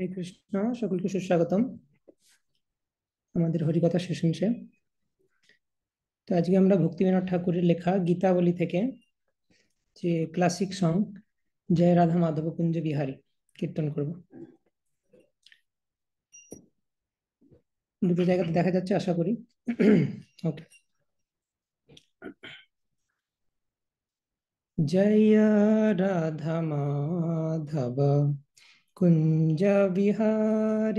হরে কৃষ্ণ সকলকে সুস্বাগতম আমাদের হরিকথা সেশনসে তো আজকে আমরা ভক্তিবিনোদ ঠাকুরের লেখা গীতাবলী থেকে যে ক্লাসিক সং জয় রাধা মাধব কুঞ্জ বিহারী কীর্তন করব দুটো জায়গাতে দেখা যাচ্ছে আশা করি ওকে জয় রাধা মাধব कुंज बिहारी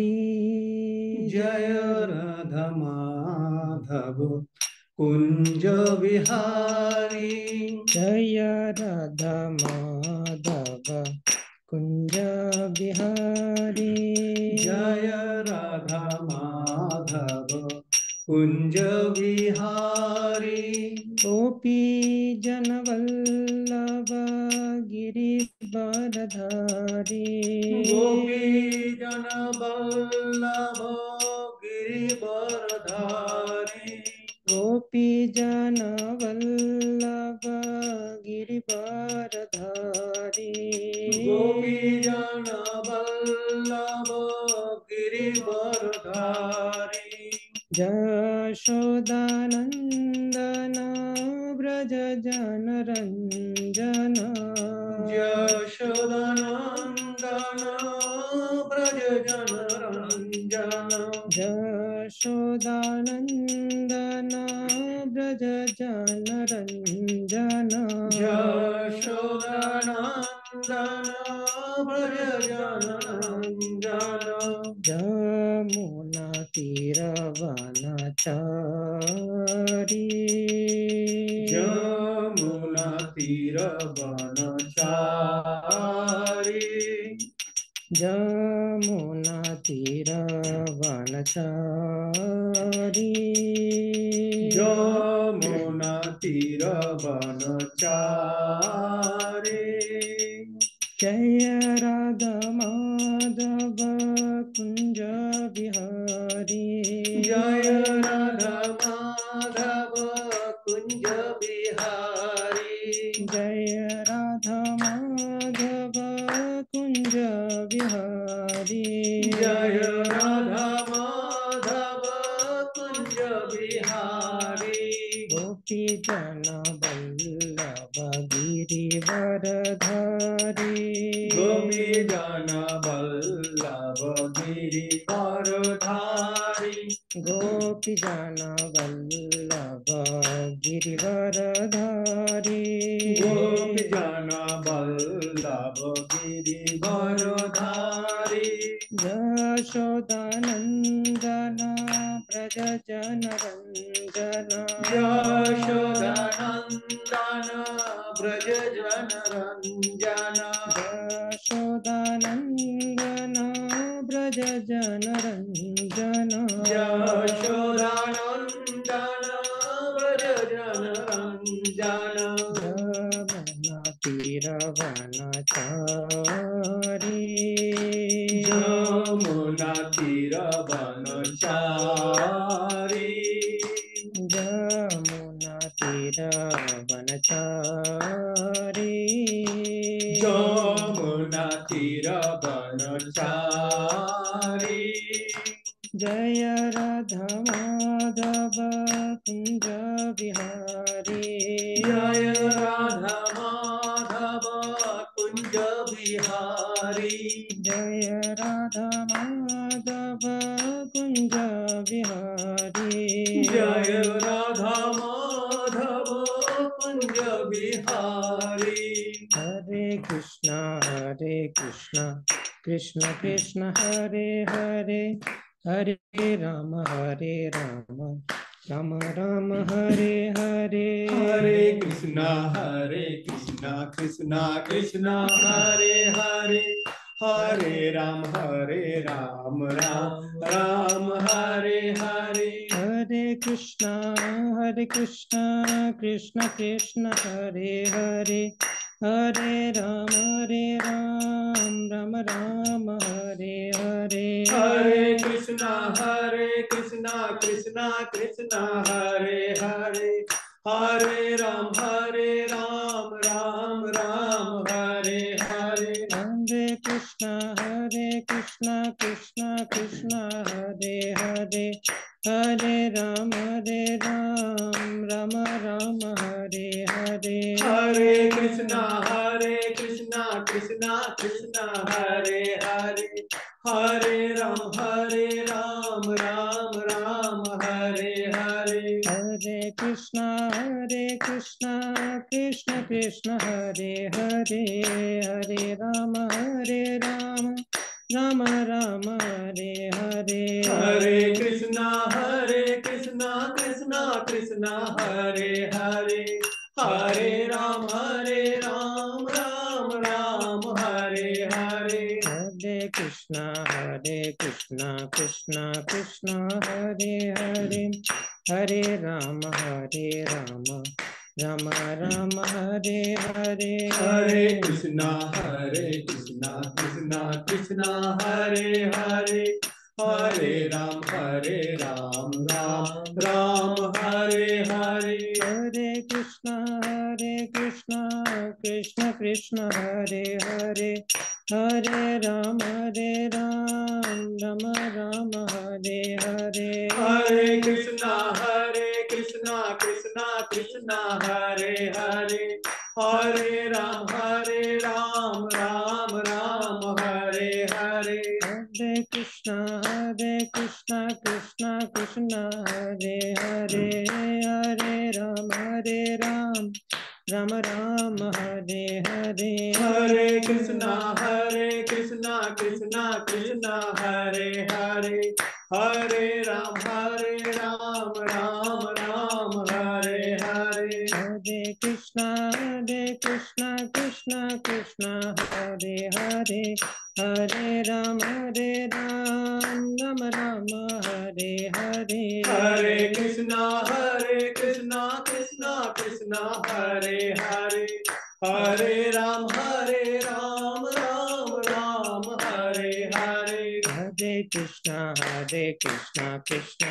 जय राधा माधव कुंज बिहारी जय राधा माधव कुंज बिहारी जय राधा माधव कुंज बिहारी गोपी जनवल्लभ गिरी धारी गोपी जन बल्लभ धारी गोपी जन वल्लभ धारी गोपी जन गिरिवर धारी यशोदानन्दना व्रज जनरञ्जना यशोदानन्दना व्रज जनरञ्जना यशोदानन्दना व्रज जनरञ्जना यशोदानन्द जमुना तीरवन चारी जमुना तीरवन चारी जमुना तीरवन चारी जमुना तीरवन चारी जय राधा माधव कुंज बिहारी जय राधा माधव कुंज बिहारी जय राधा माधव कुंज बिहारी जय राधा माधव कुंज बिहारी गोपी जन बल्लभ गिरिवरधारी गोपी जन बल्लभ गिरिवरधारी गोपी जाना वल्लभ धारी गोपी जाना Vallabh Girivardhari Yashodanandan Vraj जनरञ्जन Yashodanandan Vraj जनरञ्जन Yashodanandan Vraj जनरञ्जन Tirabana успеешь Krishna, Krishna.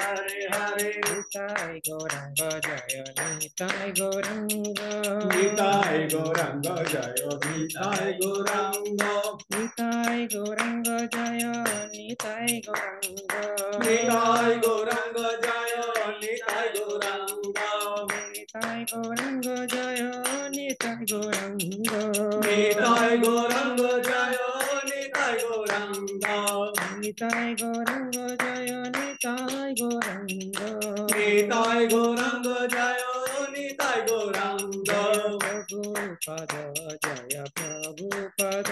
हरे गौरंग जय निताय गौरंग निताय गौरंग जय निताय गौरंग निताय गौरंग जय निताय गौरंग निताय गौरंग जय निताय गौरंग निताय गौरंग जय निताय गौरंग निताय गौरंग जय নিতাই গৌরাঙ্গ নিতাই গৌরাঙ্গ জয় নিতাই গৌরাঙ্গ নিতাই গৌরাঙ্গ জয় নিতাই গৌরাঙ্গ प्रभुपद जय प्रभुपद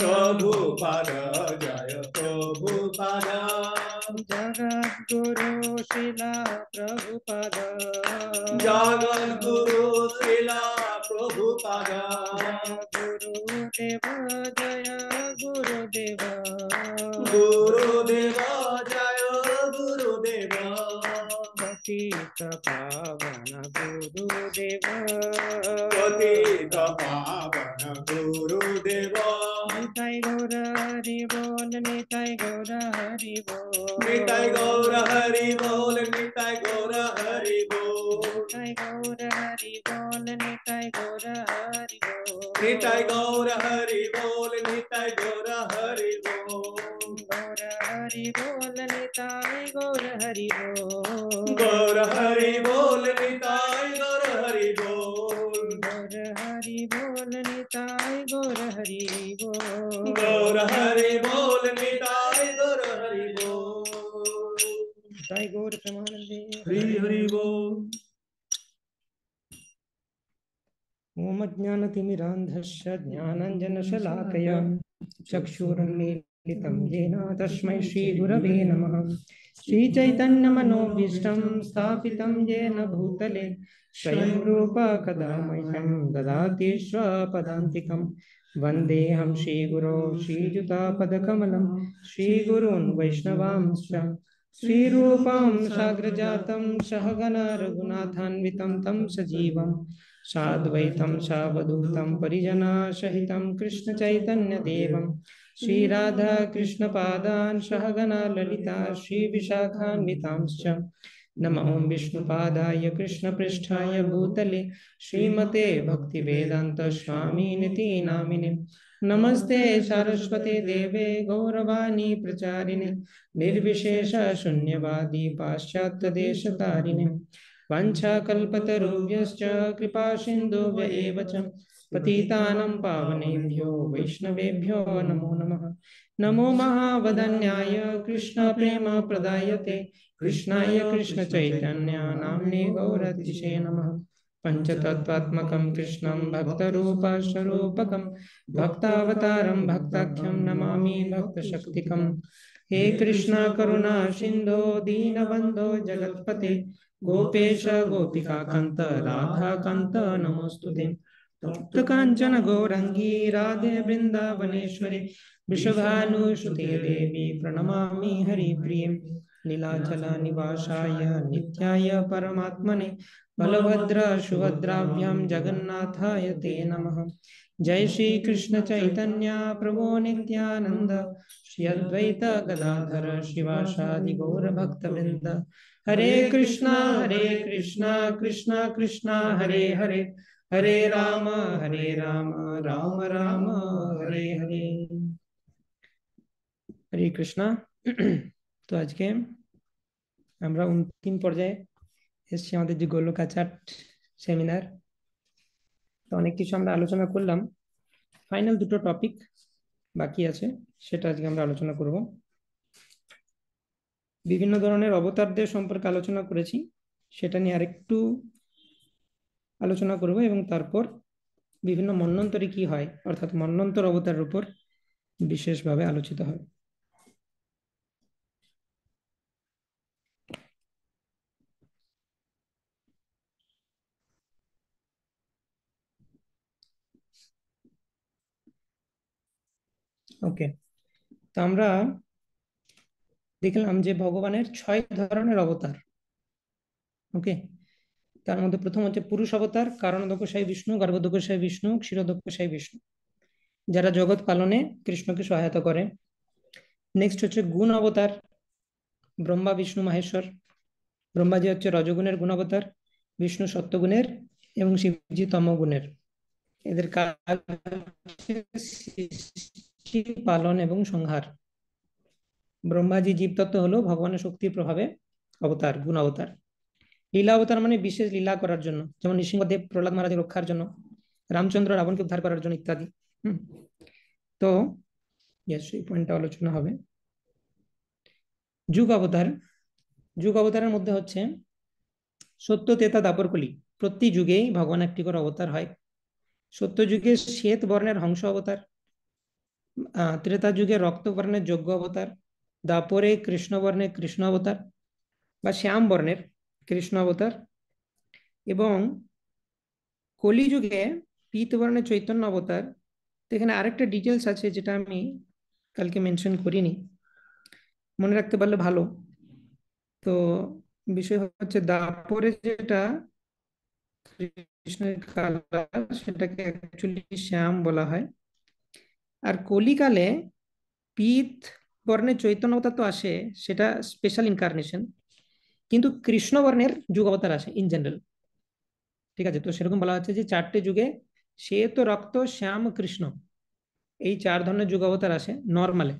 प्रभुपद जय प्रभुपद जगद्गुरु शिला प्रभुपद जगद्गुरु शिला प्रभुपद गुरुदेव जय गुरुदेव गुरुदेव जय गुरुदेव पतित पावन गुरुदेव पतित पावन गुरुदेव निताय गौर हरि बोल निताय गौर हरि बोल निताय गौर हरि बोल निताय गौर हरि बोल निताय गौर हरि बोल निताय गौर हरि बोल निताय गौर हरि बोल निताय गौर हरि बोल गौर हरि बोल निताय गौर हरि बोल गौर हरि बोल गौर हरि बोल गौर हरि बोल गौर हरि बोल गौर हरि बोल गौर हरि बोल गौर हरि हरि बोल ओम ज्ञानञ्जनशलाकया हितं येन तस्मै श्रीगुरवे नमः श्रीचैतन्यमनोभीष्टं स्थापितं येन भूतले स्वयं रूप कदा मह्यं ददाति श्रीगुरो श्रीयुतापदकमलं श्रीगुरून् वैष्णवांश्च श्रीरूपां साग्रजातं सहगण तं सजीवं साद्वैतं सावधूतं परिजनासहितं श्री राधा कृष्ण पादान सहगना ललिता श्री श्रीविशाखान्वितांश्च नमो कृष्ण कृष्णपृष्ठाय भूतले श्रीमते नीति नामिने नमस्ते सारस्वते देवे गौरवाणी प्रचारिणे पाश्चात पाश्चात्यदेशतारिणे वञ्छाकल्पतरुभ्यश्च कृपासिन्धुभ्य एव च पतितानं पावनेभ्यो वैष्णवेभ्यो नमो नम नमो महावदन्याय कृष्णप्रेमप्रदायते कृष्णाय कृष्णचैतन्यानाम्ने गौरतिशे नमः पञ्चतत्त्वात्मकं कृष्णं भक्तरूपस्वरूपकं भक्ताख्यम नमा भक्तशक्ति भक्तशक्तिकं हे कृष्णा करुणा सिंधो दीनबंधो जगत्पते गोपेश गोपिकान्त राधाकान्त नमोऽस्तु ते गौरंगी राधे वृन्दावनेश्वरि वृषभानुश्रुते देवी प्रणमामि नीलाचला निवासा नित्याय परमात्मने बलभद्र सुभद्राभ्यां जगन्नाथाय ते नमः जय चैतन्य प्रभो नित्यानन्द श्री अद्वैत गदाधर श्रीवासादिगौरभक्तवृन्द हरे कृष्णा हरे कृष्णा कृष्णा कृष्णा हरे हरे हरे राम हरे राम राम राम হরে হরে হরে কৃষ্ণ তো আজকে আমরা অন্তিম পর্যায়ে এসছি আমাদের যে গোলকাচাট সেমিনার তো অনেক কিছু আমরা আলোচনা করলাম ফাইনাল দুটো টপিক বাকি আছে সেটা আজকে আমরা আলোচনা করব বিভিন্ন ধরনের অবতারদের সম্পর্কে আলোচনা করেছি সেটা নিয়ে আরেকটু আলোচনা করব এবং তারপর বিভিন্ন মন্নন্তরে কি হয় অর্থাৎ মন্নন্তর অবতারের উপর বিশেষভাবে আলোচিত হয় ওকে তা আমরা দেখলাম যে ভগবানের ছয় ধরনের অবতার ওকে তার মধ্যে প্রথম হচ্ছে পুরুষ অবতার কারণদক্ষসায়ী বিষ্ণু গর্ভদক্ষসায়ী বিষ্ণু ক্ষীরদক্ষসায়ী বিষ্ণু যারা জগৎ পালনে কৃষ্ণকে সহায়তা করে নেক্সট হচ্ছে গুণ অবতার ব্রহ্মা বিষ্ণু মাহেশ্বর ব্রহ্মাজি হচ্ছে রজগুণের গুণ অবতার বিষ্ণু সত্যগুণের এবং শিবজি তমগুণের এদের পালন এবং সংহার ব্রহ্মাজি জীবতত্ত্ব হলো ভগবানের শক্তির প্রভাবে অবতার গুণ অবতার লীলা অবতার মানে বিশেষ লীলা করার জন্য যেমন নৃসিংহদেব প্রহ্লাদ মহারাজ রক্ষার জন্য রামচন্দ্র রাবণকে উদ্ধার করার জন্য ইত্যাদি তো এই পয়েন্টটা আলোচনা হবে যুগ অবতার যুগ অবতারের মধ্যে হচ্ছে সত্য তেতা দাপরকলি প্রতি যুগেই ভগবান একটি করে অবতার হয় সত্য যুগে শ্বেত বর্ণের হংস অবতার ত্রেতা যুগে রক্ত বর্ণের যজ্ঞ অবতার দাপরে কৃষ্ণ বর্ণের কৃষ্ণ অবতার বা শ্যাম বর্ণের কৃষ্ণ অবতার এবং কলিযুগে পিতবর্ণের চৈতন্য অবতার তো এখানে আরেকটা ডিটেলস আছে যেটা আমি কালকে মেনশন করিনি মনে রাখতে পারলে ভালো তো বিষয় হচ্ছে দাপরে যেটা কৃষ্ণের কালার সেটাকে অ্যাকচুয়ালি শ্যাম বলা হয় আর কলিকালে পিত বর্ণের চৈতন্যতা তো আসে সেটা স্পেশাল ইনকারনেশন কিন্তু কৃষ্ণবর্ণের যুগ অবতার আসে ইন জেনারেল ঠিক আছে তো সেরকম বলা হচ্ছে যে চারটে যুগে শ্বেত রক্ত শ্যাম কৃষ্ণ এই চার ধরনের যুগ অবতার আসে নর্মালে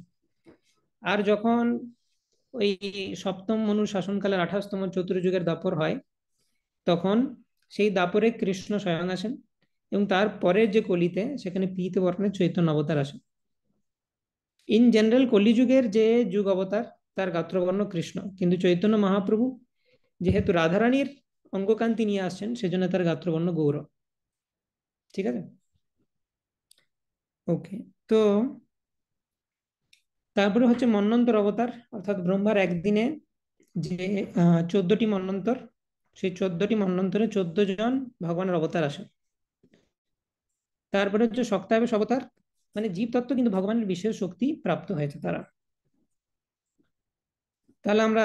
আর যখন ওই সপ্তম মনু শাসনকালের আঠাশতম চতুর্যুগের দাপর হয় তখন সেই দাপরে কৃষ্ণ স্বয়ং আসেন এবং তার পরের যে কলিতে সেখানে পীতবর্ণের বর্ণের চৈতন্য অবতার আসেন ইন জেনারেল কলিযুগের যে যুগ অবতার তার গাত্রবর্ণ কৃষ্ণ কিন্তু চৈতন্য মহাপ্রভু যেহেতু রাধারানীর অঙ্গকান্তি নিয়ে আসছেন সেজন্য তার গাত্রবর্ণ গৌর ঠিক আছে ওকে তো তারপরে হচ্ছে মন্নন্তর অবতার অর্থাৎ ব্রহ্মার একদিনে যে চোদ্দটি মন্নন্তর সেই চোদ্দটি মন্নন্তরে চোদ্দ জন ভগবানের অবতার আসে তারপরে হচ্ছে শক্তাবেশ অবতার মানে জীব তত্ত্ব কিন্তু ভগবানের বিশেষ শক্তি প্রাপ্ত হয়েছে তারা তাহলে আমরা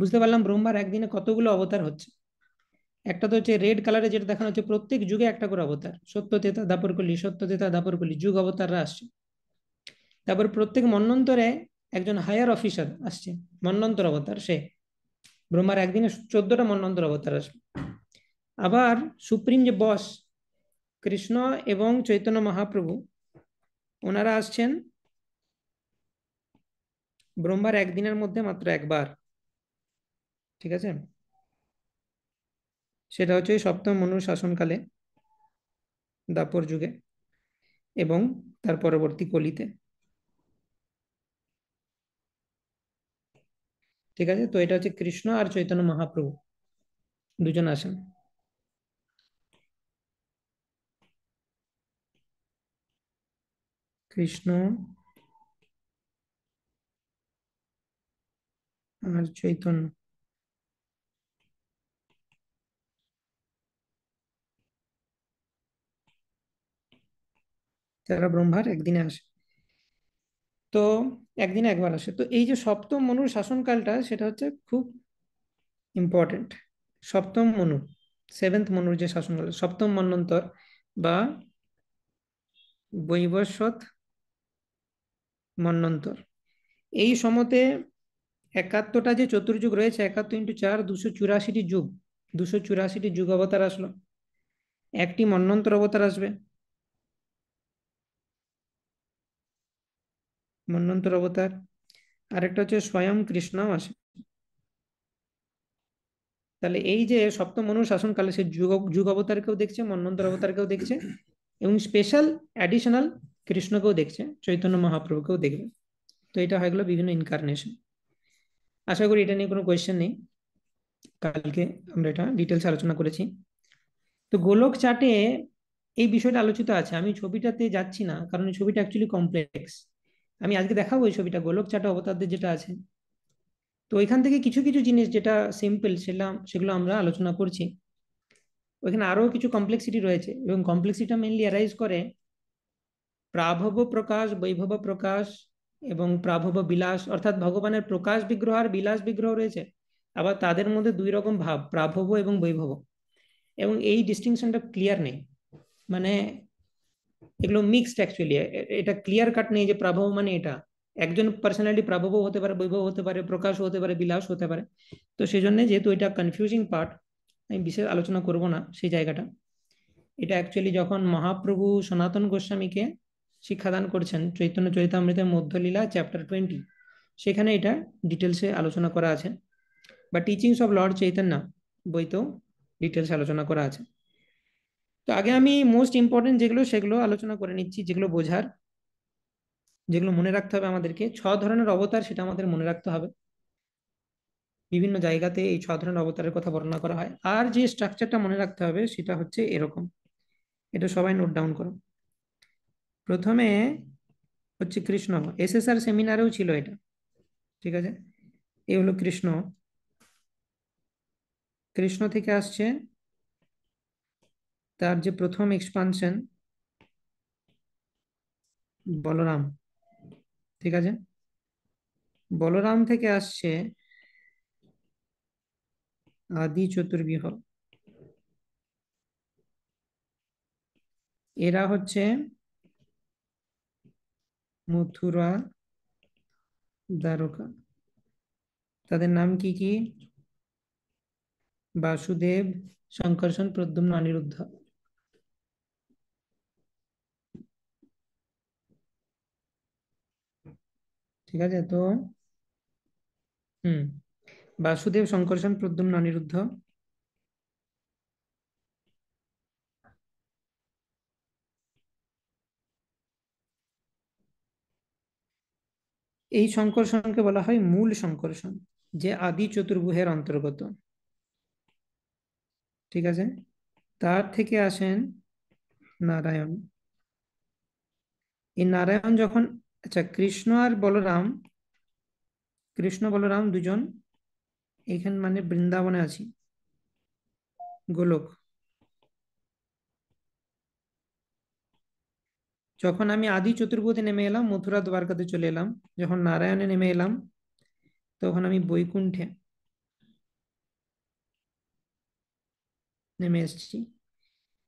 বুঝতে পারলাম ব্রহ্মার একদিনে কতগুলো অবতার হচ্ছে একটা তো হচ্ছে রেড কালারে যেটা দেখানো হচ্ছে প্রত্যেক যুগে একটা করে অবতার সত্য তেতা দাপর কলি সত্য তেতা দাপর কলি যুগ অবতাররা আসছে তারপর প্রত্যেক মন্নন্তরে একজন হায়ার অফিসার আসছে মন্নন্তর অবতার সে ব্রহ্মার একদিনে চোদ্দটা মন্নন্তর অবতার আসবে আবার সুপ্রিম যে বস কৃষ্ণ এবং চৈতন্য মহাপ্রভু ওনারা আসছেন ব্রহ্মার একদিনের মধ্যে মাত্র একবার ঠিক আছে সেটা হচ্ছে সপ্তম মনুর শাসনকালে দাপর যুগে এবং তার পরবর্তী কলিতে ঠিক আছে তো এটা হচ্ছে কৃষ্ণ আর চৈতন্য মহাপ্রভু দুজন আসেন কৃষ্ণ আর চৈতন্য তারা ব্রহ্মার একদিনে আসে তো একদিনে একবার আসে তো এই যে সপ্তম মনুর শাসনকালটা সেটা হচ্ছে খুব ইম্পর্টেন্ট সপ্তম মনু সেভেন্থ মনুর যে শাসনকাল সপ্তম মন্য়ন্তর বা বৈবস্বত মন্বন্তর এই সমতে একাত্তরটা যে চতুর্যুগ রয়েছে একাত্তর ইন্টু চার দুশো চুরাশিটি যুগ দুশো চুরাশিটি যুগ অবতার আসলো একটি মন্নন্তর অবতার আসবে মন্নন্তর অবতার আরেকটা হচ্ছে স্বয়ং কৃষ্ণও আসে তাহলে এই যে সপ্তম মনুর শাসনকালে সে যুগ যুগ অবতারকেও দেখছে মন্বন্তর অবতারকেও দেখছে এবং স্পেশাল অ্যাডিশনাল কৃষ্ণকেও দেখছে চৈতন্য মহাপ্রভুকেও দেখবে তো এটা হয়ে গেলো বিভিন্ন ইনকারনেশন আশা করি এটা নিয়ে কোনো কোয়েশ্চেন নেই কালকে আমরা এটা ডিটেলস আলোচনা করেছি তো গোলক চাটে এই বিষয়টা আলোচিত আছে আমি ছবিটাতে যাচ্ছি না কারণ এই ছবিটা অ্যাকচুয়ালি কমপ্লেক্স আমি আজকে দেখাবো এই ছবিটা গোলক চাটে অবতারদের যেটা আছে তো ওইখান থেকে কিছু কিছু জিনিস যেটা সিম্পল সেটা সেগুলো আমরা আলোচনা করছি ওইখানে আরও কিছু কমপ্লেক্সিটি রয়েছে এবং কমপ্লেক্সিটা মেনলি অ্যারাইজ করে প্রাভব প্রকাশ বৈভব প্রকাশ এবং প্রাভব বিলাস অর্থাৎ ভগবানের প্রকাশ বিগ্রহ আর বিলাস বিগ্রহ রয়েছে আবার তাদের মধ্যে দুই রকম ভাব প্রাভব এবং বৈভব এবং এই ডিস্টিংশনটা ক্লিয়ার নেই মানে এগুলো মিক্সড অ্যাকচুয়ালি এটা ক্লিয়ার কাট নেই যে প্রাভব মানে এটা একজন পার্সোনালিটি প্রাভব হতে পারে বৈভব হতে পারে প্রকাশ হতে পারে বিলাস হতে পারে তো সেই জন্য যেহেতু এটা কনফিউজিং পার্ট আমি বিশেষ আলোচনা করব না সেই জায়গাটা এটা অ্যাকচুয়ালি যখন মহাপ্রভু সনাতন গোস্বামীকে শিক্ষাদান করছেন চৈতন্য চরিতামৃতের মধ্যলীলা চ্যাপ্টার টোয়েন্টি সেখানে এটা ডিটেলসে আলোচনা করা আছে বা টিচিংস অফ লর্ড চৈতন্য বইতেও ডিটেলসে আলোচনা করা আছে তো আগে আমি মোস্ট ইম্পর্টেন্ট যেগুলো সেগুলো আলোচনা করে নিচ্ছি যেগুলো বোঝার যেগুলো মনে রাখতে হবে আমাদেরকে ছ ধরনের অবতার সেটা আমাদের মনে রাখতে হবে বিভিন্ন জায়গাতে এই ছ ধরনের অবতারের কথা বর্ণনা করা হয় আর যে স্ট্রাকচারটা মনে রাখতে হবে সেটা হচ্ছে এরকম এটা সবাই নোট ডাউন করো প্রথমে হচ্ছে কৃষ্ণ এসএসআর সেমিনারেও ছিল এটা ঠিক আছে এ হলো কৃষ্ণ কৃষ্ণ থেকে আসছে তার যে প্রথম এক্সপানশন বলরাম ঠিক আছে বলরাম থেকে আসছে আদি চতুর্বিহ এরা হচ্ছে মথুরা দ্বারকা তাদের নাম কি কি বাসুদেব শঙ্কর্ষণ প্রদ্যুম অনিরুদ্ধ ঠিক আছে তো হম বাসুদেব শঙ্কর্ষণ প্রদ্যুম অনিরুদ্ধ এই সংকর্ষণকে বলা হয় মূল সংকর্ষণ যে আদি চতুর্ভুহের অন্তর্গত ঠিক আছে তার থেকে আসেন নারায়ণ এই নারায়ণ যখন আচ্ছা কৃষ্ণ আর বলরাম কৃষ্ণ বলরাম দুজন এখান মানে বৃন্দাবনে আছি গোলক যখন আমি আদি চতুর্ভুজে নেমে এলাম মথুরা দ্বারকাতে চলে এলাম যখন নারায়ণে নেমে এলাম তখন আমি বৈকুণ্ঠে নেমে এসেছি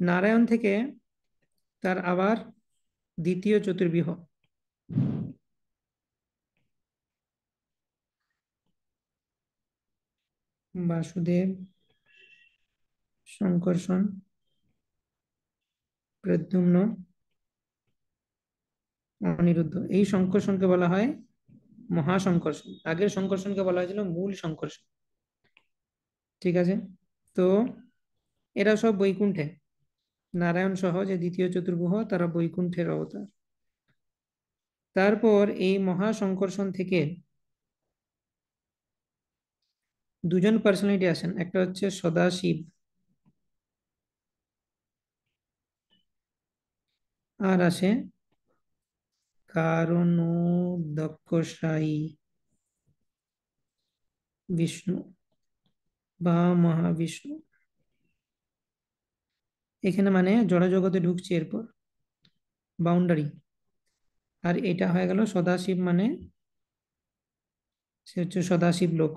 নারায়ণ থেকে তার আবার দ্বিতীয় চতুর্বিহ বাসুদেব শঙ্কর্ষণ প্রদ্যুম্ন অনিরুদ্ধ এই সংকর্ষণকে বলা হয় মহাসংকর্ষণ আগের সংকর্ষণকে বলা হয়েছিল মূল সংকর্ষণ ঠিক আছে তো এরা সব বৈকুণ্ঠে নারায়ণ সহ যে দ্বিতীয় চতুর্গুহ তারা বৈকুণ্ঠের অবতার তারপর এই মহাসংকর্ষণ থেকে দুজন পার্সোনালিটি আসেন একটা হচ্ছে সদাশিব আর আসে কারণ দক্ষশায়ী বিষ্ণু বা মহাবিষ্ণু এখানে মানে জড়জগতে ঢুকছে এরপর বাউন্ডারি আর এটা হয়ে গেল সদাশিব মানে সে হচ্ছে সদাশিব লোক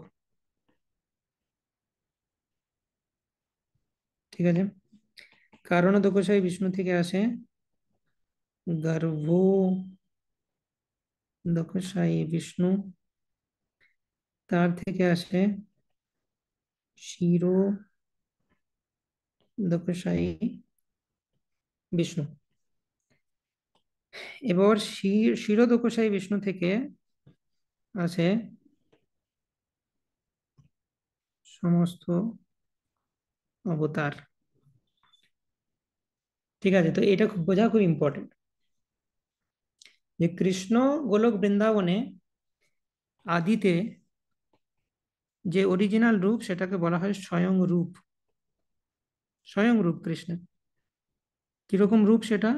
ঠিক আছে কারণ দোকশাহী বিষ্ণু থেকে আসে গর্ভ দক্ষসায়ী বিষ্ণু তার থেকে আসে শিরো দক্ষসায়ী বিষ্ণু এবার শিরো দক্ষসায়ী বিষ্ণু থেকে আছে সমস্ত অবতার ঠিক আছে তো এটা বোঝা খুব ইম্পর্টেন্ট যে কৃষ্ণ গোলক বৃন্দাবনে আদিতে যে অরিজিনাল রূপ সেটাকে বলা হয় স্বয়ং রূপ স্বয়ং রূপ কৃষ্ণের কিরকম রূপ সেটা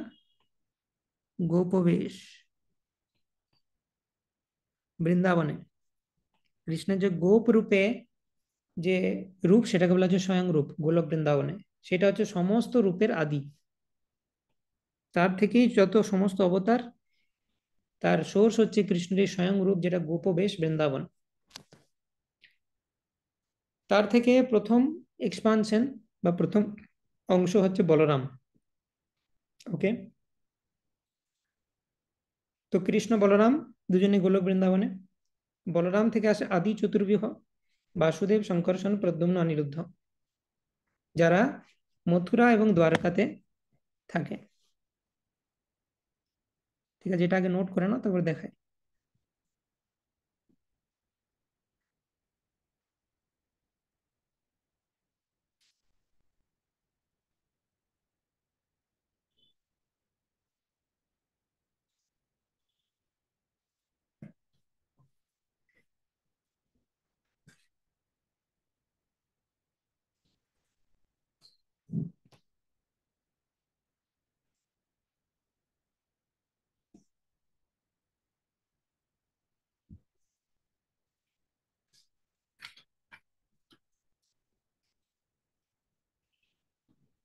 গোপবেশ বৃন্দাবনে কৃষ্ণের যে গোপ রূপে যে রূপ সেটাকে বলা হচ্ছে স্বয়ং রূপ গোলক বৃন্দাবনে সেটা হচ্ছে সমস্ত রূপের আদি তার থেকেই যত সমস্ত অবতার তার সোর্স হচ্ছে কৃষ্ণের স্বয়ং রূপ যেটা গোপবেশ বৃন্দাবন তার থেকে প্রথম এক্সপানশন বা প্রথম অংশ হচ্ছে বলরাম ওকে তো কৃষ্ণ বলরাম দুজনে গোলক বৃন্দাবনে বলরাম থেকে আসে আদি চতুর্বিহ বাসুদেব শঙ্করসন প্রদ্যুম্ন অনিরুদ্ধ যারা মথুরা এবং দ্বারকাতে থাকে ঠিক আছে এটা আগে নোট করে না তারপরে দেখাই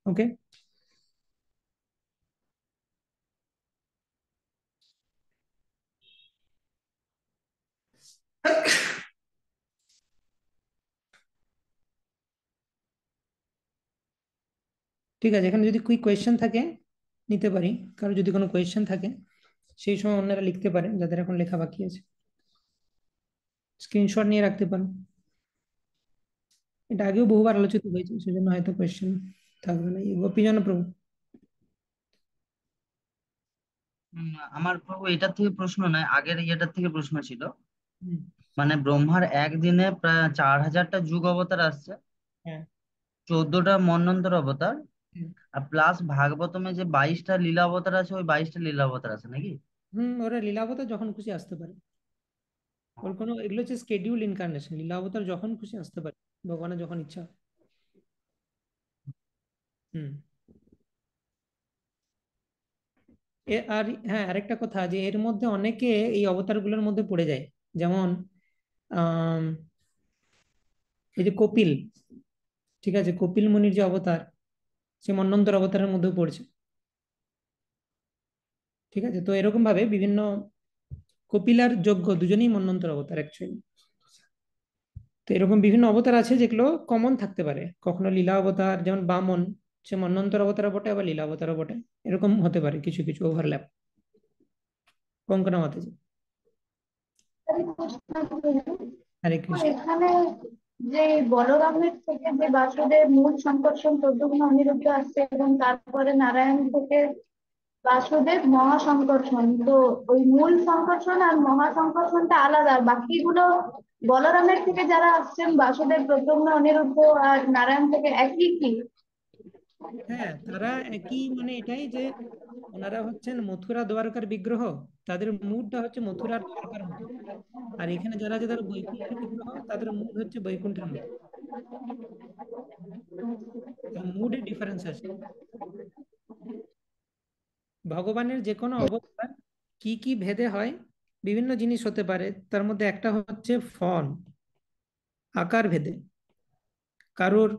Okay. ঠিক আছে এখানে যদি কুইক কোয়েশ্চেন থাকে নিতে পারি কারো যদি কোনো কোয়েশ্চেন থাকে সেই সময় অন্যরা লিখতে পারেন যাদের এখন লেখা বাকি আছে স্ক্রিনশট নিয়ে রাখতে পারেন এটা আগেও বহুবার আলোচিত হয়েছে সেজন্য হয়তো কোয়েশ্চেন গোপীজন মানে প্রভু আমার প্রভু এটা থেকে প্রশ্ন নয় আগের ইয়েটার থেকে প্রশ্ন ছিল মানে ব্রহ্মার একদিনে প্রায় চার হাজারটা যুগ অবতার আসছে হ্যাঁ। চোদ্দটা মন্নন্তর অবতার আর প্লাস ভাগবতমে যে বাইশটা লীলা অবতার আছে ওই বাইশটা লীলা অবতার আছে নাকি হুম ওরা লীলা অবতার যখন খুশি আসতে পারে ওর কোনো এগুলো হচ্ছে স্কেডিউল ইনকার্নেশন লীলা অবতার যখন খুশি আসতে পারে ভগবানের যখন ইচ্ছা হুম আর হ্যাঁ আরেকটা কথা যে এর মধ্যে অনেকে এই অবতারগুলোর মধ্যে পড়ে যায় যেমন এই যে কপিল ঠিক আছে কপিল মুনির যে অবতার সে মন্নন্তর অবতারের মধ্যে পড়ছে ঠিক আছে তো এরকম ভাবে বিভিন্ন কপিলার যোগ্য দুজনেই মন্নন্তর অবতার অ্যাকচুয়ালি তো এরকম বিভিন্ন অবতার আছে যেগুলো কমন থাকতে পারে কখনো লীলা অবতার যেমন বামন সে মন্নন্তর অবতারা বটে আবার লীলা অবতারা বটে এরকম হতে পারে কিছু কিছু ওভারল্যাপ কঙ্কনা মাতে যে যে বলরামের থেকে যে বাসুদেব মূল সংকর্ষণ প্রদ্যুম্ন অনিরুদ্ধ আসছে এবং তারপরে নারায়ণ থেকে বাসুদেব মহাসংকর্ষণ তো ওই মূল সংকর্ষণ আর মহাসংকর্ষণটা আলাদা বাকিগুলো বলরামের থেকে যারা আসছেন বাসুদেব প্রদ্যুম্ন অনিরুদ্ধ আর নারায়ণ থেকে একই কি হ্যাঁ তারা একই মানে এটাই যে ওনারা হচ্ছেন মথুরা দ্বারকার বিগ্রহ তাদের মুডটা হচ্ছে মথুরার দ্বারকার আর এখানে যারা যারা বৈকুণ্ঠের বিগ্রহ তাদের মুড হচ্ছে বৈকুণ্ঠের মতো মুডের ডিফারেন্স আছে ভগবানের যে কোনো অবস্থা কি কি ভেদে হয় বিভিন্ন জিনিস হতে পারে তার মধ্যে একটা হচ্ছে ফন আকার ভেদে কারোর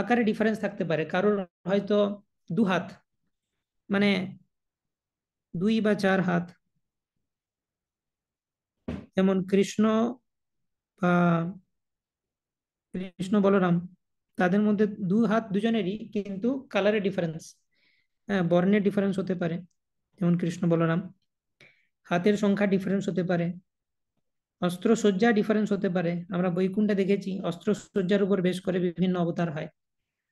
আকারে ডিফারেন্স থাকতে পারে কারোর হয়তো দু হাত মানে দুই বা চার হাত যেমন কৃষ্ণ বা কৃষ্ণ বলরাম তাদের মধ্যে দু হাত দুজনেরই কিন্তু কালারের ডিফারেন্স হ্যাঁ বর্ণের ডিফারেন্স হতে পারে যেমন কৃষ্ণ বলরাম হাতের সংখ্যা ডিফারেন্স হতে পারে অস্ত্রসজ্জা ডিফারেন্স হতে পারে আমরা বৈকুণ্ঠে দেখেছি অস্ত্রসজ্জার উপর বেশ করে বিভিন্ন অবতার হয়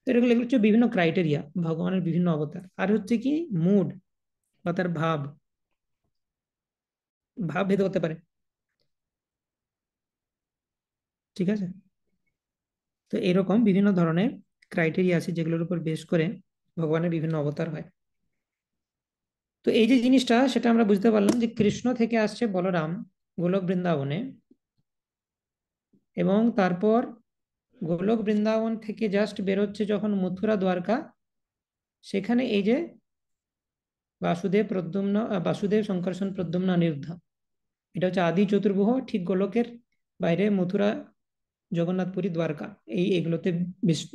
তো এটাকে হচ্ছে বিভিন্ন ক্রাইটেরিয়া ভগবানের বিভিন্ন অবতার আর হচ্ছে কি মুড বা তার ভাব ভাব ভেদ হতে পারে ঠিক আছে তো এরকম বিভিন্ন ধরনের ক্রাইটেরিয়া আছে যেগুলোর উপর বেশ করে ভগবানের বিভিন্ন অবতার হয় তো এই যে জিনিসটা সেটা আমরা বুঝতে পারলাম যে কৃষ্ণ থেকে আসছে বলরাম গোলক বৃন্দাবনে এবং তারপর গোলক বৃন্দাবন থেকে জাস্ট বেরোচ্ছে যখন মথুরা দ্বারকা সেখানে এই যে বাসুদেব প্রদ্যুম্ন বাসুদেব শঙ্কর্ষণ প্রদ্যুম্ন অনিরুদ্ধ এটা হচ্ছে আদি চতুর্ভুহ ঠিক গোলকের বাইরে মথুরা জগন্নাথপুরী দ্বারকা এই এগুলোতে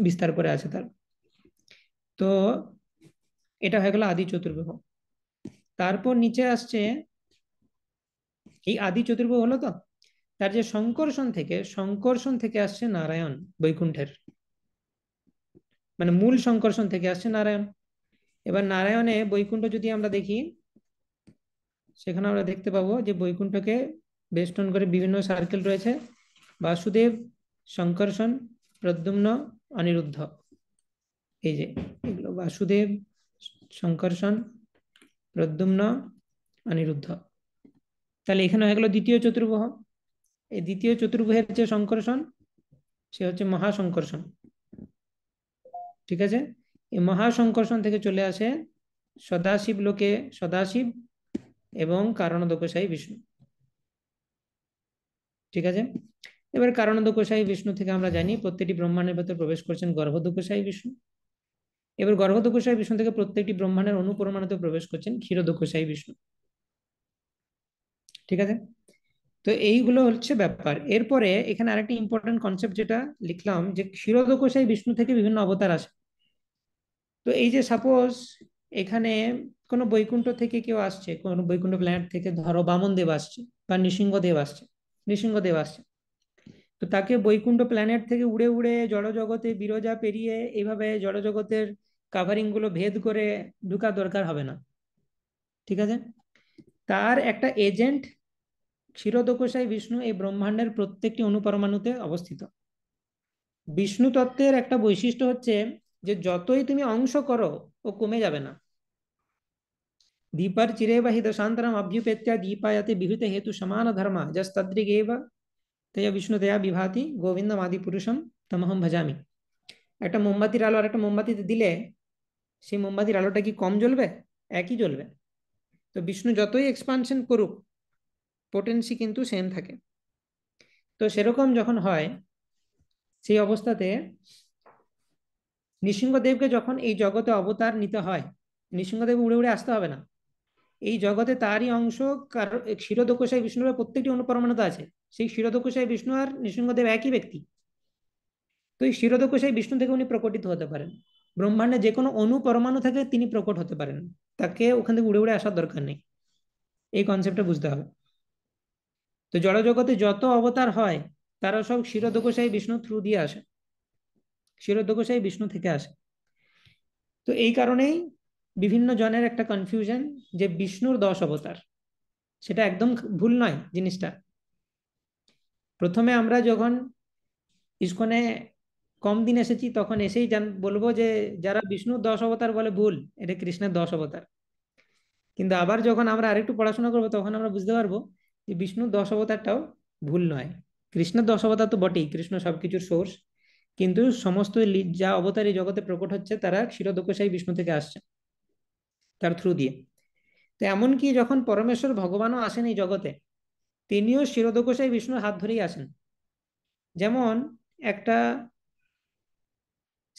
বিস্তার করে আছে তার তো এটা হয়ে গেল আদি চতুর্ভুহ তারপর নিচে আসছে এই আদি চতুর্ভুহ হলো তো তার যে সংকর্ষণ থেকে সংকর্ষণ থেকে আসছে নারায়ণ বৈকুণ্ঠের মানে মূল সংকর্ষণ থেকে আসছে নারায়ণ এবার নারায়ণে বৈকুণ্ঠ যদি আমরা দেখি সেখানে আমরা দেখতে পাবো যে বৈকুণ্ঠকে বেষ্টন করে বিভিন্ন সার্কেল রয়েছে বাসুদেব শঙ্কর্ষণ প্রদ্যুম্ন অনিরুদ্ধ এই যে এগুলো বাসুদেব শঙ্কর্ষণ প্রদ্যুম্ন অনিরুদ্ধ তাহলে এখানে হয়ে গেল দ্বিতীয় চতুর্বহ এই দ্বিতীয় চতুর্ভুজের যে সংকর্ষণ সে হচ্ছে মহাসংকর্ষণ ঠিক আছে এই মহাসংকর্ষণ থেকে চলে আসে সদাশিব লোকে সদাশিব এবং কারণ কারণদকোষাই বিষ্ণু ঠিক আছে এবার কারণ কারণদকোষাই বিষ্ণু থেকে আমরা জানি প্রত্যেকটি ব্রহ্মাণ্ডের ভেতরে প্রবেশ করছেন গর্ভদকোষাই বিষ্ণু এবার গর্ভদকোষাই বিষ্ণু থেকে প্রত্যেকটি ব্রহ্মাণ্ডের অনুপরমাণুতে প্রবেশ করছেন ক্ষীরদকোষাই বিষ্ণু ঠিক আছে তো এইগুলো হচ্ছে ব্যাপার এরপরে এখানে আরেকটি ইম্পর্টেন্ট কনসেপ্ট যেটা লিখলাম যে ক্ষীরদকোষাই বিষ্ণু থেকে বিভিন্ন অবতার আসে তো এই যে সাপোজ এখানে কোনো বৈকুণ্ঠ থেকে কেউ আসছে কোনো বৈকুণ্ঠ প্ল্যানেট থেকে ধরো বামন দেব আসছে বা নৃসিংহদেব আসছে নৃসিংহদেব আসছে তো তাকে বৈকুণ্ঠ প্ল্যানেট থেকে উড়ে উড়ে জড়জগতে বিরজা পেরিয়ে এইভাবে জড়জগতের কাভারিং গুলো ভেদ করে ঢুকা দরকার হবে না ঠিক আছে তার একটা এজেন্ট ক্ষীরদোকোষায় বিষ্ণু এই ব্রহ্মাণ্ডের প্রত্যেকটি অনুপরমাণুতে অবস্থিত বিষ্ণু তত্ত্বের একটা বৈশিষ্ট্য হচ্ছে যে যতই তুমি অংশ করো ও কমে যাবে না দীপার চিরেবাহি দশান্তরম অভ্যুপেত্যা দীপায়াতে বিহিত হেতু সমান ধর্ম যস্তদ্রিগেব তয়া বিষ্ণু তয়া বিভাতি গোবিন্দম আদি পুরুষম তমহম ভজামি একটা মোমবাতির আলো আর একটা মোমবাতিতে দিলে সেই মোমবাতির আলোটা কি কম জ্বলবে একই জ্বলবে তো বিষ্ণু যতই এক্সপানশন করুক পোটেন্সি কিন্তু সেম থাকে তো সেরকম যখন হয় সেই অবস্থাতে নৃসিংহদেবকে যখন এই জগতে অবতার নিতে হয় নৃসিংহদেব উড়ে উড়ে আসতে হবে না এই জগতে তারই অংশ কার ক্ষীরদোকোষায় বিষ্ণুর প্রত্যেকটি অনুপরমাণতা আছে সেই ক্ষীরদোকোষায় বিষ্ণু আর নৃসিংহদেব একই ব্যক্তি তো এই ক্ষীরদোকোষায় বিষ্ণু থেকে উনি প্রকটিত হতে পারেন ব্রহ্মাণ্ডে যে কোনো অনুপরমাণু পরমাণু থেকে তিনি প্রকট হতে পারেন তাকে ওখান থেকে উড়ে উড়ে আসার দরকার নেই এই কনসেপ্টটা বুঝতে হবে তো জড়জগতে যত অবতার হয় তারা সব শিরদোকোষাই বিষ্ণু থ্রু দিয়ে আসে শিরদোকোষাই বিষ্ণু থেকে আসে তো এই কারণেই বিভিন্ন জনের একটা কনফিউশন যে বিষ্ণুর দশ অবতার সেটা একদম ভুল নয় জিনিসটা প্রথমে আমরা যখন ইস্কনে কম দিন এসেছি তখন এসেই জান বলবো যে যারা বিষ্ণুর দশ অবতার বলে ভুল এটা কৃষ্ণের দশ অবতার কিন্তু আবার যখন আমরা আরেকটু পড়াশোনা করবো তখন আমরা বুঝতে পারবো যে বিষ্ণুর দশ অবতারটাও ভুল নয় কৃষ্ণের দশ অবতার তো বটেই কৃষ্ণ সবকিছুর সোর্স কিন্তু সমস্ত যা অবতার এই জগতে প্রকট হচ্ছে তারা ক্ষীরদোকসাই বিষ্ণু থেকে আসছে তার থ্রু দিয়ে তো এমনকি যখন পরমেশ্বর ভগবানও আসেন এই জগতে তিনিও শিরদোকসাই বিষ্ণুর হাত ধরেই আসেন যেমন একটা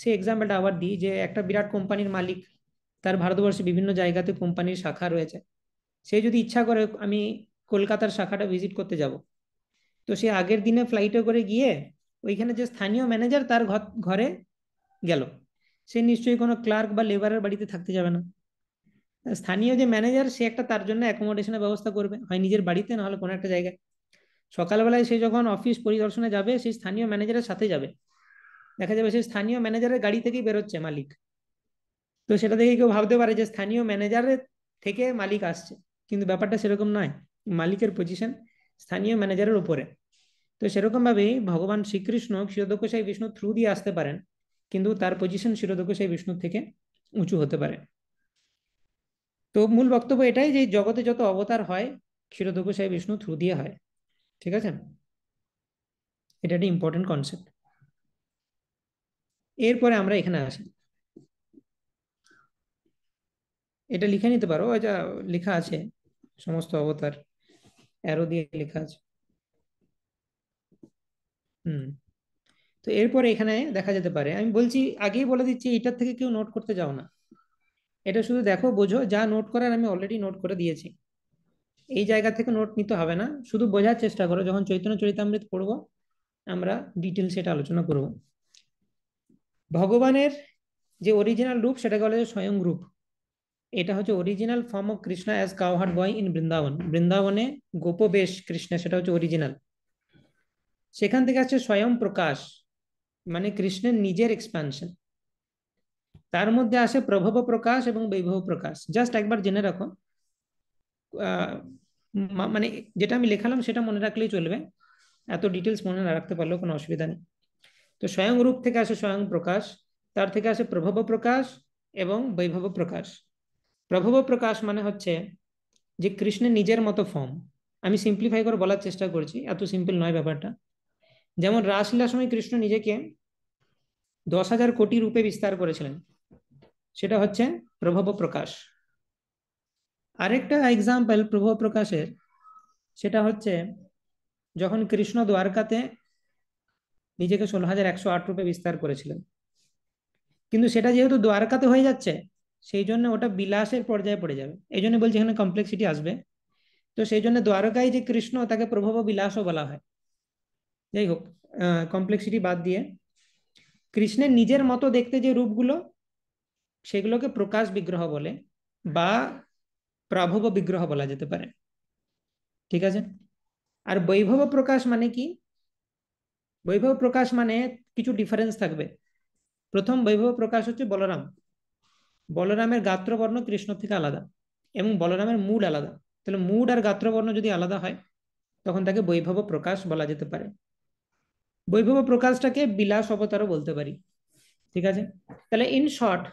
সেই এক্সাম্পলটা আবার দিই যে একটা বিরাট কোম্পানির মালিক তার ভারতবর্ষে বিভিন্ন জায়গাতে কোম্পানির শাখা রয়েছে সে যদি ইচ্ছা করে আমি কলকাতার শাখাটা ভিজিট করতে যাব তো সে আগের দিনে ফ্লাইটে করে গিয়ে ওইখানে যে স্থানীয় ম্যানেজার তার ঘরে গেল সে নিশ্চয়ই কোনো ক্লার্ক বা লেবারের বাড়িতে থাকতে যাবে না স্থানীয় যে ম্যানেজার সে একটা তার জন্য অ্যাকোমোডেশনের ব্যবস্থা করবে হয় নিজের বাড়িতে না হলে কোনো একটা জায়গায় সকালবেলায় সে যখন অফিস পরিদর্শনে যাবে সেই স্থানীয় ম্যানেজারের সাথে যাবে দেখা যাবে সেই স্থানীয় ম্যানেজারের গাড়ি থেকেই বেরোচ্ছে মালিক তো সেটা দেখে কেউ ভাবতে পারে যে স্থানীয় ম্যানেজারের থেকে মালিক আসছে কিন্তু ব্যাপারটা সেরকম নয় মালিকের পজিশন স্থানীয় ম্যানেজারের উপরে তো সেরকমভাবেই ভগবান শ্রীকৃষ্ণ ক্ষীরদক্ষসাই বিষ্ণু থ্রু দিয়ে আসতে পারেন কিন্তু তার পজিশন ক্ষীরদক্ষসাই বিষ্ণুর থেকে উঁচু হতে পারে তো মূল বক্তব্য এটাই যে জগতে যত অবতার হয় ক্ষীরদক্ষসাই বিষ্ণু থ্রু দিয়ে হয় ঠিক আছে এটা একটা ইম্পর্টেন্ট কনসেপ্ট এরপরে আমরা এখানে আসি এটা লিখে নিতে পারো এটা আচ্ছা, লেখা আছে সমস্ত অবতার অ্যারো দিয়ে লেখা আছে হুম তো এরপরে এখানে দেখা যেতে পারে আমি বলছি আগেই বলে দিচ্ছি এটার থেকে কেউ নোট করতে যাও না এটা শুধু দেখো বোঝো যা নোট করার আমি অলরেডি নোট করে দিয়েছি এই জায়গা থেকে নোট নিতে হবে না শুধু বোঝার চেষ্টা করো যখন চৈতন্য চরিতামৃত পড়বো আমরা ডিটেলস এটা আলোচনা করব ভগবানের যে অরিজিনাল রূপ সেটাকে বলে স্বয়ং রূপ এটা হচ্ছে original form of Krishna as cowherd boy in Vrindavan বৃন্দাবনে গোপবেশ কৃষ্ণা সেটা হচ্ছে অরিজিনাল সেখান থেকে আছে স্বয়ং প্রকাশ মানে কৃষ্ণের নিজের এক্সপ্যানশন তার মধ্যে আসে প্রভব প্রকাশ এবং বৈভব প্রকাশ জাস্ট একবার জেনে রাখো মানে যেটা আমি লেখালাম সেটা মনে রাখলেই চলবে এত ডিটেলস মনে না রাখতে পারলেও কোনো অসুবিধা নেই তো স্বয়ং রূপ থেকে আসে স্বয়ং প্রকাশ তার থেকে আসে প্রভব প্রকাশ এবং বৈভব প্রকাশ প্রভব প্রকাশ মানে হচ্ছে যে কৃষ্ণের নিজের মতো ফর্ম আমি সিম্পলিফাই করে বলার চেষ্টা করছি এত সিম্পল নয় ব্যাপারটা যেমন রাসলীলার সময় কৃষ্ণ নিজেকে দশ হাজার কোটি রূপে বিস্তার করেছিলেন সেটা হচ্ছে প্রভব প্রকাশ আরেকটা এক্সাম্পল প্রভব প্রকাশের সেটা হচ্ছে যখন কৃষ্ণ দ্বারকাতে নিজেকে ষোলো হাজার একশো আট রূপে বিস্তার করেছিলেন কিন্তু সেটা যেহেতু দ্বারকাতে হয়ে যাচ্ছে সেই জন্য ওটা বিলাসের পর্যায়ে পড়ে যাবে এই জন্য বলছি এখানে কমপ্লেক্সিটি আসবে তো সেই জন্য দ্বারকায় যে কৃষ্ণ তাকে প্রভব বিলাসও বলা হয় যাই হোক কমপ্লেক্সিটি বাদ দিয়ে কৃষ্ণের নিজের মতো দেখতে যে রূপগুলো সেগুলোকে প্রকাশ বিগ্রহ বলে বা প্রাভব বিগ্রহ বলা যেতে পারে ঠিক আছে আর বৈভব প্রকাশ মানে কি বৈভব প্রকাশ মানে কিছু ডিফারেন্স থাকবে প্রথম বৈভব প্রকাশ হচ্ছে বলরাম বলরামের গাত্রবর্ণ কৃষ্ণ থেকে আলাদা এবং বলরামের মূল আলাদা তাহলে মূল আর গাত্রবর্ণ যদি আলাদা হয় তখন তাকে বৈভব প্রকাশ বলা যেতে পারে বৈভব প্রকাশটাকে বিলাস অবতারও বলতে পারি ঠিক আছে তাহলে ইন শর্ট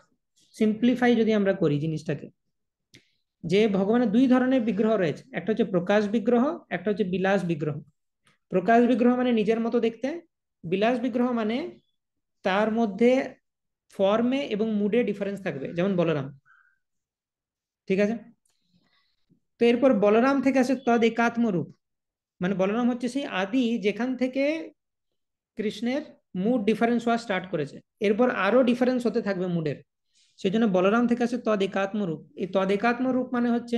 সিম্পলিফাই যদি আমরা করি জিনিসটাকে যে ভগবানের দুই ধরনের বিগ্রহ রয়েছে একটা হচ্ছে প্রকাশ বিগ্রহ একটা হচ্ছে বিলাস বিগ্রহ প্রকাশ বিগ্রহ মানে নিজের মতো দেখতে বিলাস বিগ্রহ মানে তার মধ্যে ফর্মে এবং মুডে ডিফারেন্স থাকবে যেমন বলরাম ঠিক আছে তো এরপর বলরাম থেকে আসে তদ একাত্মরূপ মানে বলরাম হচ্ছে সেই আদি যেখান থেকে কৃষ্ণের মুড ডিফারেন্স হওয়া স্টার্ট করেছে এরপর আরো ডিফারেন্স হতে থাকবে মুডের সেই জন্য বলরাম থেকে আসে তদ একাত্মরূপ এই তদ একাত্মরূপ মানে হচ্ছে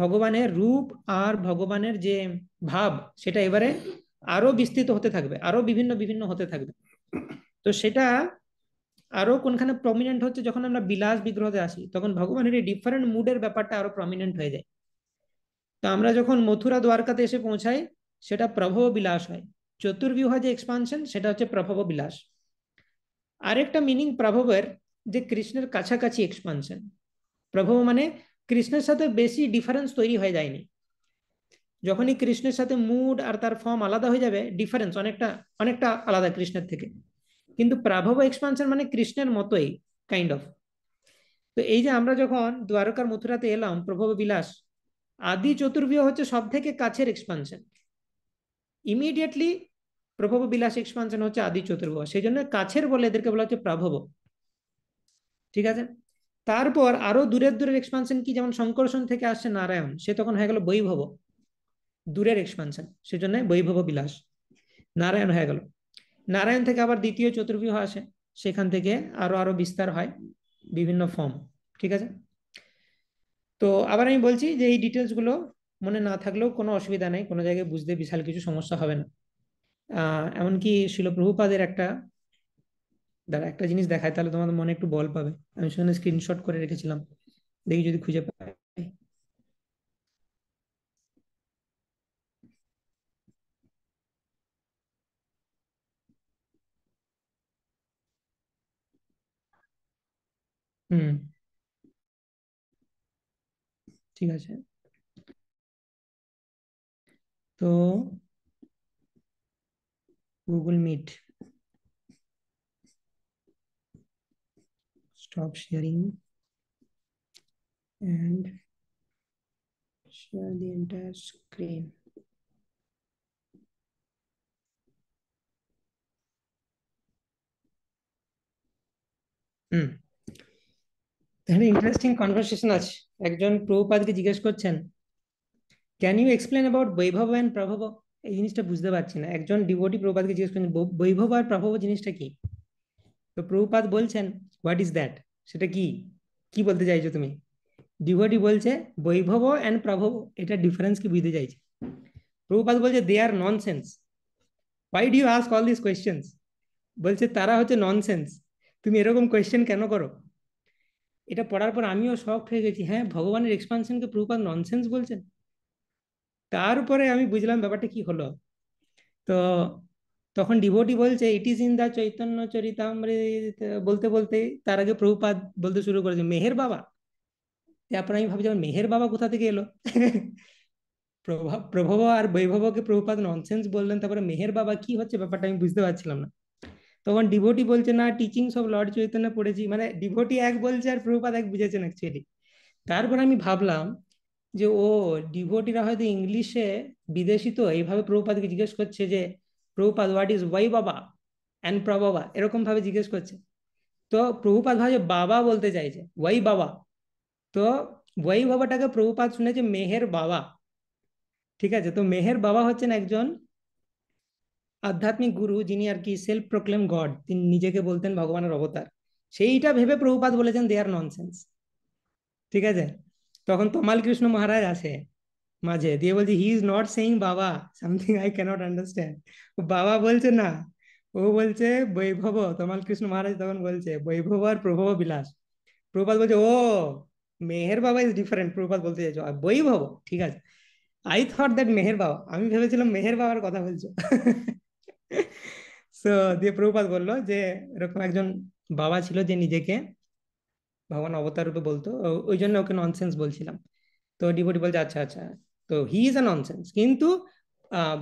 ভগবানের রূপ আর ভগবানের যে ভাব সেটা এবারে আরো বিস্তৃত হতে থাকবে আরো বিভিন্ন বিভিন্ন হতে থাকবে তো সেটা আরও কোনখানে প্রমিনেন্ট হচ্ছে যখন আমরা বিলাস বিগ্রহতে আসি তখন ভগবানের এই ডিফারেন্ট মুডের ব্যাপারটা আরো প্রমিনেন্ট হয়ে যায় তো আমরা যখন মথুরা দ্বারকাতে এসে পৌঁছাই সেটা প্রভব বিলাস হয় চতুর্বিহ যে এক্সপানশন সেটা হচ্ছে প্রভব বিলাস আরেকটা মিনিং প্রভবের যে কৃষ্ণের কাছাকাছি এক্সপানশন প্রভব মানে কৃষ্ণের সাথে বেশি ডিফারেন্স তৈরি হয়ে যায়নি যখনই কৃষ্ণের সাথে মুড আর তার ফর্ম আলাদা হয়ে যাবে ডিফারেন্স অনেকটা অনেকটা আলাদা কৃষ্ণের থেকে কিন্তু প্রাভব এক্সপানশন মানে কৃষ্ণের মতোই কাইন্ড অফ তো এই যে আমরা যখন দ্বারকার মথুরাতে এলাম প্রভব বিলাস আদি চতুর্ভীয় হচ্ছে সব থেকে কাছের এক্সপানশন ইমিডিয়েটলি প্রভব বিলাস এক্সপানশন হচ্ছে আদি চতুর্ভ সেই জন্য কাছের বলে এদেরকে বলা হচ্ছে প্রাভব ঠিক আছে তারপর আরো দূরের দূরের এক্সপানশন কি যেমন শঙ্করসন থেকে আসছে নারায়ণ সে তখন হয়ে গেল বৈভব দূরের এক্সপানশন সেজন্য বৈভব বিলাস নারায়ণ হয়ে গেল নারায়ণ থেকে আবার দ্বিতীয় চতুর্বিহ আসে সেখান থেকে আরো আরো বিস্তার হয় বিভিন্ন ফর্ম ঠিক আছে তো আবার আমি বলছি যে এই ডিটেলসগুলো মনে না থাকলেও কোনো অসুবিধা নেই কোনো জায়গায় বুঝতে বিশাল কিছু সমস্যা হবে না এমনকি শিল প্রভুপাদের একটা দাঁড়া একটা জিনিস দেখায় তাহলে তোমাদের মনে একটু বল পাবে আমি সেখানে স্ক্রিনশট করে রেখেছিলাম দেখি যদি খুঁজে পাই হুম ঠিক আছে তো Google Meet stop sharing and share the entire screen. Mm. এখানে ইন্টারেস্টিং কনভারসেশন আছে একজন প্রভুপাদকে জিজ্ঞেস করছেন can you explain about Vaibhava and Prabhava এই জিনিসটা বুঝতে পারছি না একজন ডিভোটি প্রভুপাদকে জিজ্ঞেস করছেন বৈভব আর প্রভব জিনিসটা কি তো প্রভুপাদ বলছেন হোয়াট ইজ দ্যাট সেটা কি কি বলতে চাইছো তুমি ডিভোটি বলছে বৈভব অ্যান্ড প্রভব এটা ডিফারেন্স কি বুঝতে চাইছে প্রভুপাদ বলছে they are nonsense why do you ask all this questions বলছে তারা হচ্ছে নন সেন্স তুমি এরকম কোয়েশ্চেন কেন করো এটা পড়ার পর আমিও শক্ট হয়ে গেছি হ্যাঁ ভগবানের এক্সপানশনকে প্রভুপাত ননসেন্স বলছেন তারপরে আমি বুঝলাম ব্যাপারটা কি হলো তো তখন ডিভোটি বলছে it is in the Chaitanya Charitamrita বলতে বলতে তার আগে প্রভুপাত বলতে শুরু করেছে মেহের বাবা তারপর আমি ভাবছিলাম মেহের বাবা কোথা থেকে এলো প্রভাব প্রভব আর বৈভবকে প্রভুপাত ননসেন্স বললেন তারপরে মেহের বাবা কি হচ্ছে ব্যাপারটা আমি বুঝতে পারছিলাম না তখন ডিভোটি বলছে না টিচিং সব লর্ড চৈতন্য পড়েছি মানে ডিভোটি এক বলছে আর প্রভুপাদ এক বুঝেছেন অ্যাকচুয়ালি তারপর আমি ভাবলাম যে ও ডিভোটিরা হয়তো ইংলিশে বিদেশি তো এইভাবে প্রভুপাদকে জিজ্ঞেস করছে যে Prabhupada what is Vaibhava and Prabhava এরকমভাবে জিজ্ঞেস করছে তো প্রভুপাদ ভাবে বাবা বলতে চাইছে ওয়াই বাবা তো ওয়াই বাবাটাকে প্রভুপাদ শুনেছে মেহের বাবা ঠিক আছে তো মেহের বাবা হচ্ছেন একজন আধ্যাত্মিক গুরু যিনি আর কি সেলফ প্রোক্লেম গড তিনি নিজেকে বলতেন ভগবানের অবতার সেইটা ভেবে প্রভুপাত বলেছেন দে আর ননসেন্স ঠিক আছে তখন তমাল কৃষ্ণ মহারাজ আছে মাঝে দিয়ে বলছে হি ইজ নট সেইং বাবা সামথিং আই ক্যানট আন্ডারস্ট্যান্ড বাবা বলছে না ও বলছে বৈভব তমাল কৃষ্ণ মহারাজ তখন বলছে বৈভব আর প্রভব বিলাস প্রভুপাত বলছে ও মেহের বাবা ইজ ডিফারেন্ট প্রভুপাত বলতে চাইছো বৈভব ঠিক আছে আই থট দ্যাট মেহের বাবা আমি ভেবেছিলাম মেহের বাবার কথা বলছো তো দিয়ে প্রভুপাত বললো যে এরকম একজন বাবা ছিল যে নিজেকে ভগবান অবতার রূপে বলতো ওই জন্য ওকে ননসেন্স বলছিলাম তো ডিভোটি বলছে আচ্ছা আচ্ছা তো হি ইজ আ ননসেন্স কিন্তু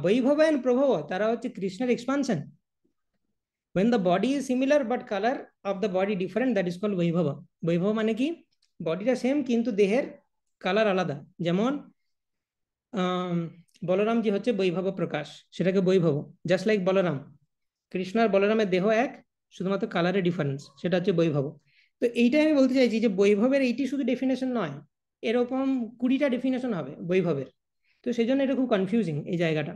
বৈভবায়ন প্রভব তারা হচ্ছে কৃষ্ণের expansion when the body is similar but colour of the body different that is call Vaibhava বৈভব মানে কি বডিটা সেম কিন্তু দেহের কালার আলাদা যেমন বলরাম যে হচ্ছে বৈভব প্রকাশ সেটাকে বৈভব জাস্ট লাইক বলরাম কৃষ্ণ আর বলরামের দেহ এক শুধুমাত্র কালারে ডিফারেন্স সেটা হচ্ছে বৈভব তো এইটাই আমি বলতে চাইছি যে বৈভবের এইটি শুধু ডেফিনেশন নয় এরকম কুড়িটা ডেফিনেশন হবে বৈভবের তো সেই জন্য এটা খুব কনফিউজিং এই জায়গাটা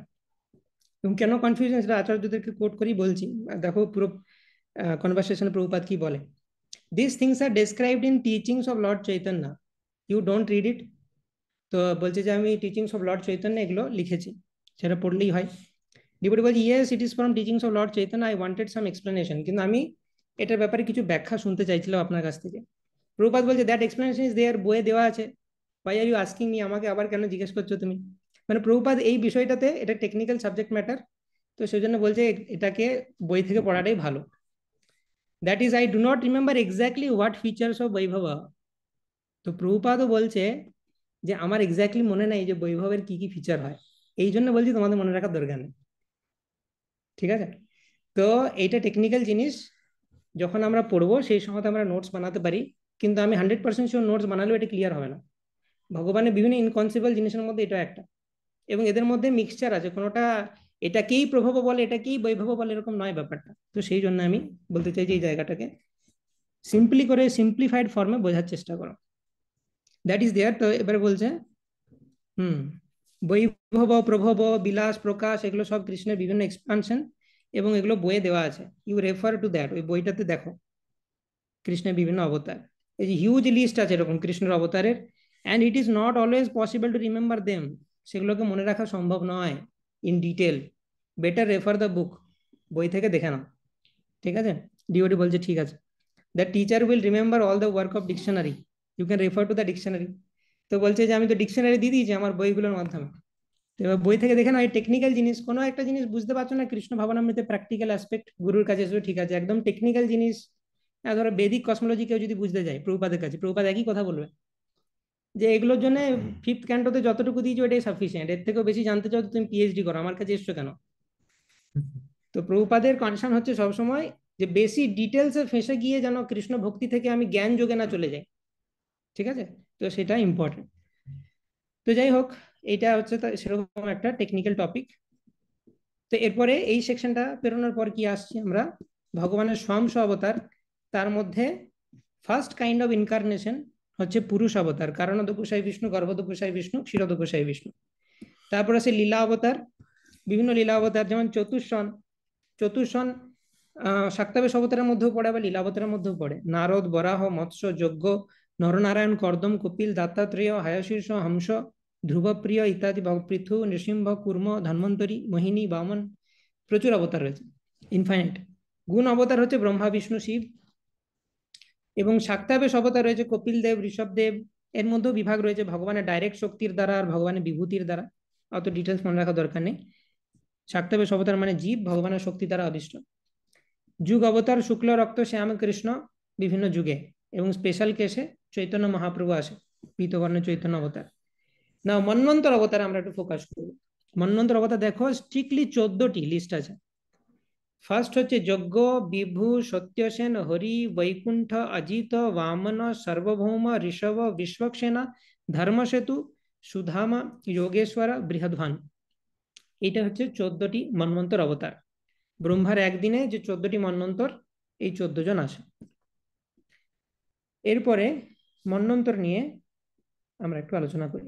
এবং কেন কনফিউজিং সেটা আচার্যদেরকে কোট করি বলছি দেখো পুরো কনভারসেশন প্রভুপাত কি বলে this things are described in teachings of Lord Chaitanya you don't read it তো বলছে যে আমি টিচিংস অফ লর্ড চৈতন্য এগুলো লিখেছি সেটা পড়লেই হয় ডিপুটি বলছে yes it is from teachings of Lord Chaitanya I wanted some explanation কিন্তু আমি এটার ব্যাপারে কিছু ব্যাখ্যা শুনতে চাইছিলাম আপনার কাছ থেকে প্রভুপাত বলছে দ্যাট এক্সপ্লেনেশন ইস দেয়ার বইয়ে দেওয়া আছে why are you asking me আমাকে আবার কেন জিজ্ঞেস করছো তুমি মানে প্রভুপাত এই বিষয়টাতে এটা টেকনিক্যাল সাবজেক্ট ম্যাটার তো সেই জন্য বলছে এটাকে বই থেকে পড়াটাই ভালো that is I do not remember exactly what features of Vaibhava তো প্রভুপাতও বলছে যে আমার এক্স্যাক্টলি মনে নাই যে বৈভবের কি কি ফিচার হয় এই জন্য বলছি তোমাদের মনে রাখার দরকার নেই ঠিক আছে তো এইটা টেকনিক্যাল জিনিস যখন আমরা পড়বো সেই সময় আমরা নোটস বানাতে পারি কিন্তু আমি হান্ড্রেড পার্সেন্ট শিওর নোটস বানালেও এটা ক্লিয়ার হবে না ভগবানের বিভিন্ন ইনকনসিবল জিনিসের মধ্যে এটা একটা এবং এদের মধ্যে মিক্সচার আছে কোনোটা এটাকেই প্রভাব বলে এটাকেই বৈভব বলে এরকম নয় ব্যাপারটা তো সেই জন্য আমি বলতে চাই যে এই জায়গাটাকে সিম্পলি করে সিম্পলিফাইড ফর্মে বোঝার চেষ্টা করো দ্যাট ইজ দেয়ার তো এবারে বলছে হুম বৈভব প্রভব বিলাস প্রকাশ এগুলো সব কৃষ্ণের বিভিন্ন এক্সপানশন এবং এগুলো বইয়ে দেওয়া আছে ইউ রেফার টু দ্যাট ওই বইটাতে দেখো কৃষ্ণের বিভিন্ন অবতার এই যে হিউজ লিস্ট আছে এরকম কৃষ্ণের অবতারের and it is not always possible to remember them সেগুলোকে মনে রাখা সম্ভব নয় in detail better refer the book বই থেকে দেখে নাও ঠিক আছে ডিওডি বলছে ঠিক আছে the teacher will remember all the work of dictionary you can refer to the dictionary তো বলছে যে আমি তো ডিকশনারি দিয়ে দিয়েছি আমার বইগুলোর মাধ্যমে তো এবার বই থেকে দেখে না এই টেকনিক্যাল জিনিস কোনো একটা জিনিস বুঝতে পারছো না কৃষ্ণ ভাবনামৃতে প্র্যাকটিক্যাল অ্যাসপেক্ট গুরুর কাছে এসে ঠিক আছে একদম টেকনিক্যাল জিনিস ধরো বেদিক কসমোলজি কেউ যদি বুঝতে যায় প্রভুপাদের কাছে প্রভুপাদ একই কথা বলবে যে এগুলোর জন্য ফিফথ ক্যান্টোতে যতটুকু দিয়েছি ওটাই সাফিসিয়েন্ট এর থেকেও বেশি জানতে চাও তুমি পিএইচডি করো আমার কাছে এসছো কেন তো প্রভুপাদের কনসার্ন হচ্ছে সবসময় যে বেশি ডিটেলসে ফেঁসে গিয়ে যেন কৃষ্ণ ভক্তি থেকে আমি জ্ঞান যোগে না চলে যাই ঠিক আছে তো সেটা ইম্পর্টেন্ট তো যাই হোক এটা হচ্ছে সেরকম একটা টেকনিক্যাল টপিক তো এরপরে এই সেকশনটা পেরোনোর পর কি আসছি আমরা ভগবানের স্বয়ংস অবতার তার মধ্যে ফার্স্ট কাইন্ড অফ ইনকারনেশন হচ্ছে পুরুষ অবতার কারণ দোকুশাই বিষ্ণু গর্ভদোকুশাই বিষ্ণু ক্ষীরদোকুশাই বিষ্ণু তারপর আছে লীলা অবতার বিভিন্ন লীলা অবতার যেমন চতুর্শন আহ শাক্তাবেশ অবতারের মধ্যেও পড়ে বা অবতারের মধ্যেও পড়ে নারদ বরাহ মৎস্য যজ্ঞ নরনারায়ণ কর্দম কপিল দত্তাত্রেয় হায়শীর্ষ হংস ধ্রুবপ্রিয় ইত্যাদি পৃথু নৃসিংহ কুর্ম ধন্বন্তরী মোহিনী বামন প্রচুর অবতার রয়েছে ইনফাইনাইট গুণ অবতার হচ্ছে ব্রহ্মা বিষ্ণু শিব এবং সাক্তাবেশ অবতার রয়েছে কপিল দেব ঋষভ দেব এর মধ্যেও বিভাগ রয়েছে ভগবানের ডাইরেক্ট শক্তির দ্বারা আর ভগবানের বিভূতির দ্বারা অত ডিটেলস মনে রাখা দরকার নেই সাক্তাবেশ অবতার মানে জীব ভগবানের শক্তি দ্বারা আবিষ্ট যুগ অবতার শুক্ল রক্ত শ্যাম কৃষ্ণ বিভিন্ন যুগে এবং স্পেশাল কেসে চৈতন্য মহাপ্রভু আসে পীতবর্ণ চৈতন্য অবতার না মন্বন্তর অবতারে আমরা একটু ফোকাস করবো মন্বন্তর অবতার দেখো স্ট্রিক্টলি চোদ্দটি লিস্ট আছে ফার্স্ট হচ্ছে যজ্ঞ বিভু সত্যসেন হরি বৈকুণ্ঠ অজিত বামন সার্বভৌম ঋষভ বিশ্বক্সেনা ধর্মসেতু সুধামা যোগেশ্বর বৃহদ্ভান এটা হচ্ছে চোদ্দটি মন্বন্তর অবতার ব্রহ্মার একদিনে যে চোদ্দটি মন্বন্তর এই চোদ্দ জন আসে এরপরে মন্নন্তর নিয়ে আমরা একটু আলোচনা করি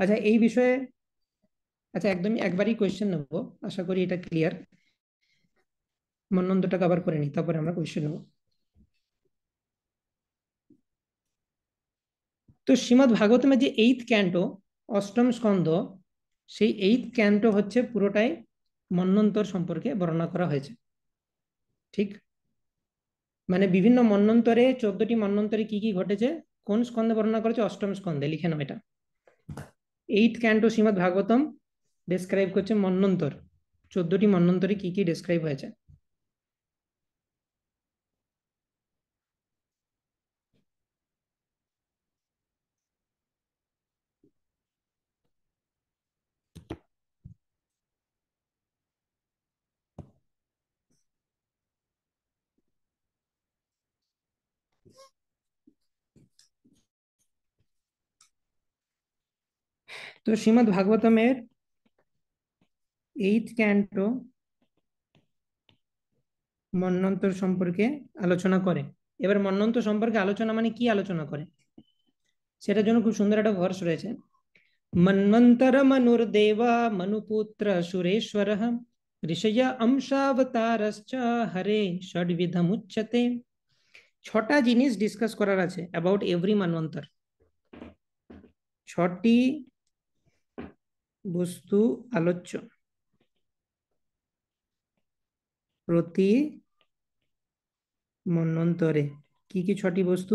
আচ্ছা এই বিষয়ে আচ্ছা একদমই একবারই কোয়েশ্চেন নেব আশা করি এটা ক্লিয়ার মন্নন্তটা কভার করে নিই তারপরে আমরা কোয়েশ্চেন নেব তো শ্রীমৎ ভাগবতমে যে এইথ ক্যান্টো অষ্টম স্কন্ধ সেই এইথ ক্যান্টো হচ্ছে পুরোটাই মন্নন্তর সম্পর্কে বর্ণনা করা হয়েছে ঠিক মানে বিভিন্ন মন্বন্তরে চোদ্দটি মন্বন্তরে কি কি ঘটেছে কোন স্কন্ধে বর্ণনা করেছে অষ্টম স্কন্ধে লিখে নাও এটা eight canto Shrimad Bhagavatam describe করছে মন্বন্তর চোদ্দটি মন্বন্তরে কি কি ডেসক্রাইব হয়েছে তো শ্রীমদ ভাগবতমের এইথ ক্যান্টো মন্নন্তর সম্পর্কে আলোচনা করে এবার মন্নন্ত সম্পর্কে আলোচনা মানে কি আলোচনা করে সেটার জন্য খুব সুন্দর একটা ভর্ষ রয়েছে মন্বন্তর মনুর্দেবা মনুপুত্র সুরেশ্বর ঋষয়া অংশাবতারশ্চ হরে উচ্চতে ছটা জিনিস ডিসকাস করার আছে অ্যাবাউট এভরি মন্বন্তর ছটি বস্তু আলোচ্য প্রতি মন্বন্তরে কি কি ছটি বস্তু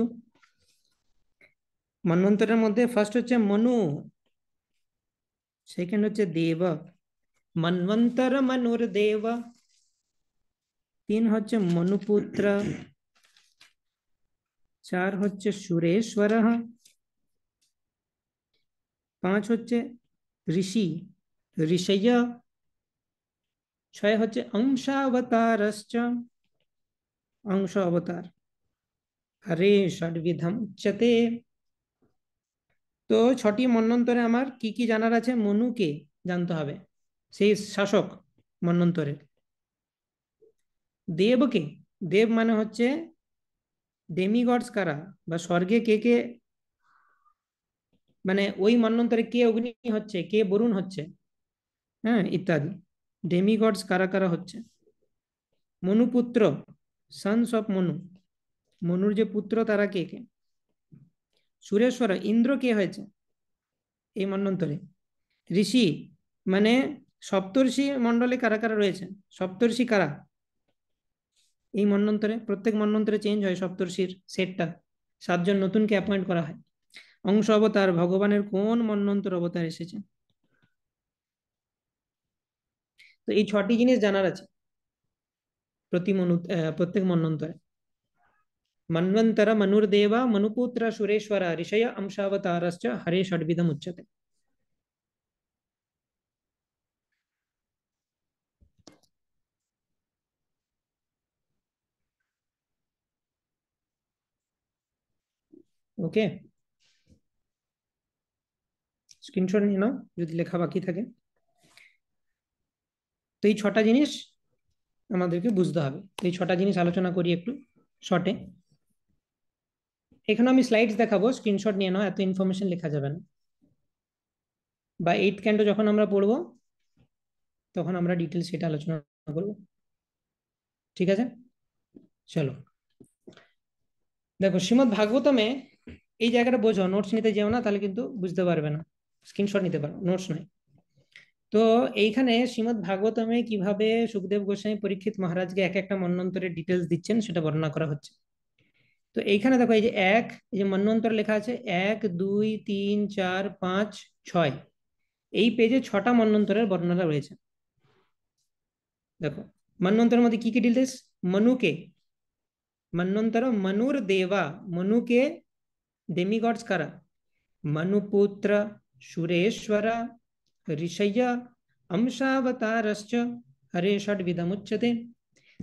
মন্বন্তরের মধ্যে ফার্স্ট হচ্ছে মনু সেকেন্ড হচ্ছে দেব মন্বন্তর মনুর দেব তিন হচ্ছে মনুপুত্র চার হচ্ছে সুরেশ্বর পাঁচ হচ্ছে ঋষি ঋষয় ছয় হচ্ছে অংশাবতার অংশ অবতার হরে ষডবিধম উচ্চতে তো ছটি মন্বন্তরে আমার কি কি জানার আছে মনুকে জানতে হবে সেই শাসক মন্নন্তরে দেবকে দেব মানে হচ্ছে ডেমিগডস কারা বা স্বর্গে কে কে মানে ওই মন্বন্তরে কে অগ্নি হচ্ছে কে বরুণ হচ্ছে হ্যাঁ ইত্যাদি ডেমিগডস কারা কারা হচ্ছে মনুপুত্র সন্স অফ মনু মনুর যে পুত্র তারা কে কে সুরেশ্বর ইন্দ্র কে হয়েছে এই মন্বন্তরে ঋষি মানে সপ্তর্ষি মণ্ডলে কারা কারা রয়েছে সপ্তর্ষি কারা এই মন্বন্তরে প্রত্যেক মন্বন্তরে চেঞ্জ হয় সপ্তর্ষির সেটটা সাতজন নতুনকে অ্যাপয়েন্ট করা হয় অংশ অবতার ভগবানের কোন মন্যন্তর অবতার এসেছে তো এই ছটি জিনিস জানার আছে প্রতি মনু প্রত্যেক মন্যন্তরে মন্বন্তর মনুর্দেবা মনুপুত্র সুরেশ্বর ঋষয় অংশাবতারশ্চ হরে ষডবিধম উচ্চতে ওকে স্ক্রিনশট নিয়ে নাও যদি লেখা বাকি থাকে তো এই ছটা জিনিস আমাদেরকে বুঝতে হবে তো এই ছটা জিনিস আলোচনা করি একটু শর্টে এখানে আমি স্লাইডস দেখাবো স্ক্রিনশট নিয়ে নাও এত ইনফরমেশন লেখা যাবে না বা এইট ক্যান্ডো যখন আমরা পড়ব তখন আমরা ডিটেলস সেটা আলোচনা করব ঠিক আছে চলো দেখো শ্রীমদ ভাগবতমে এই জায়গাটা বোঝো নোটস নিতে যেও না তাহলে কিন্তু বুঝতে পারবে না স্ক্রিনশট নিতে পারো নোটস নয় তো এইখানে শ্রীমদ ভাগবতমে কিভাবে সুখদেব গোস্বামী পরীক্ষিত মহারাজকে এক একটা মন্বন্তরের ডিটেলস দিচ্ছেন সেটা বর্ণনা করা হচ্ছে তো এইখানে দেখো এই যে এক এই যে মন্যন্তর লেখা আছে এক দুই তিন চার পাঁচ ছয় এই পেজে ছটা মন্যন্তরের বর্ণনা রয়েছে দেখো মন্যন্তরের মধ্যে কি কি ডিটেলস মনুকে মন্যন্তর মনুর দেবা মনুকে দেমিগডস কারা মনুপুত্র सुरेश्वर ऋषय्य अंशावतारश्च হরে ষডবিদমুচ্যতে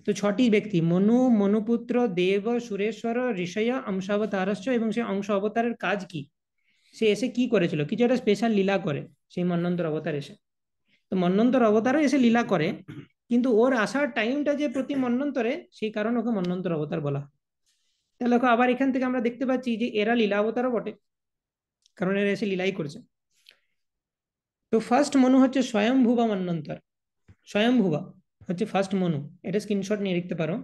তো ছটি ব্যক্তি মনু মনুপুত্র দেব সুরেশ্বর ঋষয়া অংশাবতারশ্চ এবং সেই অংশ অবতারের কাজ কি সে এসে কি করেছিল কিছু একটা স্পেশাল লীলা করে সেই মন্নন্তর অবতার এসে তো মন্নন্তর অবতারও এসে লীলা করে কিন্তু ওর আসার টাইমটা যে প্রতি মন্নন্তরে সেই কারণে ওকে মন্নন্তর অবতার বলা তাহলে ওকে আবার এখান থেকে আমরা দেখতে পাচ্ছি যে এরা লীলা অবতারও বটে কারণ এরা এসে লীলাই করছে তো ফার্স্ট মনু হচ্ছে স্বয়ংভুবা মান্যন্তর স্বয়ংভুবা হচ্ছে ফার্স্ট মনু এটা স্ক্রিনশট নিয়ে লিখতে পারো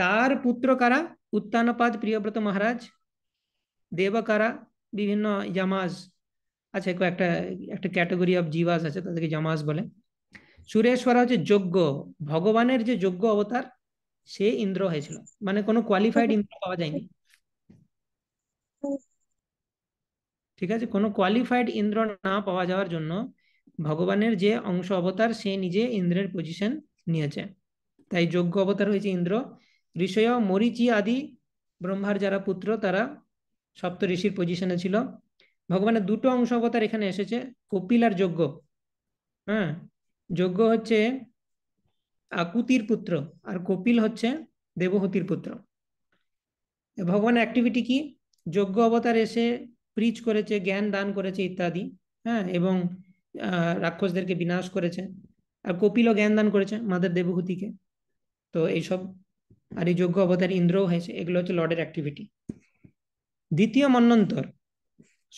তার পুত্র কারা উত্তানপাদ প্রিয়ব্রত মহারাজ দেবকারা বিভিন্ন জামাজ আছে কয়েকটা একটা ক্যাটাগরি অফ জিবাজ আছে তাদেরকে জামাজ বলে সুরেশ্বরা হচ্ছে যোগ্য ভগবানের যে যোগ্য অবতার সে ইন্দ্র হয়েছিল মানে কোনো কোয়ালিফাইড ইন্দ্র পাওয়া যায়নি ঠিক আছে কোনো কোয়ালিফাইড ইন্দ্র না পাওয়া যাওয়ার জন্য ভগবানের যে অংশ অবতার সে নিজে ইন্দ্রের পজিশন নিয়েছে তাই যোগ্য অবতার হয়েছে ইন্দ্র ঋষয় মরিচি আদি ব্রহ্মার যারা পুত্র তারা সপ্ত ঋষির পজিশনে ছিল ভগবানের দুটো অংশ অবতার এখানে এসেছে কপিল আর যজ্ঞ হ্যাঁ যজ্ঞ হচ্ছে আকুতির পুত্র আর কপিল হচ্ছে দেবহতির পুত্র ভগবানের অ্যাক্টিভিটি কি যজ্ঞ অবতার এসে প্রিচ করেছে জ্ঞান দান করেছে ইত্যাদি হ্যাঁ এবং রাক্ষসদেরকে বিনাশ করেছে আর কপিলও জ্ঞান দান করেছে মাদার দেবহূতিকে তো এইসব আর এই যোগ্য অবতার ইন্দ্রও হয়েছে এগুলো হচ্ছে লর্ডের অ্যাক্টিভিটি দ্বিতীয় মন্বন্তর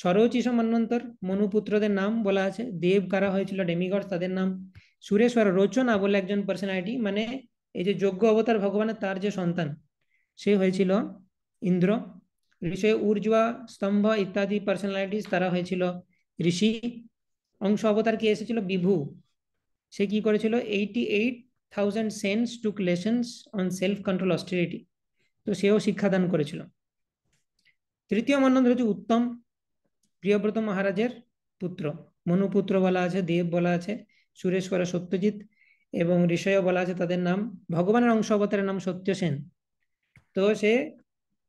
সরচিস মন্বন্তর মনুপুত্রদের নাম বলা আছে দেব কারা হয়েছিল ডেমিগড তাদের নাম সুরেশ্বর রোচনা বলে একজন পার্সোনালিটি মানে এই যে যোগ্য অবতার ভগবানের তার যে সন্তান সে হয়েছিল ইন্দ্র ঋষে ঊর্জা স্তম্ভ ইত্যাদি পার্সোনালিটিস তারা হয়েছিল ঋষি অংশ অবতার কি এসেছিল বিভু সে কি করেছিল eighty eight thousand sons took lessons on self control austerity তো সেও শিক্ষাদান করেছিল তৃতীয় মানন্দ হচ্ছে উত্তম প্রিয়ব্রত মহারাজের পুত্র মনুপুত্র বলা আছে দেব বলা আছে সুরেশ্বর সত্যজিৎ এবং ঋষয় বলা আছে তাদের নাম ভগবানের অংশ অবতারের নাম সত্য সেন তো সে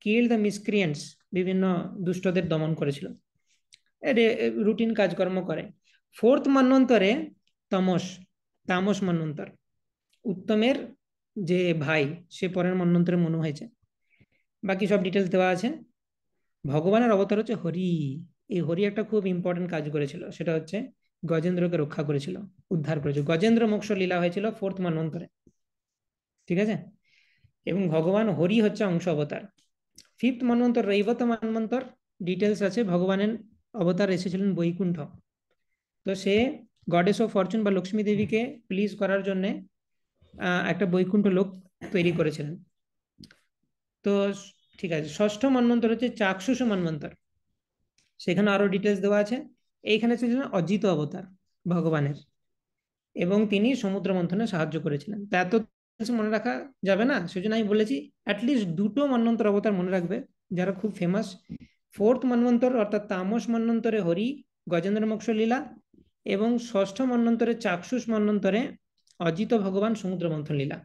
কিল দ্য মিসক্রিয়েন্টস বিভিন্ন দুষ্টদের দমন করেছিল রুটিন কাজকর্ম করে ফোর্থ মান্যন্তরে তমস তামস মান্যন্তর উত্তমের যে ভাই সে পরের মন্বন্তরে মনে হয়েছে বাকি সব ডিটেলস দেওয়া আছে ভগবানের অবতার হচ্ছে হরি এই হরি একটা খুব ইম্পর্টেন্ট কাজ করেছিল সেটা হচ্ছে গজেন্দ্রকে রক্ষা করেছিল উদ্ধার করেছিল গজেন্দ্র মোক্ষ লীলা হয়েছিল ফোর্থ মান্বন্তরে ঠিক আছে এবং ভগবান হরি হচ্ছে অংশ অবতার ফিফথ মানবন্তর রৈবত মানবন্তর ডিটেলস আছে ভগবানের অবতার এসেছিলেন বৈকুণ্ঠ তো সে গডেস অফ ফরচুন বা লক্ষ্মী দেবীকে প্লিজ করার জন্যে একটা বৈকুণ্ঠ লোক তৈরি করেছিলেন তো ঠিক আছে ষষ্ঠ মানমন্তর হচ্ছে চাক্ষুষ মানমন্তর সেখানে আরো ডিটেলস দেওয়া আছে এইখানে ছিলেন অজিত অবতার ভগবানের এবং তিনি সমুদ্র মন্থনে সাহায্য করেছিলেন তা এত কিছু মনে রাখা যাবে না সেজন্য আমি বলেছি অ্যাটলিস্ট দুটো মন্বন্তর অবতার মনে রাখবে যারা খুব ফেমাস ফোর্থ মন্বন্তর অর্থাৎ তামস মন্বন্তরে হরি গজেন্দ্র মোক্ষ লীলা এবং ষষ্ঠ মন্বন্তরে চাক্ষুষ মন্বন্তরে অজিত ভগবান সমুদ্র মন্থন লীলা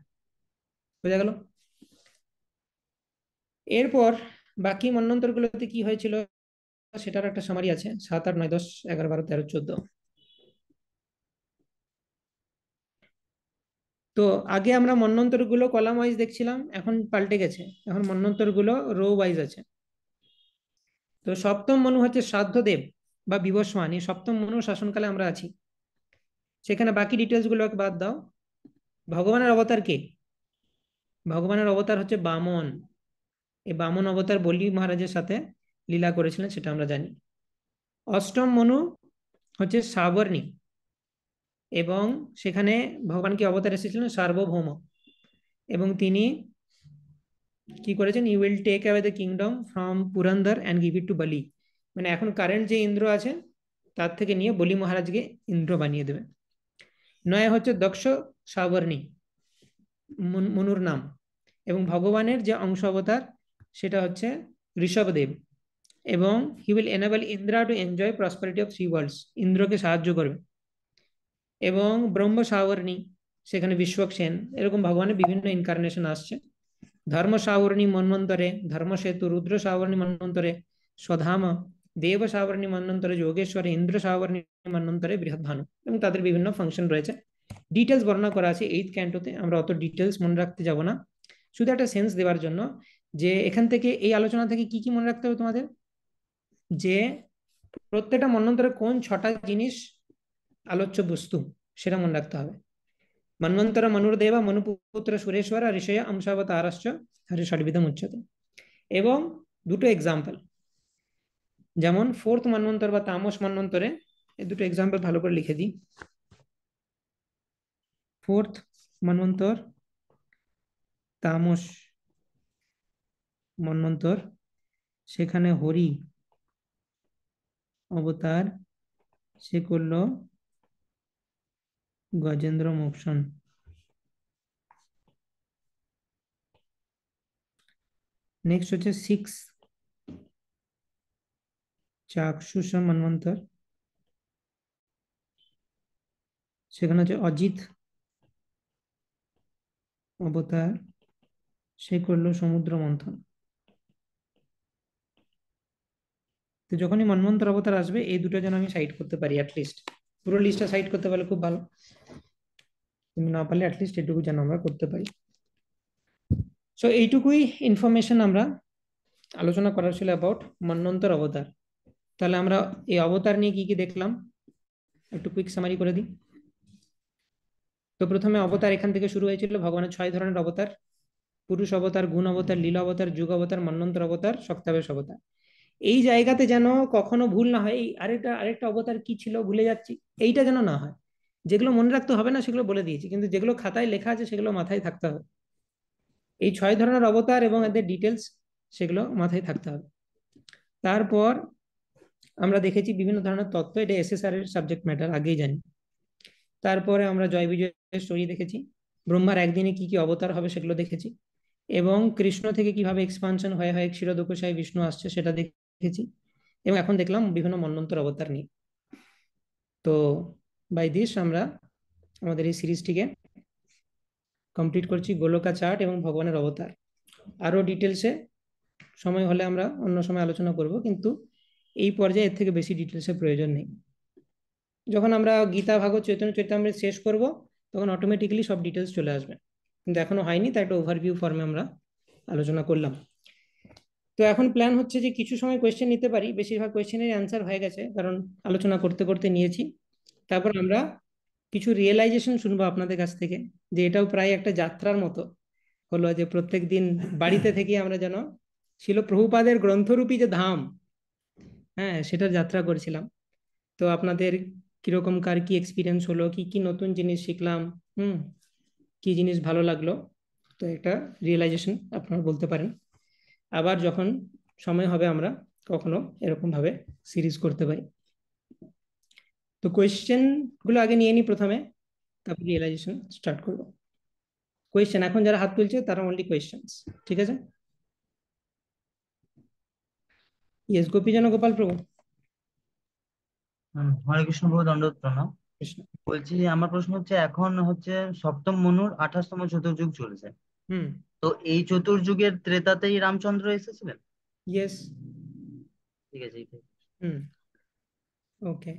বোঝা গেল এরপর বাকি মন্বন্তরগুলোতে কি হয়েছিল সেটার একটা সামারি আছে সাত আট নয় দশ এগারো বারো তেরো চোদ্দ তো আগে আমরা মন্নন্তরগুলো কলাম ওয়াইজ দেখছিলাম এখন পাল্টে গেছে এখন মন্নন্তরগুলো রো ওয়াইজ আছে তো সপ্তম মনু হচ্ছে শ্রাদ্ধদেব বা বিবসমান এই সপ্তম মনু শাসনকালে আমরা আছি সেখানে বাকি ডিটেলসগুলো বাদ দাও ভগবানের অবতার কে ভগবানের অবতার হচ্ছে বামন এই বামন অবতার বলি মহারাজের সাথে লীলা করেছিলেন সেটা আমরা জানি অষ্টম মনু হচ্ছে সাবর্ণী এবং সেখানে ভগবান কি অবতার এসেছিলেন সার্বভৌম এবং তিনি কি করেছেন you will take away the kingdom from Purandara and give it to Bali মানে এখন কারেন্ট যে ইন্দ্র আছে তার থেকে নিয়ে বলি মহারাজকে ইন্দ্র বানিয়ে দেবে নয় হচ্ছে দক্ষ সাবর্ণী মনুর নাম এবং ভগবানের যে অংশ অবতার সেটা হচ্ছে ঋষভদেব এবং he will enable Indra to enjoy prosperity of three worlds ইন্দ্রকে সাহায্য করবে এবং ব্রহ্ম সাবরণী সেখানে বিশ্বক সেন এরকম ভগবানের বিভিন্ন ইনকারনেশন আসছে ধর্ম সাবরণী মন্বন্তরে ধর্মসেতু রুদ্র সাবরণী মন্বন্তরে স্বধাম দেব সাবরণী মন্বন্তরে যোগেশ্বরে ইন্দ্র সাবরণী মন্বন্তরে বৃহৎভানু এবং তাদের বিভিন্ন ফাংশন রয়েছে ডিটেলস বর্ণনা করা আছে এইথ ক্যান্টোতে আমরা অত ডিটেলস মনে রাখতে যাব না শুধু একটা সেন্স দেওয়ার জন্য যে এখান থেকে এই আলোচনা থেকে কি কি মনে রাখতে হবে তোমাদের যে প্রত্যেকটা মন্বন্তরে কোন ছটা জিনিস আলোচ্য বস্তু সেটা মনে রাখতে হবে মন্বন্তর মনুর্দেবা মনুপুত্র সুরেশ্বর ঋষয় অংশাবতারশ্চ হরি ষডবিধম উচ্চত এবং দুটো এক্সাম্পল যেমন ফোর্থ মন্বন্তর বা তামস মন্বন্তরে এই দুটো এক্সাম্পল ভালো করে লিখে দিই ফোর্থ মন্বন্তর তামস মন্বন্তর সেখানে হরি অবতার সে করল গজেন্দ্র option. নেক্সট হচ্ছে সিক্স চাক্ষুষ মনমন্তর সেখানে হচ্ছে অজিত অবতার সে করলো সমুদ্র মন্থন তো যখনই মনমন্তর অবতার আসবে এই দুটো যেন আমি সাইড করতে পারি অ্যাটলিস্ট পুরো লিস্টটা সাইড করতে পারলে খুব ভালো না পারলে অ্যাটলিস্ট এটুকু যেন আমরা করতে পারি সো এইটুকুই ইনফরমেশন আমরা আলোচনা করার ছিল অ্যাবাউট মন্নন্তর অবতার তাহলে আমরা এই অবতার নিয়ে কি কি দেখলাম একটু কুইক সামারি করে দিই তো প্রথমে অবতার এখান থেকে শুরু হয়েছিল ভগবানের ছয় ধরনের অবতার পুরুষ অবতার গুণ অবতার লীলা অবতার যুগ অবতার মন্নন্তর অবতার সপ্তাবেশ অবতার এই জায়গাতে যেন কখনো ভুল না হয় এই আরেকটা আরেকটা অবতার কি ছিল ভুলে যাচ্ছি এইটা যেন না হয় যেগুলো মনে রাখতে হবে না সেগুলো বলে দিয়েছি কিন্তু যেগুলো খাতায় লেখা আছে সেগুলো মাথায় থাকতে হবে এই ছয় ধরনের অবতার এবং এদের ডিটেলস সেগুলো মাথায় থাকতে হবে তারপর আমরা দেখেছি বিভিন্ন ধরনের তত্ত্ব এটা এসএসআর এর সাবজেক্ট ম্যাটার আগেই জানি তারপরে আমরা জয় বিজয়ের স্টোরি দেখেছি ব্রহ্মার একদিনে কি কি অবতার হবে সেগুলো দেখেছি এবং কৃষ্ণ থেকে কিভাবে এক্সপানশন হয়ে হয় ক্ষীরদোকোষায় বিষ্ণু আসছে সেটা দেখেছি এবং এখন দেখলাম বিভিন্ন মন্বন্তর অবতার নিয়ে তো বাই দিস আমরা আমাদের এই সিরিজটিকে কমপ্লিট করছি গোলকা চার্ট এবং ভগবানের অবতার আরও ডিটেলসে সময় হলে আমরা অন্য সময় আলোচনা করব কিন্তু এই পর্যায়ে এর থেকে বেশি ডিটেলসের প্রয়োজন নেই যখন আমরা গীতা ভাগ চৈতন্য চৈতামৃত শেষ করব তখন অটোমেটিক্যালি সব ডিটেলস চলে আসবে কিন্তু এখনও হয়নি তাই একটা ওভারভিউ ফর্মে আমরা আলোচনা করলাম তো এখন প্ল্যান হচ্ছে যে কিছু সময় কোয়েশ্চেন নিতে পারি বেশিরভাগ কোয়েশ্চেনের অ্যান্সার হয়ে গেছে কারণ আলোচনা করতে করতে নিয়েছি তারপর আমরা কিছু রিয়েলাইজেশন শুনবো আপনাদের কাছ থেকে যে এটাও প্রায় একটা যাত্রার মতো হলো যে প্রত্যেক দিন বাড়িতে থেকে আমরা যেন ছিল প্রভুপাদের গ্রন্থরূপী যে ধাম হ্যাঁ সেটার যাত্রা করেছিলাম তো আপনাদের কার কি এক্সপিরিয়েন্স হলো কি কি নতুন জিনিস শিখলাম হুম কি জিনিস ভালো লাগলো তো একটা রিয়েলাইজেশন আপনারা বলতে পারেন আবার যখন সময় হবে আমরা কখনো এরকমভাবে সিরিজ করতে পারি তো কোয়েশ্চেনগুলো আগে নিয়ে নিই প্রথমে তারপর রিয়েলাইজেশন স্টার্ট করবো কোয়েশ্চেন এখন যারা হাত তুলছে তারা অনলি কোয়েশ্চেন ঠিক আছে ইয়েস গোপীজন গোপাল প্রভু হরে কৃষ্ণ প্রভু দণ্ডত বলছি আমার প্রশ্ন হচ্ছে এখন হচ্ছে সপ্তম মনুর আঠাশতম চতুর্যুগ চলেছে হুম তো এই চতুর্যুগের ত্রেতাতেই রামচন্দ্র এসেছিলেন ইয়েস ঠিক আছে হুম ওকে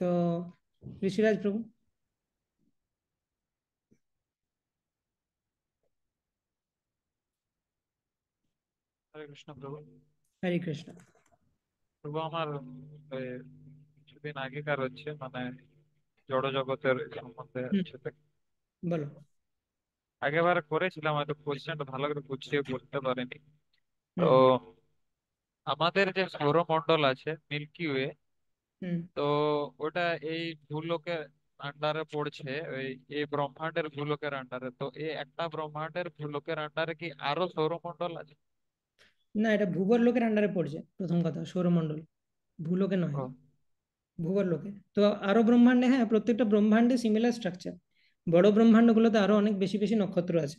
তো ঋষিরাজ প্রভু হরে কৃষ্ণ প্রভু হরে কৃষ্ণ প্রভু আমার কিছুদিন আগেকার হচ্ছে মানে জড় জগতের সম্বন্ধে বলো আগেবার করেছিলাম হয়তো কোশ্চেনটা ভালো করে গুছিয়ে বলতে পারিনি তো আমাদের যে সৌরমন্ডল আছে মিল্কি ওয়ে হুম তো ওটা এই ভূলোকের আন্ডারে পড়ছে ওই এই ব্রহ্মাণ্ডের ভূলোকের আন্ডারে তো এই একটা ব্রহ্মাণ্ডের ভূলোকের আন্ডারে কি আরো সৌরমণ্ডল আছে না এটা ভূগোল লোকের আন্ডারে পড়ছে প্রথম কথা সৌরমণ্ডল ভূলোকে নয় ভূগোল লোকে তো আরো ব্রহ্মাণ্ডে হ্যাঁ প্রত্যেকটা ব্রহ্মাণ্ডে সিমিলার স্ট্রাকচার বড় ব্রহ্মাণ্ড গুলোতে আরো অনেক বেশি বেশি নক্ষত্র আছে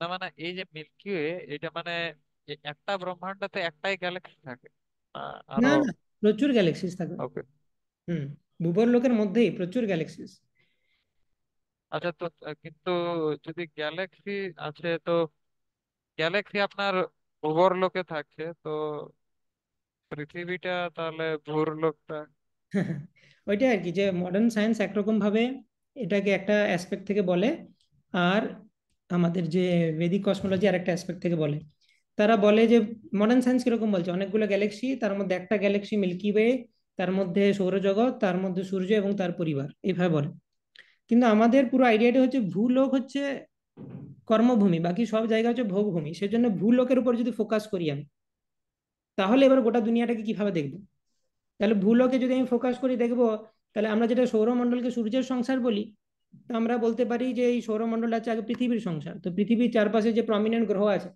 না মানে এই যে মিল্কি ওয়ে এটা মানে একটা ব্রহ্মাণ্ডতে একটাই গ্যালাক্সি থাকে না না প্রচুর গ্যালাক্সিস থাকবে ওকে হুম ভূবর লোকের মধ্যেই প্রচুর গ্যালাক্সিস আচ্ছা তো কিন্তু যদি গ্যালাক্সি আছে তো গ্যালাক্সি আপনার ভূগর লোকে থাকছে তো পৃথিবীটা তাহলে ভূর লোকটা ওইটা আর কি যে মডার্ন সায়েন্স একরকম ভাবে এটাকে একটা অ্যাসপেক্ট থেকে বলে আর আমাদের যে বেদিক কসমোলজি আর একটা অ্যাসপেক্ট থেকে বলে তারা বলে যে মডার্ন সায়েন্স কিরকম বলছে অনেকগুলো গ্যালাক্সি তার মধ্যে একটা গ্যালাক্সি মিল্কি ওয়ে তার মধ্যে সৌরজগৎ তার মধ্যে সূর্য এবং তার পরিবার এইভাবে বলে কিন্তু আমাদের পুরো আইডিয়াটা হচ্ছে ভূলোক হচ্ছে কর্মভূমি বাকি সব জায়গা হচ্ছে ভোগভূমি সেই জন্য ভূলোকের উপর যদি ফোকাস করি আমি তাহলে এবার গোটা দুনিয়াটাকে কিভাবে দেখবো তাহলে ভূলোকে যদি আমি ফোকাস করি দেখবো তাহলে আমরা যেটা সৌরমণ্ডলকে সূর্যের সংসার বলি আমরা বলতে পারি যে এই সৌরমণ্ডল আছে আগে পৃথিবীর সংসার তো পৃথিবীর চারপাশে যে প্রমিনেন্ট গ্রহ আছে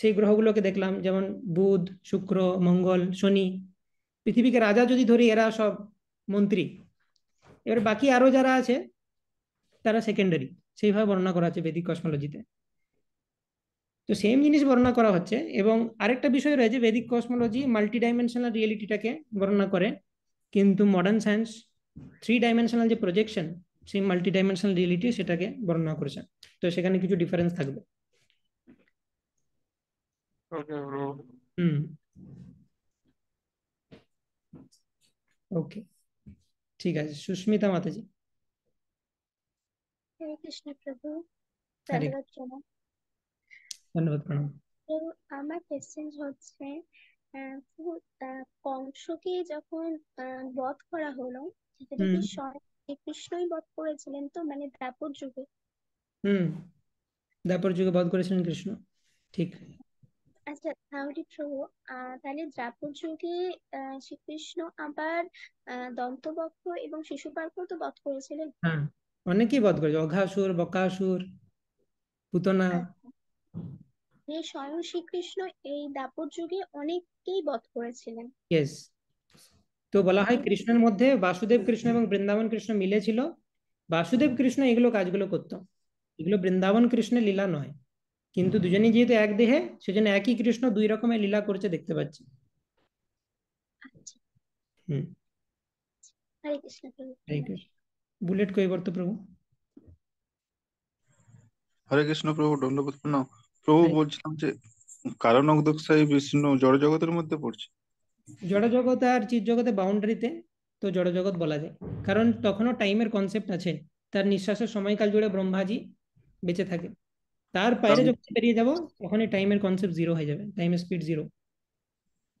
সেই গ্রহগুলোকে দেখলাম যেমন বুধ শুক্র মঙ্গল শনি পৃথিবীকে রাজা যদি ধরি এরা সব মন্ত্রী এবার বাকি আরো যারা আছে তারা সেকেন্ডারি সেইভাবে বর্ণনা করা আছে বেদিক কসমোলজিতে তো সেম জিনিস বর্ণনা করা হচ্ছে এবং আরেকটা বিষয় রয়েছে বেদিক কসমোলজি মাল্টি ডাইমেনশনাল রিয়েলিটিটাকে বর্ণনা করে কিন্তু মডার্ন সায়েন্স থ্রি ডাইমেনশনাল যে প্রজেকশন সেই মাল্টি ডাইমেনশনাল রিয়েলিটি সেটাকে বর্ণনা করেছে তো সেখানে কিছু ডিফারেন্স থাকবে Hmm. Okay, bro. Hmm. ওকে ঠিক আছে সুস্মিতা মাতাজি হরে কৃষ্ণ প্রভু ধন্যবাদ প্রণাম তো আমার কোশ্চেন হচ্ছে কংসকে যখন বধ করা হলো কৃষ্ণই বধ করেছিলেন তো মানে দাপর যুগে হুম দাপর যুগে বধ করেছিলেন কৃষ্ণ ঠিক আচ্ছা তাহলে প্রভু আহ তাহলে দ্রাপর যুগে আহ শ্রীকৃষ্ণ আবার আহ দন্তবক্ষ এবং শিশুপালকে তো বধ করেছিলেন হ্যাঁ অনেকেই বধ করেছে অঘাসুর বকাসুর পুতনা আচ্ছা। স্বয়ং শ্রীকৃষ্ণ এই দাপর যুগে অনেককেই বধ করেছিলেন ইয়েস তো বলা হয় কৃষ্ণের মধ্যে বাসুদেব কৃষ্ণ এবং বৃন্দাবন কৃষ্ণ মিলে ছিল বাসুদেব কৃষ্ণ এগুলো কাজগুলো করত এগুলো বৃন্দাবন কৃষ্ণের লীলা নয় কিন্তু দুজনেই যেহেতু এক দেহে সেজন্য একই কৃষ্ণ দুই রকমের লীলা করছে দেখতে পাচ্ছি আচ্ছা। হুম বুলেট কই করতে প্রভু হরে কৃষ্ণ প্রভু দণ্ডবোধ প্রভু বলছিলাম যে কারণ বিষ্ণু জড় জগতের মধ্যে পড়ছে জড় জগৎ আর চির জগতে বাউন্ডারিতে তো জড় জগৎ বলা যায় কারণ তখনও টাইমের কনসেপ্ট আছে তার নিঃশ্বাসের সময়কাল জুড়ে ব্রহ্মাজি বেঁচে থাকে তার বাইরে যখন বেরিয়ে যাব ওখানে টাইমের কনসেপ্ট জিরো হয়ে যাবে টাইম স্পিড জিরো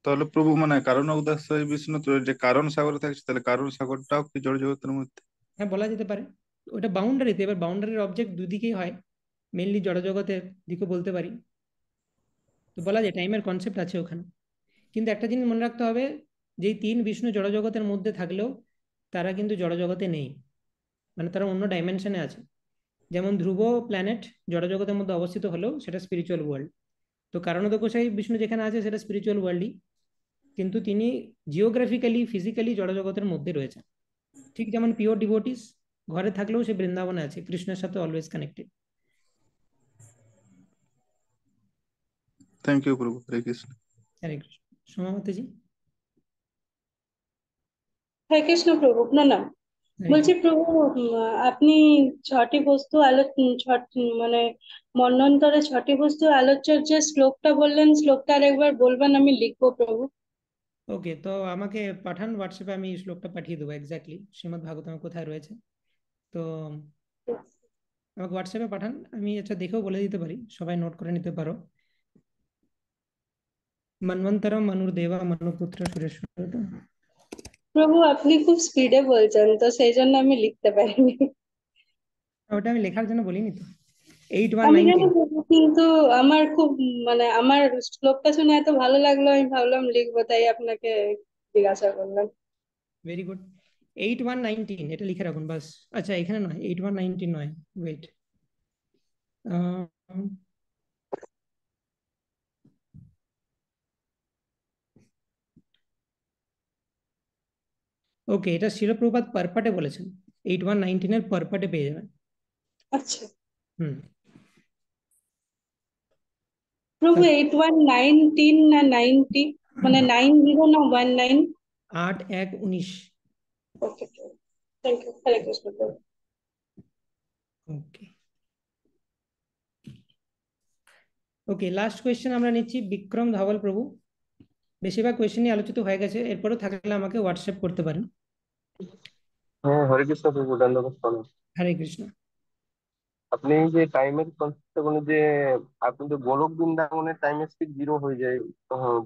তাহলে প্রভু মানে কারণ উদাস্য বিষ্ণু তো যে কারণ সাগর থাকছে তাহলে কারণ সাগরটাও কি জড় জগতের মধ্যে হ্যাঁ বলা যেতে পারে ওটা বাউন্ডারিতে এবার বাউন্ডারির অবজেক্ট দুদিকেই হয় মেনলি জড় জগতের দিকে বলতে পারি তো বলা যায় টাইমের কনসেপ্ট আছে ওখানে কিন্তু একটা জিনিস মনে রাখতে হবে যে তিন বিষ্ণু জড় জগতের মধ্যে থাকলেও তারা কিন্তু জড় জগতে নেই মানে তারা অন্য ডাইমেনশনে আছে যেমন ধ্রুব প্ল্যানেট জড়জগতের মধ্যে অবস্থিত হলেও সেটা স্পিরিচুয়াল ওয়ার্ল্ড তো কারণত কোষাই বিষ্ণু যেখানে আছে সেটা স্পিরিচুয়াল ওয়ার্ল্ডই কিন্তু তিনি জিওগ্রাফিক্যালি ফিজিক্যালি জড়জগতের মধ্যে রয়েছেন ঠিক যেমন পিওর ডিভোটিস ঘরে থাকলেও সে বৃন্দাবনে আছে কৃষ্ণের সাথে অলওয়েজ কানেক্টেড থ্যাংক ইউ প্রভু হরে কৃষ্ণ হরে কৃষ্ণ হরে কৃষ্ণ প্রভু প্রণাম বলছি প্রভু আপনি ছটি বস্তু আলো মানে মন্বন্তরে ছটি বস্তু আলোচ্যের যে শ্লোকটা বললেন শ্লোকটা আরেকবার বলবেন আমি লিখবো প্রভু ওকে তো আমাকে পাঠান হোয়াটসঅ্যাপে আমি শ্লোকটা পাঠিয়ে দেবো এক্স্যাক্টলি শ্রীমদ ভাগবতম কোথায় রয়েছে তো আমাকে হোয়াটসঅ্যাপে পাঠান আমি আচ্ছা দেখেও বলে দিতে পারি সবাই নোট করে নিতে পারো মন্বন্তরম মনুর দেবা মনুপুত্র সুরেশ্বর প্রভু আপনি খুব স্পিডে বলছেন তো সেই জন্য আমি লিখতে পারিনি ওটা আমি লেখার জন্য বলিনি তো এইট ওয়ান কিন্তু আমার খুব মানে আমার শ্লোকটা শুনে এত ভালো লাগলো আমি ভাবলাম লিখবো তাই আপনাকে জিজ্ঞাসা করলাম very good eight one nineteen এটা লিখে রাখুন বাস আচ্ছা এখানে নয় এইট ওয়ান নাইনটিন নয় ওয়েট ওকে এটা শিলপ্রপাত পারপাটে বলেছেন এইট ওয়ান নাইনটিনের পারপাটে পেয়ে যাবেন আচ্ছা হুম প্রভু এইট ওয়ান নাইনটিন না নাইনটি মানে নাইন জিরো না ওয়ান নাইন আট এক উনিশ okay thank you Hare okay last question আমরা নিচ্ছি বিক্রম ধাওয়াল প্রভু বেশিরভাগ কোয়েশ্চেনই আলোচিত হয়ে গেছে এরপরেও থাকলে আমাকে হোয়াটসঅ্যাপ করতে পারেন হ্যাঁ হরে কৃষ্ণ প্রভু দণ্ডবোধ হরে কৃষ্ণ আপনি যে টাইমের কনসেপ্ট মানে যে আপনি তো গোলক বৃন্দাবনের টাইম স্পিড জিরো হয়ে যায়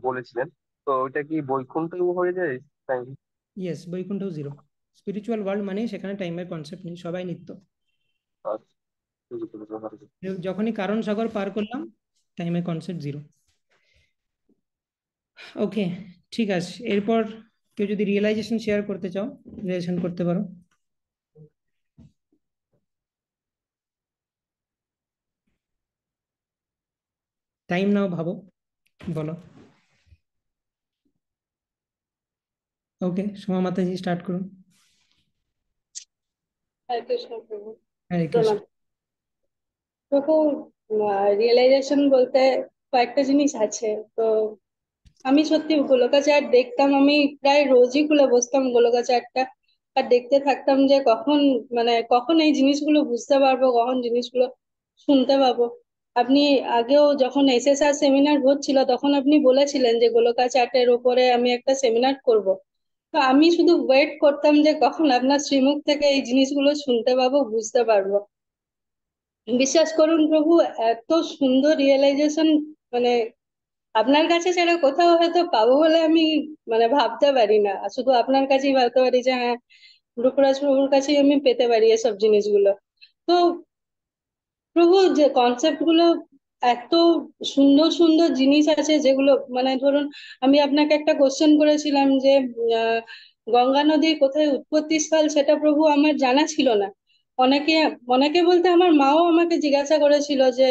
বলেছিলেন তো ওইটা কি বৈকুণ্ঠও হয়ে যায় time yes Vaikuntha zero spiritual world মানে সেখানে টাইমের কনসেপ্ট নেই সবাই নিত্য আচ্ছা, যখনই কারণ সাগর পার করলাম টাইমের কনসেপ্ট জিরো ওকে ঠিক আছে এরপর কেউ যদি রিয়েলাইজেশন শেয়ার করতে চাও রিয়েলাইজেশন করতে পারো টাইম নাও ভাবো বলো ওকে সোমা মাতাজি স্টার্ট করুন হরে রিয়েলাইজেশন বলতে কয়েকটা জিনিস আছে তো আমি সত্যি গোলকা চাট দেখতাম আমি প্রায় রোজই খুলে বসতাম গোলকা চাটটা আর দেখতে থাকতাম যে কখন মানে কখন এই জিনিসগুলো বুঝতে পারবো কখন জিনিসগুলো শুনতে পাবো আপনি আগেও যখন এসএসআর সেমিনার হচ্ছিল তখন আপনি বলেছিলেন যে গোলকা চাটের ওপরে আমি একটা সেমিনার করব তো আমি শুধু ওয়েট করতাম যে কখন আপনার শ্রীমুখ থেকে এই জিনিসগুলো শুনতে পাবো বুঝতে পারবো বিশ্বাস করুন প্রভু এত সুন্দর রিয়েলাইজেশন মানে আপনার কাছে ছাড়া কোথাও হয়তো পাবো বলে আমি মানে ভাবতে পারি না শুধু আপনার কাছেই ভাবতে পারি যে হ্যাঁ রুকরাজ প্রভুর কাছেই আমি পেতে পারি এসব জিনিসগুলো তো প্রভু যে কনসেপ্ট গুলো এত সুন্দর সুন্দর জিনিস আছে যেগুলো মানে ধরুন আমি আপনাকে একটা কোশ্চেন করেছিলাম যে গঙ্গা নদীর কোথায় উৎপত্তি স্থল সেটা প্রভু আমার জানা ছিল না অনেকে অনেকে বলতে আমার মাও আমাকে জিজ্ঞাসা করেছিল যে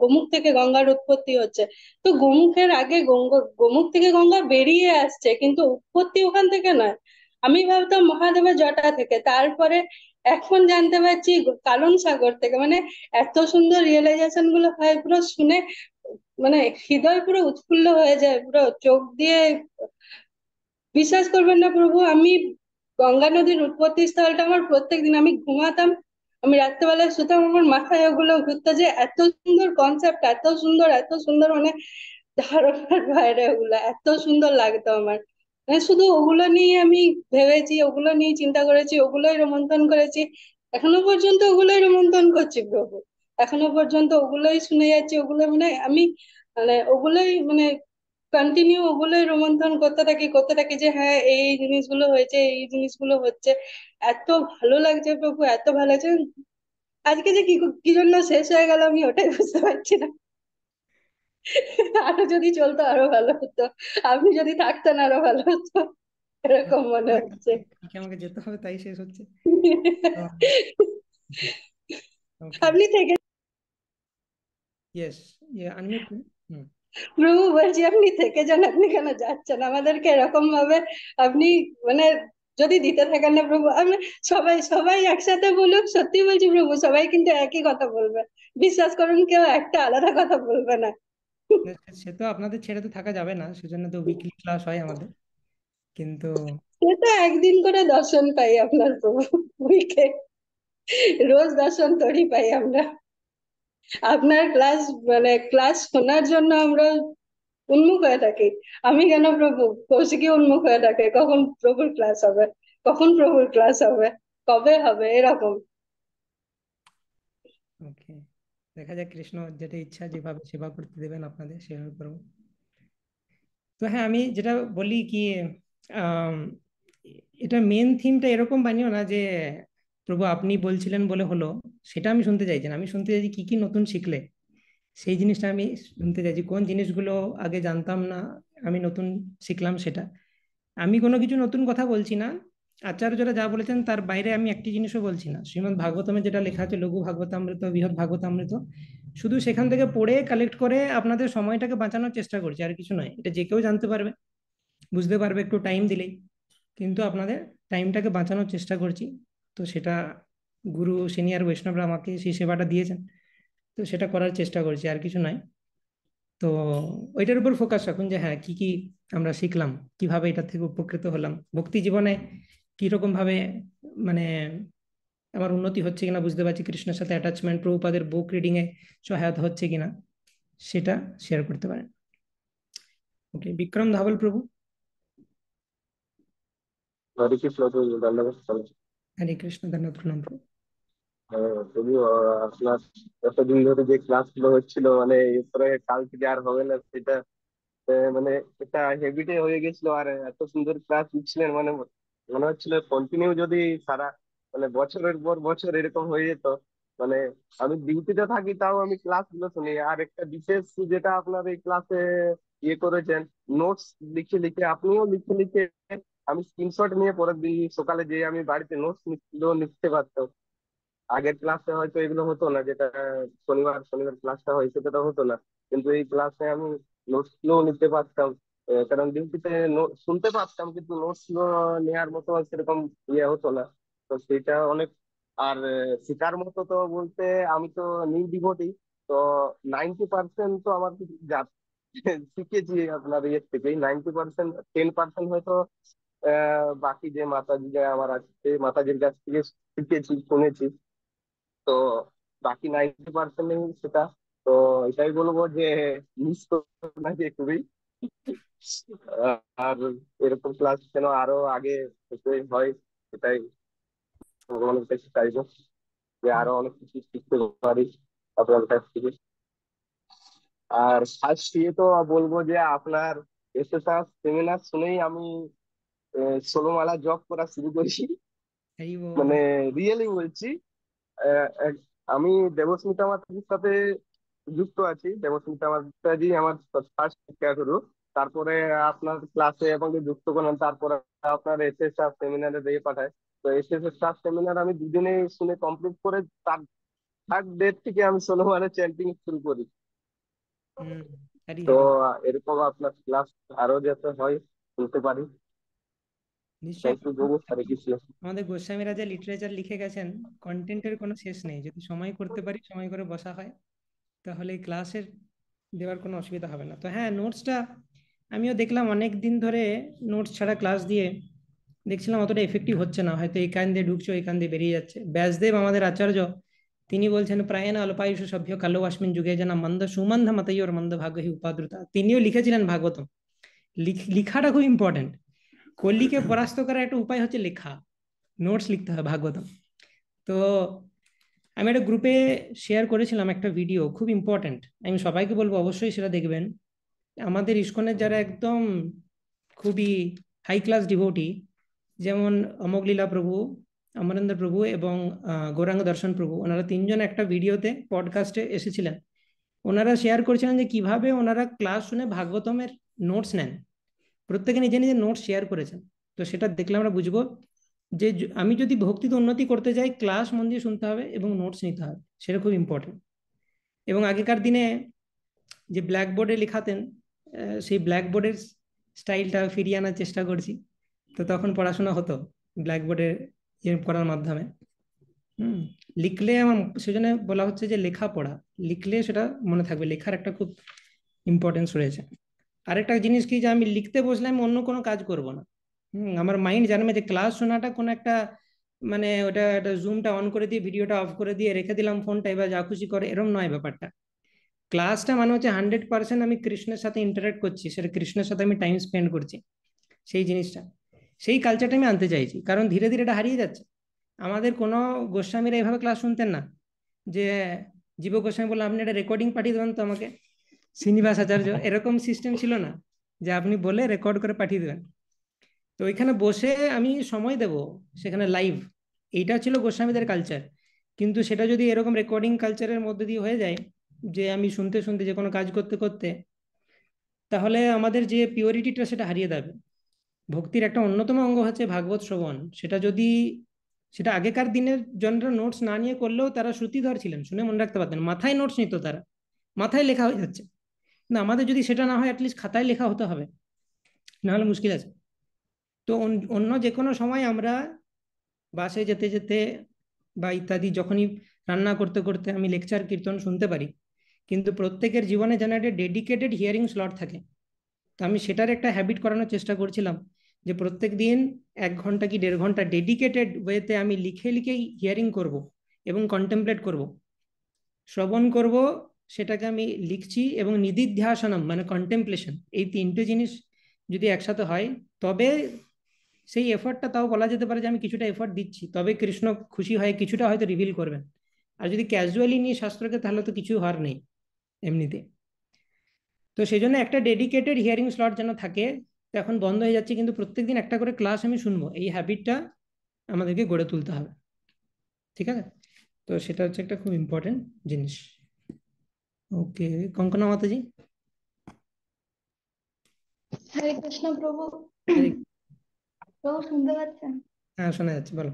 গোমুখ থেকে গঙ্গার উৎপত্তি হচ্ছে তো গোমুখের আগে গঙ্গা গোমুখ থেকে গঙ্গা বেরিয়ে আসছে কিন্তু উৎপত্তি ওখান থেকে নয় আমি ভাবতাম মহাদেবের জটা থেকে তারপরে এখন জানতে পারছি কালন সাগর থেকে মানে এত সুন্দর রিয়েলাইজেশন গুলো হয় পুরো শুনে মানে হৃদয় পুরো উৎফুল্ল হয়ে যায় পুরো চোখ দিয়ে বিশ্বাস করবেন না প্রভু আমি গঙ্গা নদীর উৎপত্তি স্থলটা আমার প্রত্যেক দিন আমি ঘুমাতাম আমি রাত্রেবেলায় শুতাম আমার মাথায় ওগুলো ঘুরতো যে এত সুন্দর কনসেপ্ট এত সুন্দর এত সুন্দর মানে ধারণার বাইরে ওগুলো এত সুন্দর লাগতো আমার মানে শুধু ওগুলো নিয়ে আমি ভেবেছি ওগুলো নিয়ে চিন্তা করেছি ওগুলোই রোমন্থন করেছি এখনো পর্যন্ত ওগুলোই রোমন্থন করছি প্রভু এখনো পর্যন্ত ওগুলোই শুনে যাচ্ছি ওগুলো মানে আমি মানে ওগুলোই মানে কন্টিনিউ ওগুলোই রোমন্থন করতে থাকি করতে থাকি যে হ্যাঁ এই জিনিসগুলো হয়েছে এই জিনিসগুলো হচ্ছে এত ভালো লাগছে প্রভু এত ভালো লাগছে আজকে যে কি কি জন্য শেষ হয়ে গেল আমি ওটাই বুঝতে পারছি না আরো যদি চলতো আরো ভালো হতো আপনি যদি থাকতেন আরো ভালো হতো এরকম মনে হচ্ছে আমাকে যেতে হবে তাই শেষ হচ্ছে আপনি থেকে ইয়েস ইয়ে আনমিট হুম প্রভু বলছি আপনি থেকে যান আপনি কেন যাচ্ছেন আমাদেরকে এরকম ভাবে আপনি মানে যদি দিতে থাকেন না প্রভু আমি সবাই সবাই একসাথে বলুক সত্যি বলছি প্রভু সবাই কিন্তু একই কথা বলবে বিশ্বাস করুন কেউ একটা আলাদা কথা বলবে না সে তো আপনাদের ছেড়ে তো থাকা যাবে না সেজন্য তো উইকলি ক্লাস হয় আমাদের কিন্তু সে তো একদিন করে দর্শন পাই আপনার প্রভু উইকে রোজ দর্শন তোরই পাই আমরা আপনার ক্লাস মানে ক্লাস শোনার জন্য আমরা উন্মুখ হয়ে থাকি আমি কেন প্রভু কৌশিকী উন্মুখ হয়ে থাকে কখন প্রভুর ক্লাস হবে কখন প্রভুর ক্লাস হবে কবে হবে এরকম ওকে দেখা যাক কৃষ্ণ যেটা ইচ্ছা যেভাবে সেবা করতে দেবেন আপনাদের সেভাবে করবো তো হ্যাঁ আমি যেটা বলি কি এটা মেন থিমটা এরকম বানিও না যে প্রভু আপনি বলছিলেন বলে হলো সেটা আমি শুনতে চাইছি আমি শুনতে চাইছি কি কি নতুন শিখলে সেই জিনিসটা আমি শুনতে চাইছি কোন জিনিসগুলো আগে জানতাম না আমি নতুন শিখলাম সেটা আমি কোনো কিছু নতুন কথা বলছি না আচার্যরা যা বলেছেন তার বাইরে আমি একটি জিনিসও বলছি না শ্রীমদ ভাগবতমে যেটা লেখা আছে লঘু ভাগবতামৃত বৃহৎ ভাগবতামৃত শুধু সেখান থেকে পড়ে কালেক্ট করে আপনাদের সময়টাকে বাঁচানোর চেষ্টা করছি আর কিছু নয় এটা যে কেউ জানতে পারবে বুঝতে পারবে একটু টাইম দিলেই কিন্তু আপনাদের টাইমটাকে বাঁচানোর চেষ্টা করছি তো সেটা গুরু সিনিয়র বৈষ্ণবরা আমাকে সেই সেবাটা দিয়েছেন তো সেটা করার চেষ্টা করছি আর কিছু নাই তো ওইটার উপর ফোকাস রাখুন যে হ্যাঁ কি কি আমরা শিখলাম কিভাবে এটা থেকে উপকৃত হলাম ভক্তি জীবনে কিরকম ভাবে মানে আমার উন্নতি হচ্ছে কিনা বুঝতে পারছি কৃষ্ণের সাথে অ্যাটাচমেন্ট প্রভুপাদের বুক রিডিং এ সহায়তা হচ্ছে কিনা সেটা শেয়ার করতে পারেন ওকে বিক্রম ধাবল প্রভু হরে কৃষ্ণ ধন্যবাদ প্রণাম তুমি হ্যাঁ, আপনার এতদিন ধরে যে ক্লাস গুলো হচ্ছিল মানে কাল থেকে আর হবে না সেটা মানে হয়ে গেছিল আর এত সুন্দর ক্লাস মানে মনে হচ্ছিল কন্টিনিউ যদি সারা মানে বছরের পর বছর এরকম হয়ে যেত মানে আমি ডিউটিতে থাকি তাও আমি ক্লাস গুলো শুনি আর একটা বিশেষ যেটা আপনার এই ক্লাসে ইয়ে করেছেন নোটস লিখে লিখে আপনিও লিখে লিখে আমি স্ক্রিনশট নিয়ে পরের দিন সকালে যেয়ে আমি বাড়িতে নোটস লিখতে পারতাম আগের ক্লাসে হয়তো এগুলো হতো না যেটা শনিবার শনিবার ক্লাসটা হয় সেটা হতো না কিন্তু এই ক্লাসে আমি নোটস গুলো নিতে পারতাম কারণ ডিউটিতে শুনতে পারতাম কিন্তু নোটস গুলো নেওয়ার মতো সেরকম ইয়ে হতো না তো সেটা অনেক আর শেখার মতো তো বলতে আমি তো নিউ ডিভোটি তো নাইনটি পার্সেন্ট তো আমার শিখেছি আপনার ইয়ের থেকে নাইনটি পার্সেন্ট টেন পার্সেন্ট হয়তো বাকি যে মাতাজিরা আমার আছে মাতাজির কাছ থেকে শিখেছি শুনেছি তো বাকি নাইনটি পার্সেন্ট সেটা তো এটাই বলবো যে মিস না যে খুবই আর এরকম ক্লাস যেন আরো আগে হয় সেটাই ভগবানের কাছে চাইবো যে আরো অনেক কিছু শিখতে পারি আপনার কাছ থেকে আর ফার্স্ট ইয়ে তো বলবো যে আপনার এসএসআর সেমিনার শুনেই আমি ষোলোমালা জব করা শুরু করেছি মানে রিয়েলি বলছি আমি দেবস্মিতা মাতাজির সাথে যুক্ত আছি দেবস্মিতা মাতাজি আমার ফার্স্ট শিক্ষক তারপরে আপনার ক্লাসে আমাকে যুক্ত করলাম তারপরে আপনার এস এস আর সেমিনারে দিয়ে পাঠায় তো এস এস আর সেমিনার আমি দুদিনে শুনে কমপ্লিট করে তার থার্ড ডেট থেকে আমি সোলোমালে চ্যান্টিং শুরু করি তো এরকম আপনার ক্লাস আরো যাতে হয় শুনতে পারি আমাদের গোস্বামীরা যে লিটারেচার লিখে গেছেন কন্টেন্টের কোনো শেষ নেই যদি সময় করতে পারি সময় করে বসা হয় তাহলে ক্লাসের দেওয়ার কোনো অসুবিধা হবে না তো হ্যাঁ নোটসটা আমিও দেখলাম অনেক দিন ধরে নোটস ছাড়া ক্লাস দিয়ে দেখছিলাম অতটা এফেক্টিভ হচ্ছে না হয়তো এই কান দিয়ে ঢুকছে এই কান দিয়ে বেরিয়ে যাচ্ছে ব্যাসদেব আমাদের আচার্য তিনি বলছেন প্রায় না অল্পায়ুষ সভ্য কালো আসমিন যুগে যেন মন্দ সুমন্ধ মাতাই ওর মন্দ ভাগ্যহী উপাদ্রুতা তিনিও লিখেছিলেন ভাগবতম লিখাটা খুব ইম্পর্টেন্ট কলিকে হ্যাঁ। পরাস্ত করার একটা উপায় হচ্ছে লেখা নোটস লিখতে হয় ভাগবতম তো আমি একটা গ্রুপে শেয়ার করেছিলাম একটা ভিডিও খুব ইম্পর্ট্যান্ট আমি সবাইকে বলবো অবশ্যই সেটা দেখবেন আমাদের ইস্কনের যারা একদম খুবই হাই ক্লাস ডিভোটি যেমন অমোকলীলা প্রভু অমরেন্দ্র প্রভু এবং গৌরাঙ্গ দর্শন প্রভু ওনারা তিনজন একটা ভিডিওতে পডকাস্টে এসেছিলেন ওনারা শেয়ার করেছিলেন যে কিভাবে ওনারা ক্লাস শুনে ভাগবতমের নোটস নেন প্রত্যেকে নিজে নিজে নোট শেয়ার করেছেন তো সেটা দেখলে আমরা বুঝবো যে আমি যদি ভক্তিতে উন্নতি করতে যাই ক্লাস মন দিয়ে শুনতে হবে এবং নোটস নিতে হবে সেটা খুব ইম্পর্টেন্ট এবং আগেকার দিনে যে ব্ল্যাকবোর্ডে লেখাতেন সেই ব্ল্যাকবোর্ডের স্টাইলটা ফিরিয়ে আনার চেষ্টা করছি তো তখন পড়াশোনা হতো ব্ল্যাকবোর্ডে ইয়ে করার মাধ্যমে হুম লিখলে আমার সেজন্য বলা হচ্ছে যে লেখা পড়া লিখলে সেটা মনে থাকবে লেখার একটা খুব ইম্পর্টেন্স রয়েছে আরেকটা জিনিস কি যে আমি লিখতে বসলে আমি অন্য কোনো কাজ করব না আমার মাইন্ড জানবে যে ক্লাস শোনাটা কোনো একটা মানে ওটা একটা জুমটা অন করে দিয়ে ভিডিওটা অফ করে দিয়ে রেখে দিলাম ফোনটা এবার যা খুশি করে এরম নয় ব্যাপারটা ক্লাসটা মানে হচ্ছে হান্ড্রেড পার্সেন্ট আমি কৃষ্ণের সাথে ইন্টারাক্ট করছি সেটা কৃষ্ণের সাথে আমি টাইম স্পেন্ড করছি সেই জিনিসটা সেই কালচারটা আমি আনতে চাইছি কারণ ধীরে ধীরে এটা হারিয়ে যাচ্ছে আমাদের কোনো গোস্বামীরা এভাবে ক্লাস শুনতেন না যে জীব গোস্বামী বললাম আপনি একটা রেকর্ডিং পাঠিয়ে দেবেন তো আমাকে শ্রীনিবাস আচার্য এরকম সিস্টেম ছিল না যে আপনি বলে রেকর্ড করে পাঠিয়ে দেবেন তো ওইখানে বসে আমি সময় দেব সেখানে লাইভ এইটা ছিল গোস্বামীদের কালচার কিন্তু সেটা যদি এরকম রেকর্ডিং কালচারের মধ্যে দিয়ে হয়ে যায় যে আমি শুনতে শুনতে যে কোনো কাজ করতে করতে তাহলে আমাদের যে পিওরিটিটা সেটা হারিয়ে যাবে ভক্তির একটা অন্যতম অঙ্গ হচ্ছে ভাগবত শ্রবণ সেটা যদি সেটা আগেকার দিনের জনরা নোটস না নিয়ে করলেও তারা শ্রুতিধর ছিলেন শুনে মনে রাখতে পারতেন মাথায় নোটস নিত তারা মাথায় লেখা হয়ে যাচ্ছে কিন্তু আমাদের যদি সেটা না হয় অ্যাটলিস্ট খাতায় লেখা হতে হবে নাহলে মুশকিল আছে তো অন্য যে কোনো সময় আমরা বাসে যেতে যেতে বা ইত্যাদি যখনই রান্না করতে করতে আমি লেকচার কীর্তন শুনতে পারি কিন্তু প্রত্যেকের জীবনে যেন একটা ডেডিকেটেড হিয়ারিং স্লট থাকে তো আমি সেটার একটা হ্যাবিট করানোর চেষ্টা করছিলাম যে প্রত্যেক দিন এক ঘন্টা কি দেড় ঘন্টা ডেডিকেটেড ওয়েতে আমি লিখে লিখে হিয়ারিং করব এবং কন্টেমপ্লেট করব শ্রবণ করব সেটাকে আমি লিখছি এবং নিধিধ্যাসনম মানে কন্টেম্পলেশন এই তিনটে জিনিস যদি একসাথে হয় তবে সেই এফর্টটা তাও বলা যেতে পারে যে আমি কিছুটা এফর্ট দিচ্ছি তবে কৃষ্ণ খুশি হয় কিছুটা হয়তো রিভিল করবেন আর যদি ক্যাজুয়ালি নিয়ে শাস্ত্রকে তাহলে তো কিছু হওয়ার নেই এমনিতে তো সেই জন্য একটা ডেডিকেটেড হিয়ারিং স্লট যেন থাকে এখন বন্ধ হয়ে যাচ্ছে কিন্তু প্রত্যেকদিন একটা করে ক্লাস আমি শুনবো এই হ্যাবিটটা আমাদেরকে গড়ে তুলতে হবে ঠিক আছে তো সেটা হচ্ছে একটা খুব ইম্পর্টেন্ট জিনিস ओके कंकना माता হরে কৃষ্ণ প্রভু প্রভু শুনতে পাচ্ছেন হ্যাঁ শোনা যাচ্ছে বলো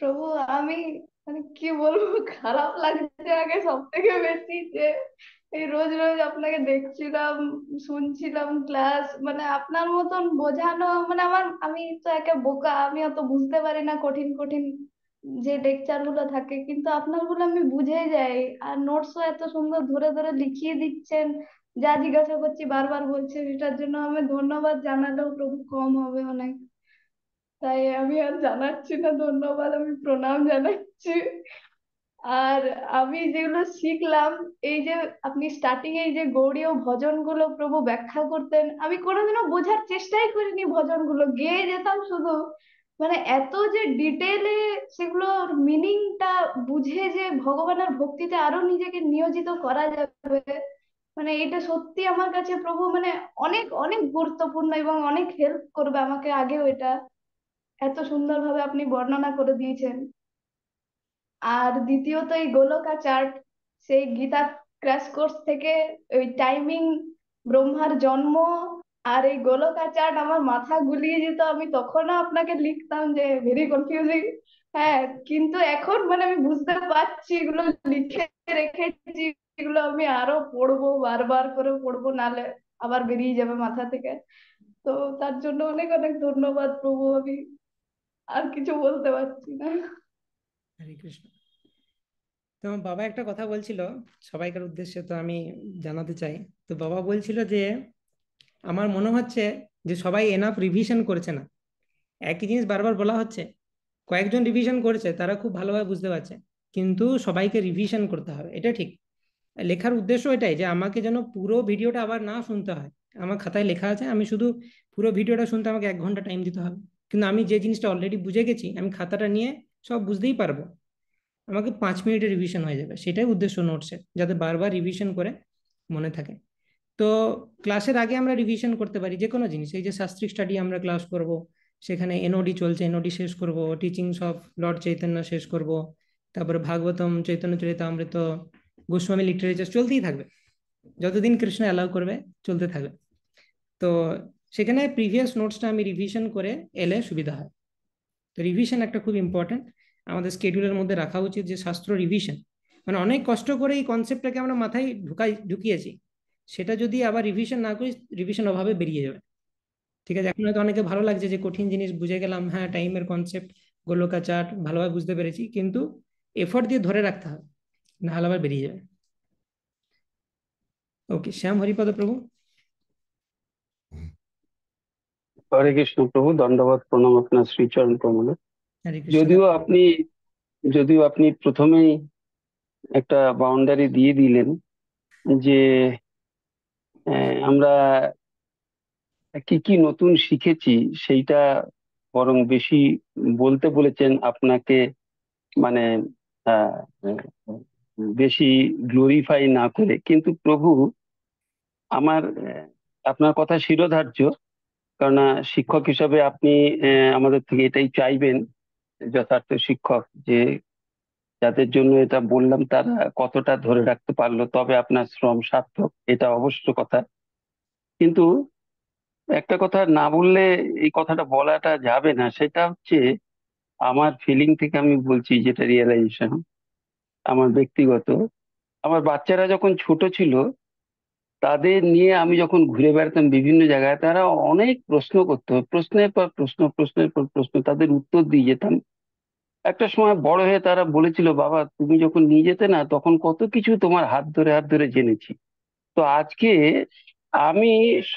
প্রভু আমি মানে কি বলবো খারাপ লাগছে আগে সব থেকে বেশি যে এই রোজ রোজ আপনাকে দেখছিলাম শুনছিলাম ক্লাস মানে আপনার মতন বোঝানো মানে আমার আমি তো একে বোকা আমি অত বুঝতে পারি না কঠিন কঠিন যে লেকচার গুলো থাকে কিন্তু আপনার গুলো আমি বুঝে যাই আর ও এত সুন্দর ধরে ধরে লিখিয়ে দিচ্ছেন যা জিজ্ঞাসা করছি বারবার বলছেন এটার জন্য আমি ধন্যবাদ জানালেও প্রভু কম হবে অনেক তাই আমি আর জানাচ্ছি না ধন্যবাদ আমি প্রণাম জানাচ্ছি আর আমি যেগুলো শিখলাম এই যে আপনি স্টার্টিং এই যে গৌরীয় ভজন গুলো প্রভু ব্যাখ্যা করতেন আমি কোনোদিনও বোঝার চেষ্টাই করিনি ভজন গুলো গেয়ে যেতাম শুধু মানে এত যে ডিটেলে সেগুলোর মিনিংটা বুঝে যে ভগবানের ভক্তিতে আরো নিজেকে নিয়োজিত করা যাবে মানে এটা সত্যি আমার কাছে প্রভু মানে অনেক অনেক গুরুত্বপূর্ণ এবং অনেক হেল্প করবে আমাকে আগেও এটা এত সুন্দরভাবে আপনি বর্ণনা করে দিয়েছেন আর দ্বিতীয়ত এই গোলকা চার্ট সেই গীতা ক্র্যাশ কোর্স থেকে ওই টাইমিং ব্রহ্মার জন্ম আর এই চার্ট আমার মাথা গুলিয়ে যেত আমি তখনও আপনাকে লিখতাম যে ভেরি কনফিউজিং হ্যাঁ কিন্তু এখন মানে আমি বুঝতে পারছি এগুলো লিখে রেখেছি এগুলো আমি আরো পড়বো বারবার করে পড়বো নালে আবার বেরিয়ে যাবে মাথা থেকে তো তার জন্য অনেক অনেক ধন্যবাদ প্রভু আমি আর কিছু বলতে পারছি না হরে কৃষ্ণ বাবা একটা কথা বলছিল সবাইকার উদ্দেশ্যে তো আমি জানাতে চাই তো বাবা বলছিল যে আমার মনে হচ্ছে যে সবাই এনাফ রিভিশন করেছে না একই জিনিস বারবার বলা হচ্ছে কয়েকজন রিভিশন করেছে তারা খুব ভালোভাবে বুঝতে পারছে কিন্তু সবাইকে রিভিশন করতে হবে এটা ঠিক লেখার উদ্দেশ্য এটাই যে আমাকে যেন পুরো ভিডিওটা আবার না শুনতে হয় আমার খাতায় লেখা আছে আমি শুধু পুরো ভিডিওটা শুনতে আমাকে এক ঘন্টা টাইম দিতে হবে কিন্তু আমি যে জিনিসটা অলরেডি বুঝে গেছি আমি খাতাটা নিয়ে সব বুঝতেই পারবো আমাকে পাঁচ মিনিটে রিভিশন হয়ে যাবে সেটাই উদ্দেশ্য নোটসের যাতে বারবার রিভিশন করে মনে থাকে তো ক্লাসের আগে আমরা রিভিশন করতে পারি যে কোনো জিনিস এই যে শাস্ত্রিক স্টাডি আমরা ক্লাস করব সেখানে এনওডি চলছে এনওডি শেষ করব টিচিং সব লর্ড চৈতন্য শেষ করব তারপরে ভাগবতম চৈতন্য আমৃত গোস্বামী লিটারেচার চলতেই থাকবে যতদিন কৃষ্ণ অ্যালাউ করবে চলতে থাকবে তো সেখানে প্রিভিয়াস নোটসটা আমি রিভিশন করে এলে সুবিধা হয় তো রিভিশন একটা খুব ইম্পর্ট্যান্ট আমাদের স্কেডিউলের মধ্যে রাখা উচিত যে শাস্ত্র রিভিশন মানে অনেক কষ্ট করে এই কনসেপ্টটাকে আমরা মাথায় ঢুকাই ঢুকিয়েছি সেটা যদি আবার রিভিশন না করিস রিভিশন অভাবে বেরিয়ে যাবে ঠিক আছে এখন হয়তো অনেকে ভালো লাগছে যে কঠিন জিনিস বুঝে গেলাম হ্যাঁ টাইমের কনসেপ্ট গোলকা চার্ট ভালোভাবে বুঝতে পেরেছি কিন্তু এফোর্ট দিয়ে ধরে রাখতে হবে নাহলে আবার বেরিয়ে যাবে ওকে শ্যাম হরিপদ প্রভু হরে কৃষ্ণ প্রভু দণ্ডবাদ প্রণাম আপনার শ্রীচরণ কমলে যদিও আপনি যদিও আপনি প্রথমেই একটা বাউন্ডারি দিয়ে দিলেন যে হ্যাঁ, আমরা কি কি নতুন শিখেছি সেইটা বরং বেশি বলতে বলেছেন আপনাকে মানে বেশি গ্লোরিফাই না করে কিন্তু প্রভু আমার আপনার কথা শিরোধার্য কেননা শিক্ষক হিসাবে আপনি আমাদের থেকে এটাই চাইবেন যথার্থ শিক্ষক যে যাদের জন্য এটা বললাম তারা কতটা ধরে রাখতে পারলো তবে আপনার শ্রম সার্থক এটা অবশ্য কথা কিন্তু একটা কথা না বললে এই কথাটা বলাটা যাবে না সেটা হচ্ছে আমার ফিলিং থেকে আমি বলছি যেটা রিয়েলাইজেশন আমার ব্যক্তিগত আমার বাচ্চারা যখন ছোট ছিল তাদের নিয়ে আমি যখন ঘুরে বেড়াতাম বিভিন্ন জায়গায় তারা অনেক প্রশ্ন করতো প্রশ্নের পর প্রশ্ন প্রশ্নের পর প্রশ্ন তাদের উত্তর দিয়ে যেতাম একটা সময় বড় হয়ে তারা বলেছিল বাবা তুমি যখন নিয়ে যেতে না তখন কত কিছু তোমার হাত ধরে হাত ধরে জেনেছি তো আজকে আমি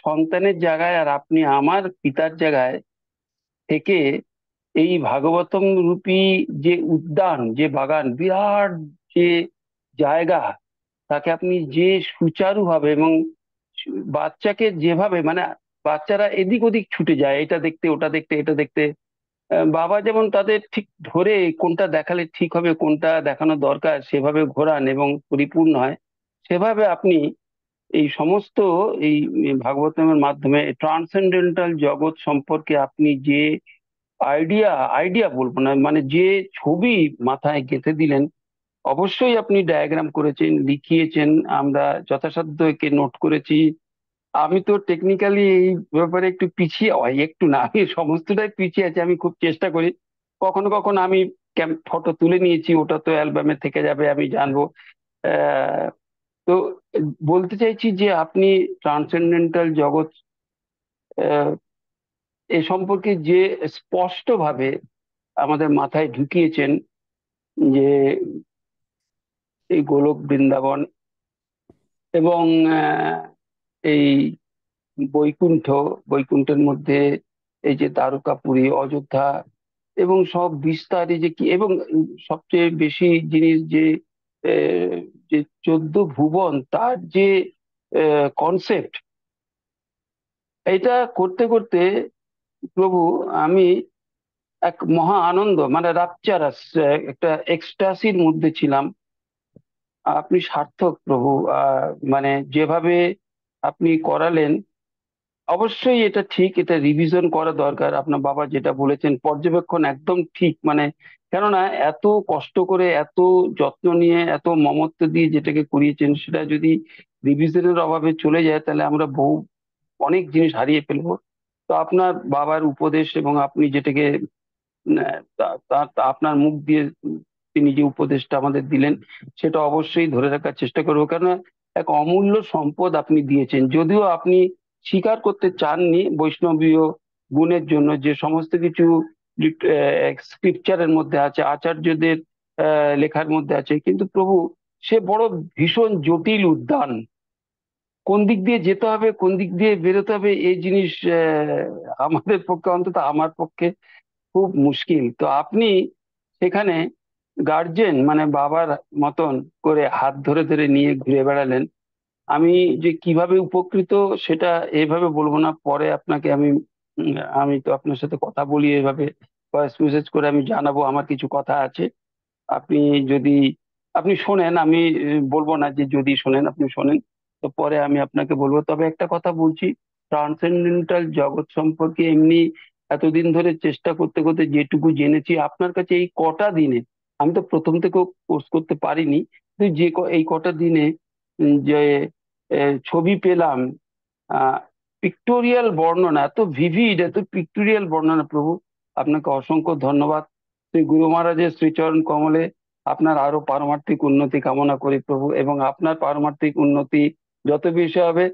সন্তানের জায়গায় আর আপনি আমার পিতার জায়গায় থেকে এই ভাগবতম রূপী যে উদ্যান যে বাগান বিরাট যে জায়গা তাকে আপনি যে সুচারু হবে এবং বাচ্চাকে যেভাবে মানে বাচ্চারা এদিক ওদিক ছুটে যায় এটা দেখতে ওটা দেখতে এটা দেখতে বাবা যেমন তাদের ঠিক ধরে কোনটা দেখালে ঠিক হবে কোনটা দেখানো দরকার সেভাবে ঘোরান এবং পরিপূর্ণ হয় সেভাবে আপনি এই সমস্ত এই ভাগবতমের মাধ্যমে ট্রান্সেন্ডেন্টাল জগৎ সম্পর্কে আপনি যে আইডিয়া আইডিয়া বলবো না মানে যে ছবি মাথায় গেঁথে দিলেন অবশ্যই আপনি ডায়াগ্রাম করেছেন লিখিয়েছেন আমরা যথাসাধ্য একে নোট করেছি আমি তো টেকনিক্যালি এই ব্যাপারে একটু পিছিয়ে হয় একটু না আমি সমস্তটাই পিছিয়ে আছি আমি খুব চেষ্টা করি কখনো কখনো আমি ফটো তুলে নিয়েছি ওটা তো অ্যালবামে থেকে যাবে আমি জানবো আহ, তো বলতে চাইছি যে আপনি ট্রান্সেন্ডেন্টাল জগৎ আহ, এ সম্পর্কে যে স্পষ্টভাবে আমাদের মাথায় ঢুকিয়েছেন যে এই গোলক বৃন্দাবন এবং আহ, এই বৈকুণ্ঠ বৈকুণ্ঠের মধ্যে এই যে দ্বারকাপুরী অযোধ্যা এবং সব বিস্তারে যে কি এবং সবচেয়ে বেশি জিনিস যে যে চোদ্দ ভুবন তার যে কনসেপ্ট এটা করতে করতে প্রভু আমি এক মহা আনন্দ মানে রাপচারাস একটা এক্সট্রাসির মধ্যে ছিলাম আপনি সার্থক প্রভু মানে যেভাবে আপনি করালেন অবশ্যই এটা ঠিক এটা রিভিশন করা দরকার আপনার বাবা যেটা বলেছেন পর্যবেক্ষণ একদম ঠিক মানে কেননা এত কষ্ট করে এত যত্ন নিয়ে এত মমত্ব দিয়ে যেটাকে করিয়েছেন সেটা যদি রিভিশনের অভাবে চলে যায় তাহলে আমরা বহু অনেক জিনিস হারিয়ে ফেলবো তো আপনার বাবার উপদেশ এবং আপনি যেটাকে আপনার মুখ দিয়ে তিনি যে উপদেশটা আমাদের দিলেন সেটা অবশ্যই ধরে রাখার চেষ্টা করবো কেননা এক অমূল্য সম্পদ আপনি দিয়েছেন যদিও আপনি স্বীকার করতে চাননি বৈষ্ণবীয় গুণের জন্য যে সমস্ত কিছু স্ক্রিপচারের মধ্যে আছে আচার্যদের লেখার মধ্যে আছে কিন্তু প্রভু সে বড় ভীষণ জটিল উদ্যান কোন দিক দিয়ে যেতে হবে কোন দিক দিয়ে বেরোতে হবে এই জিনিস আমাদের পক্ষে অন্তত আমার পক্ষে খুব মুশকিল তো আপনি সেখানে গার্জেন মানে বাবার মতন করে হাত ধরে ধরে নিয়ে ঘুরে বেড়ালেন আমি যে কিভাবে উপকৃত সেটা এভাবে বলবো না পরে আপনাকে আমি আমি তো আপনার সাথে কথা বলি এভাবে ভয়েস মেসেজ করে আমি জানাবো আমার কিছু কথা আছে আপনি যদি আপনি শোনেন আমি বলবো না যে যদি শোনেন আপনি শোনেন তো পরে আমি আপনাকে বলবো তবে একটা কথা বলছি ট্রান্সেন্ডেন্টাল জগৎ সম্পর্কে এমনি এতদিন ধরে চেষ্টা করতে করতে যেটুকু জেনেছি আপনার কাছে এই কটা দিনে আমি তো প্রথম থেকেও কোর্স করতে পারিনি যে এই কটা দিনে যে ছবি পেলাম পিক্টোরিয়াল বর্ণনা এত ভিভিড এত পিক্টোরিয়াল বর্ণনা প্রভু আপনাকে অসংখ্য ধন্যবাদ শ্রী গুরু মহারাজের শ্রীচরণ কমলে আপনার আরো পারমার্থিক উন্নতি কামনা করি প্রভু এবং আপনার পারমার্থিক উন্নতি যত বেশি হবে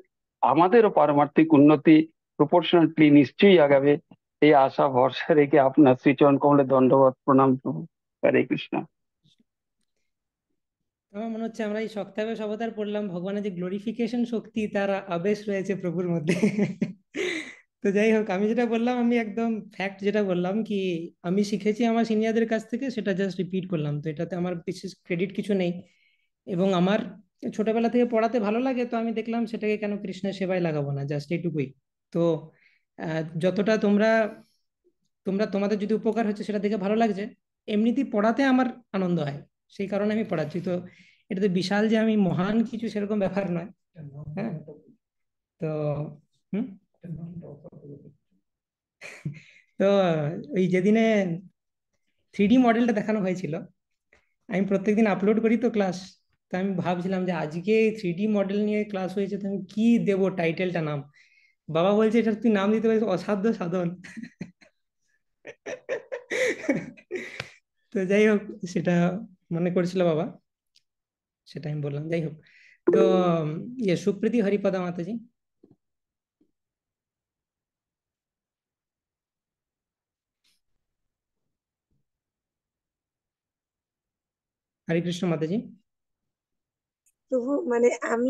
আমাদেরও পারমার্থিক উন্নতি প্রপোর্শনালি নিশ্চয়ই আগাবে এই আশা ভরসা রেখে আপনার শ্রীচরণ কমলে দণ্ডবাদ প্রণাম প্রভু হরে কৃষ্ণ আমার মনে হচ্ছে আমরা এই শক্তাবেশ সবতার পড়লাম ভগবানের যে গ্লোরিফিকেশন শক্তি তার আবেশ রয়েছে প্রভুর মধ্যে তো যাই হোক আমি যেটা বললাম আমি একদম ফ্যাক্ট যেটা বললাম কি আমি শিখেছি আমার সিনিয়রদের কাছ থেকে সেটা জাস্ট রিপিট করলাম তো এটাতে আমার বিশেষ ক্রেডিট কিছু নেই এবং আমার ছোটবেলা থেকে পড়াতে ভালো লাগে তো আমি দেখলাম সেটাকে কেন কৃষ্ণের সেবায় লাগাবো না জাস্ট এটুকুই তো যতটা তোমরা তোমরা তোমাদের যদি উপকার হচ্ছে সেটা দেখে ভালো লাগছে এমনিতেই পড়াতে আমার আনন্দ হয় সেই কারণে আমি পড়াচ্ছি তো এটা তো বিশাল যে আমি মহান কিছু সেরকম ব্যাপার নয় হ্যাঁ তো হুম তো ওই যেদিনে থ্রিডি মডেলটা দেখানো হয়েছিল আমি প্রত্যেকদিন আপলোড করি তো ক্লাস তো আমি ভাবছিলাম যে আজকে থ্রিডি মডেল নিয়ে ক্লাস হয়েছে তো আমি কি দেবো টাইটেলটা নাম বাবা বলছে এটা তুই নাম দিতে পারিস অসাধ্য সাধন তো যাই হোক সেটা মনে করেছিল বাবা সেটা আমি বললাম যাই হোক তো ইয়ে সুপ্রীতি হরিপদা মাতাজি হরে কৃষ্ণ মাতাজি প্রভু মানে আমি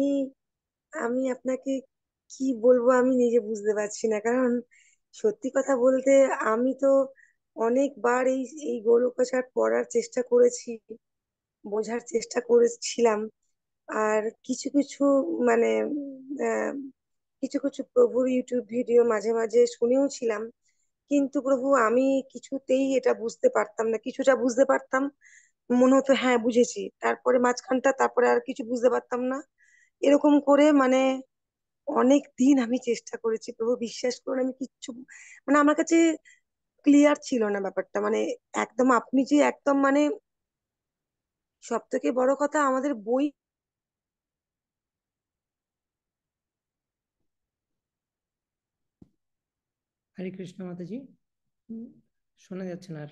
আমি আপনাকে কি বলবো আমি নিজে বুঝতে পারছি না কারণ সত্যি কথা বলতে আমি তো অনেকবার এই এই গোলকা পড়ার চেষ্টা করেছি বোঝার চেষ্টা করেছিলাম আর কিছু কিছু মানে কিছু কিছু প্রভুর ইউটিউব ভিডিও মাঝে মাঝে শুনেও ছিলাম কিন্তু প্রভু আমি কিছুতেই এটা বুঝতে পারতাম না কিছুটা বুঝতে পারতাম মনে হতো হ্যাঁ বুঝেছি তারপরে মাঝখানটা তারপরে আর কিছু বুঝতে পারতাম না এরকম করে মানে অনেক দিন আমি চেষ্টা করেছি প্রভু বিশ্বাস করুন আমি কিচ্ছু মানে আমার কাছে ক্লিয়ার ছিল না ব্যাপারটা মানে একদম আপনি যে একদম মানে সব থেকে বড় কথা আমাদের বই হরে কৃষ্ণ মাতাজি শোনা যাচ্ছে না আর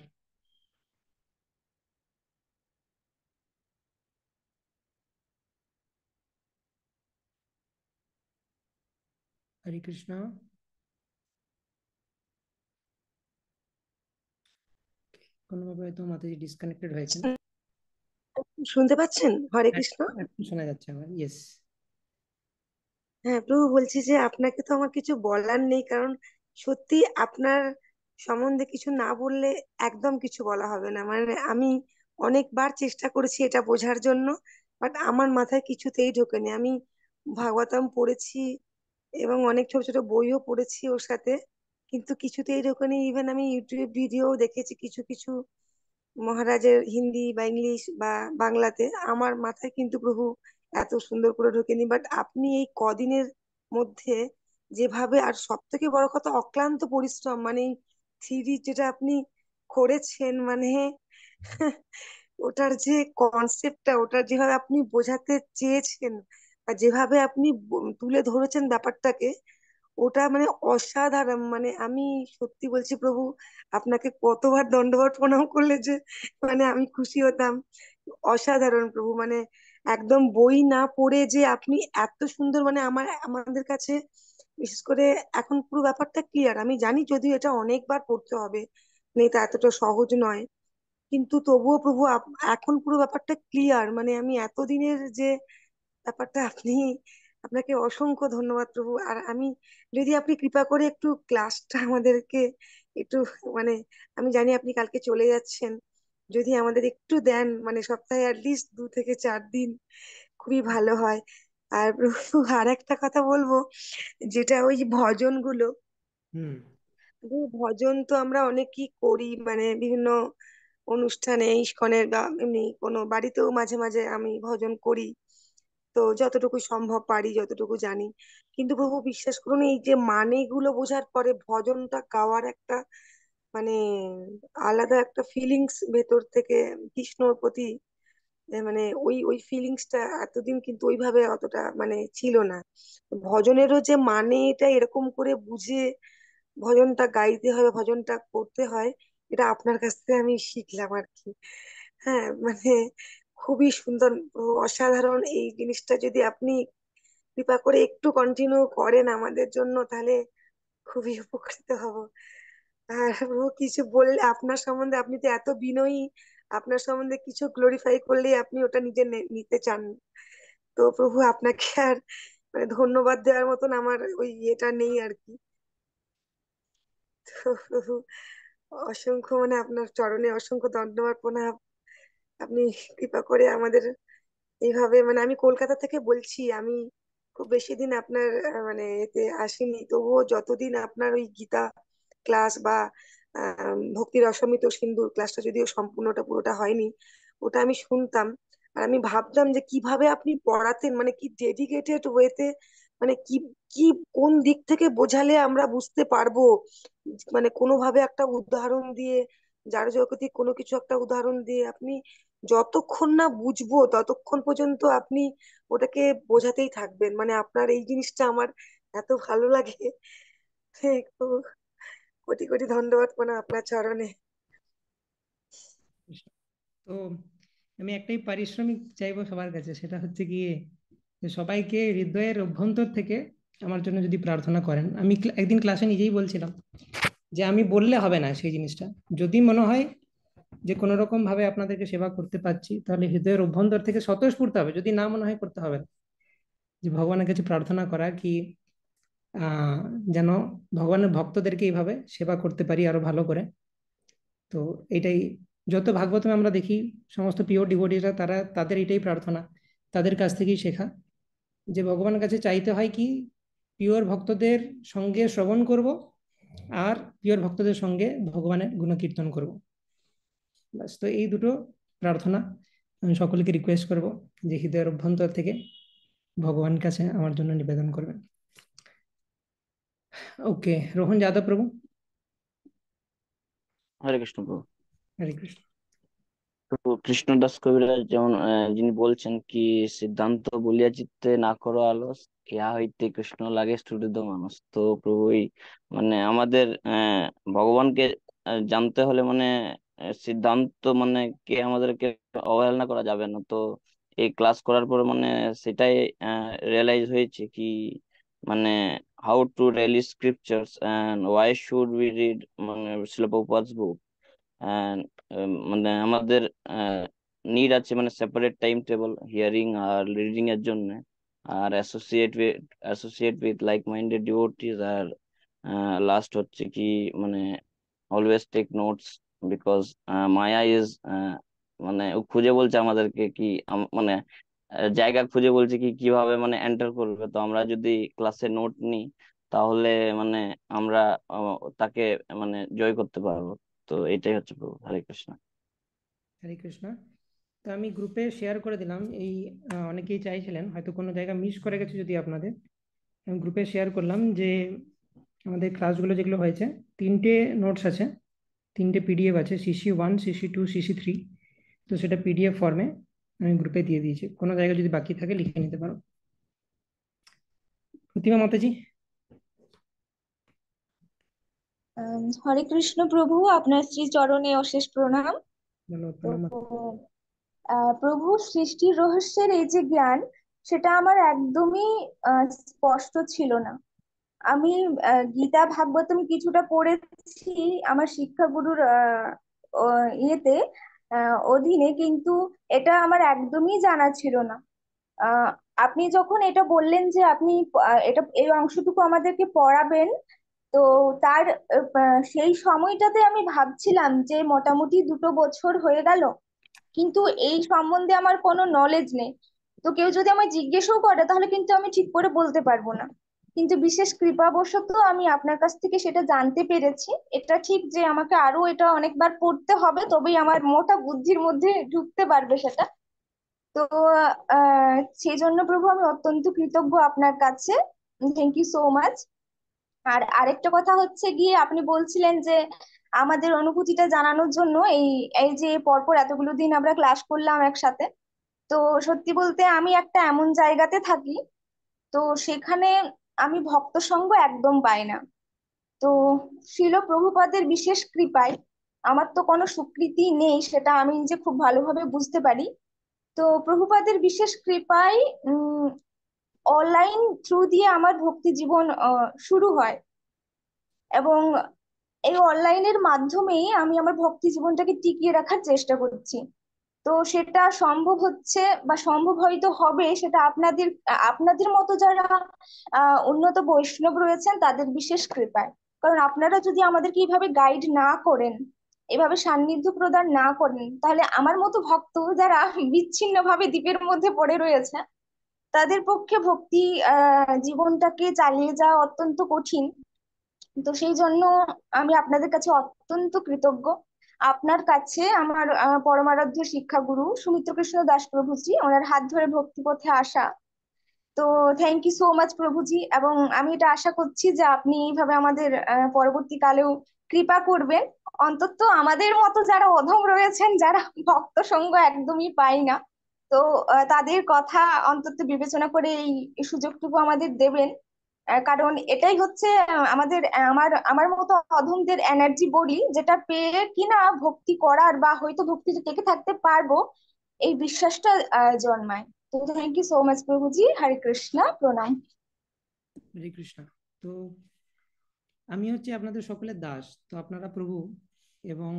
হরে কৃষ্ণ কোনোভাবে হয়তো মাঝে ডিসকানেক্টেড হয়েছে শুনতে পাচ্ছেন হরে হ্যাঁ, কৃষ্ণ শোনা যাচ্ছে আমার ইয়েস হ্যাঁ প্রভু বলছি যে আপনাকে তো আমার কিছু বলার নেই কারণ সত্যি আপনার সম্বন্ধে কিছু না বললে একদম কিছু বলা হবে না মানে আমি অনেকবার চেষ্টা করেছি এটা বোঝার জন্য বাট আমার মাথায় কিছুতেই ঢোকেনি আমি ভাগবতম পড়েছি এবং অনেক ছোট ছোট বইও পড়েছি ওর সাথে কিন্তু কিছুতে এরকম ইভেন আমি ইউটিউব ভিডিও দেখেছি কিছু কিছু মহারাজের হিন্দি বা ইংলিশ বা বাংলাতে আমার মাথায় কিন্তু প্রভু এত সুন্দর করে ঢোকেনি বাট আপনি এই কদিনের মধ্যে যেভাবে আর সব থেকে বড় কথা অক্লান্ত পরিশ্রম মানে থ্রি যেটা আপনি করেছেন মানে ওটার যে কনসেপ্টটা ওটার যেভাবে আপনি বোঝাতে চেয়েছেন বা যেভাবে আপনি তুলে ধরেছেন ব্যাপারটাকে ওটা মানে অসাধারণ মানে আমি সত্যি বলছি প্রভু আপনাকে কতবার দণ্ডবার প্রণাম করলে যে মানে আমি খুশি হতাম অসাধারণ প্রভু মানে একদম বই না পড়ে যে আপনি এত সুন্দর মানে আমার আমাদের কাছে বিশেষ করে এখন পুরো ব্যাপারটা ক্লিয়ার আমি জানি যদিও এটা অনেকবার পড়তে হবে মানে এটা এতটা সহজ নয় কিন্তু তবুও প্রভু এখন পুরো ব্যাপারটা ক্লিয়ার মানে আমি এতদিনের যে ব্যাপারটা আপনি আপনাকে অসংখ্য ধন্যবাদ প্রভু আর আমি যদি আপনি কৃপা করে একটু ক্লাসটা আমাদেরকে একটু মানে আমি জানি আপনি কালকে চলে যাচ্ছেন যদি আমাদের একটু দেন মানে সপ্তাহে অ্যাটলিস্ট দু থেকে চার দিন খুবই ভালো হয় আর প্রভু আর একটা কথা বলবো যেটা ওই ভজনগুলো ভজন তো আমরা অনেকই করি মানে বিভিন্ন অনুষ্ঠানে ইস্কনের বা এমনি কোনো বাড়িতেও মাঝে মাঝে আমি ভজন করি তো যতটুকু সম্ভব পারি যতটুকু জানি কিন্তু প্রভু বিশ্বাস করুন এই যে মানেগুলো বোঝার পরে ভজনটা গাওয়ার একটা মানে আলাদা একটা ফিলিংস ভেতর থেকে কৃষ্ণর প্রতি মানে ওই ওই ফিলিংসটা এতদিন কিন্তু ওইভাবে অতটা মানে ছিল না ভজনেরও যে মানে এটা এরকম করে বুঝে ভজনটা গাইতে হয় ভজনটা করতে হয় এটা আপনার কাছ থেকে আমি শিখলাম আর কি হ্যাঁ মানে খুবই সুন্দর অসাধারণ এই জিনিসটা যদি আপনি কৃপা করে একটু কন্টিনিউ করেন আমাদের জন্য তাহলে খুবই উপকৃত হব আর প্রভু কিছু বললে আপনার সম্বন্ধে আপনি তো এত বিনয়ী আপনার সম্বন্ধে কিছু গ্লোরিফাই করলেই আপনি ওটা নিজে নিতে চান তো প্রভু আপনাকে আর মানে ধন্যবাদ দেওয়ার মতন আমার ওই ইয়েটা নেই আর কি তো প্রভু অসংখ্য মানে আপনার চরণে অসংখ্য ধন্যবাদ প্রণাম আপনি কৃপা করে আমাদের এইভাবে মানে আমি কলকাতা থেকে বলছি আমি খুব বেশি দিন আপনার মানে এতে আসিনি তবুও যতদিন আপনার ওই গীতা ক্লাস বা ভক্তির অসমিত সিন্দুর ক্লাসটা যদিও সম্পূর্ণটা পুরোটা হয়নি ওটা আমি শুনতাম আর আমি ভাবতাম যে কিভাবে আপনি পড়াতেন মানে কি ডেডিকেটেড ওয়েতে মানে কি কি কোন দিক থেকে বোঝালে আমরা বুঝতে পারবো মানে কোনোভাবে একটা উদাহরণ দিয়ে যার জাগতিক কোনো কিছু একটা উদাহরণ দিয়ে আপনি যতক্ষণ না বুঝবো ততক্ষণ পর্যন্ত আপনি ওটাকে বোঝাতেই থাকবেন মানে আপনার এই জিনিসটা আমার এত ভালো লাগে কোটি কোটি ধন্যবাদ মানে আপনার চরণে তো আমি একটাই পারিশ্রমিক চাইবো সবার কাছে সেটা হচ্ছে গিয়ে সবাইকে হৃদয়ের অভ্যন্তর থেকে আমার জন্য যদি প্রার্থনা করেন আমি একদিন ক্লাসে নিজেই বলছিলাম যে আমি বললে হবে না সেই জিনিসটা যদি মনে হয় যে কোনো রকমভাবে আপনাদেরকে সেবা করতে পারছি তাহলে হৃদয়ের অভ্যন্তর থেকে স্বতঃস্ফূর্ত হবে যদি না মনে হয় করতে হবে যে ভগবানের কাছে প্রার্থনা করা কি যেন ভগবানের ভক্তদেরকে এইভাবে সেবা করতে পারি আরো ভালো করে তো এটাই যত ভাগবতমে আমরা দেখি সমস্ত পিওর ডিভোটিরা তারা তাদের এটাই প্রার্থনা তাদের কাছ থেকেই শেখা যে ভগবানের কাছে চাইতে হয় কি পিওর ভক্তদের সঙ্গে শ্রবণ করব আর পিওর ভক্তদের সঙ্গে ভগবানের গুণকীর্তন করব বাস তো এই দুটো প্রার্থনা আমি সকলকে রিকোয়েস্ট করব যে হৃদয়ের অভ্যন্তর থেকে ভগবান কাছে আমার জন্য নিবেদন করবেন ওকে রোহন যাদব প্রভু হরে কৃষ্ণ প্রভু হরে কৃষ্ণ প্রভু কৃষ্ণদাস কবিরাজ যেমন যিনি বলছেন কি সিদ্ধান্ত বলিয়া চিত্তে না করো আলস ইহা হইতে কৃষ্ণ লাগে স্টুডেন্ট মানুষ তো প্রভু মানে আমাদের ভগবানকে জানতে হলে মানে সিদ্ধান্ত মানে কে আমাদেরকে অবহেলনা করা যাবে না তো এই ক্লাস করার পর মানে সেটাই রিয়েলাইজ হয়েছে কি মানে how to really scriptures and why should we read মানে শিলপ্রপাস বুক um, মানে আমাদের নিড আছে মানে সেপারেট টাইম টেবল হিয়ারিং আর রিডিং এর জন্য আর associate with associate with like minded devotees আর লাস্ট হচ্ছে কি মানে always take notes because Maya is মানে ও খুঁজে বলছে আমাদেরকে কি মানে জায়গা খুঁজে বলছে কি কিভাবে মানে এন্টার করবে তো আমরা যদি ক্লাসে নোট নিই তাহলে মানে আমরা তাকে মানে জয় করতে পারবো তো এটাই হচ্ছে প্রভু হরে কৃষ্ণ হরে কৃষ্ণ তো আমি গ্রুপে শেয়ার করে দিলাম এই অনেকেই চাইছিলেন হয়তো কোনো জায়গা মিস করে গেছে যদি আপনাদের গ্রুপে শেয়ার করলাম যে আমাদের ক্লাসগুলো যেগুলো হয়েছে তিনটে নোটস আছে তিনটে পিডিএফ আছে C C one C C two C C PDF ফর্মে আমি গ্রুপে দিয়ে দিয়েছি কোনো জায়গায় যদি বাকি থাকে লিখে নিতে পারো প্রতিমা মাতাজি হরে কৃষ্ণ প্রভু আপনার শ্রী চরণে অশেষ প্রণাম প্রভু সৃষ্টির রহস্যের এই যে জ্ঞান সেটা আমার একদমই স্পষ্ট ছিল না আমি গীতা ভাগবতম কিছুটা পড়েছি আমার শিক্ষাগুরুর ইয়েতে অধীনে কিন্তু এটা আমার একদমই জানা ছিল না আপনি যখন এটা বললেন যে আপনি এটা এই অংশটুকু আমাদেরকে পড়াবেন তো তার সেই সময়টাতে আমি ভাবছিলাম যে মোটামুটি দুটো বছর হয়ে গেল কিন্তু এই সম্বন্ধে আমার কোনো নলেজ নেই তো কেউ যদি আমায় জিজ্ঞেসও করে তাহলে কিন্তু আমি ঠিক করে বলতে পারবো না কিন্তু বিশেষ কৃপাবশত আমি আপনার কাছ থেকে সেটা জানতে পেরেছি এটা ঠিক যে আমাকে আরো এটা অনেকবার পড়তে হবে তবেই আমার মোটা বুদ্ধির মধ্যে ঢুকতে পারবে সেটা তো সেই জন্য প্রভু আমি অত্যন্ত কৃতজ্ঞ আপনার কাছে থ্যাংক ইউ সো মাচ আর আরেকটা কথা হচ্ছে গিয়ে আপনি বলছিলেন যে আমাদের অনুভূতিটা জানানোর জন্য এই এই যে পরপর এতগুলো দিন আমরা ক্লাস করলাম একসাথে তো সত্যি বলতে আমি একটা এমন জায়গাতে থাকি তো সেখানে আমি ভক্ত সঙ্গ একদম পাই না তো শিল প্রভুপাদের বিশেষ কৃপায় আমার তো কোনো সুকৃতি নেই সেটা আমি নিজে খুব ভালোভাবে বুঝতে পারি তো প্রভুপাদের বিশেষ কৃপায় অনলাইন থ্রু দিয়ে আমার ভক্তি জীবন শুরু হয় এবং এই অনলাইনের মাধ্যমেই আমি আমার ভক্তি জীবনটাকে টিকিয়ে রাখার চেষ্টা করছি তো সেটা সম্ভব হচ্ছে বা সম্ভব হয়তো হবে সেটা আপনাদের আপনাদের মতো যারা উন্নত বৈষ্ণব রয়েছেন তাদের বিশেষ কৃপায় কারণ আপনারা যদি আমাদেরকে এইভাবে গাইড না করেন এভাবে সান্নিধ্য প্রদান না করেন তাহলে আমার মতো ভক্ত যারা বিচ্ছিন্নভাবে দ্বীপের মধ্যে পড়ে রয়েছে তাদের পক্ষে ভক্তি জীবনটাকে চালিয়ে যাওয়া অত্যন্ত কঠিন তো সেই জন্য আমি আপনাদের কাছে অত্যন্ত কৃতজ্ঞ আপনার কাছে আমার পরমারাধ্য শিক্ষাগুরু সুমিত্রকৃষ্ণ দাস প্রভুজি ওনার হাত ধরে ভক্তিপথে আসা তো থ্যাংক ইউ সো মাচ প্রভুজি এবং আমি এটা আশা করছি যে আপনি এইভাবে আমাদের পরবর্তীকালেও কৃপা করবেন অন্তত আমাদের মতো যারা অধম রয়েছেন যারা ভক্ত সঙ্গ একদমই পাই না তো তাদের কথা অন্তত বিবেচনা করে এই সুযোগটুকু আমাদের দেবেন কারণ এটাই হচ্ছে আমাদের আমার আমার মতো অধমদের এনার্জি বলি যেটা পেয়ে কিনা ভক্তি করার বা হয়তো ভক্তিতে টেকে থাকতে পারবো এই বিশ্বাসটা জন্মায় তো থ্যাংক ইউ সো মাচ প্রভুজি হরে কৃষ্ণ প্রণাম হরে কৃষ্ণ তো আমি হচ্ছে আপনাদের সকলের দাস তো আপনারা প্রভু এবং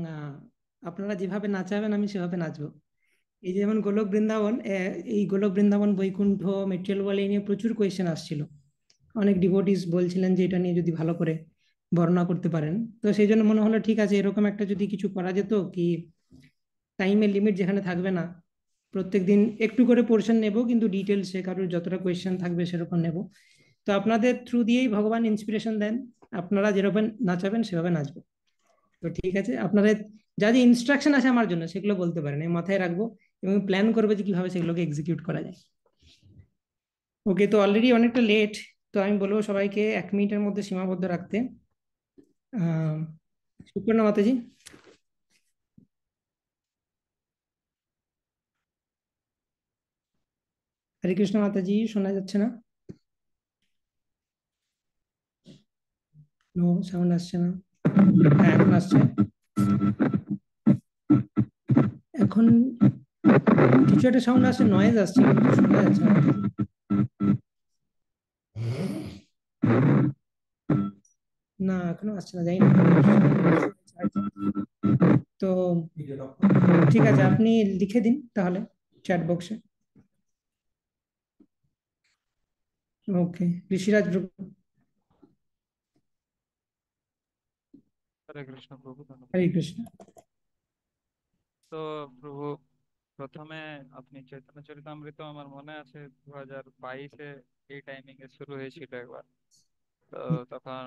আপনারা যেভাবে নাচাবেন আমি সেভাবে নাচবো এই যেমন গোলক বৃন্দাবন এই গোলক বৃন্দাবন বৈকুণ্ঠ মেট্রিয়াল বলে নিয়ে প্রচুর কোয়েশ্চেন আসছিল অনেক ডিভোটিস বলছিলেন যে এটা নিয়ে যদি ভালো করে বর্ণনা করতে পারেন তো সেই জন্য মনে হলো ঠিক আছে এরকম একটা যদি কিছু করা যেত কি টাইমের লিমিট যেখানে থাকবে না প্রত্যেক দিন একটু করে পোর্শন নেব কিন্তু ডিটেলসে কারোর যতটা কোয়েশ্চেন থাকবে সেরকম নেব তো আপনাদের থ্রু দিয়েই ভগবান ইন্সপিরেশন দেন আপনারা যেরকম নাচাবেন সেভাবে নাচবো তো ঠিক আছে আপনাদের যা যে ইনস্ট্রাকশন আছে আমার জন্য সেগুলো বলতে পারেন আমি মাথায় রাখবো এবং প্ল্যান করবে যে কিভাবে সেগুলোকে এক্সিকিউট করা যায় ওকে তো অলরেডি অনেকটা লেট তো আমি বলবো সবাইকে এক মিনিটের মধ্যে সীমাবদ্ধ রাখতে সুপর্ণা মাতাজি হরে কৃষ্ণ মাতাজি শোনা যাচ্ছে না সাউন্ড আসছে না হ্যাঁ এখন আসছে এখন কিছু একটা সাউন্ড আসছে নয়েজ আসছে শোনা যাচ্ছে না না এখনো আসছে না যাই তো ঠিক আছে আপনি লিখে দিন তাহলে চ্যাট বক্সে ওকে ঋষিরাজ প্রভু হরে কৃষ্ণ প্রভু হরে কৃষ্ণ তো প্রভু প্রথমে আপনি চৈতন্য চরিতামৃত আমার মনে আছে দু হাজার বাইশে এই টাইমিং এ শুরু হয়েছিল একবার তো তখন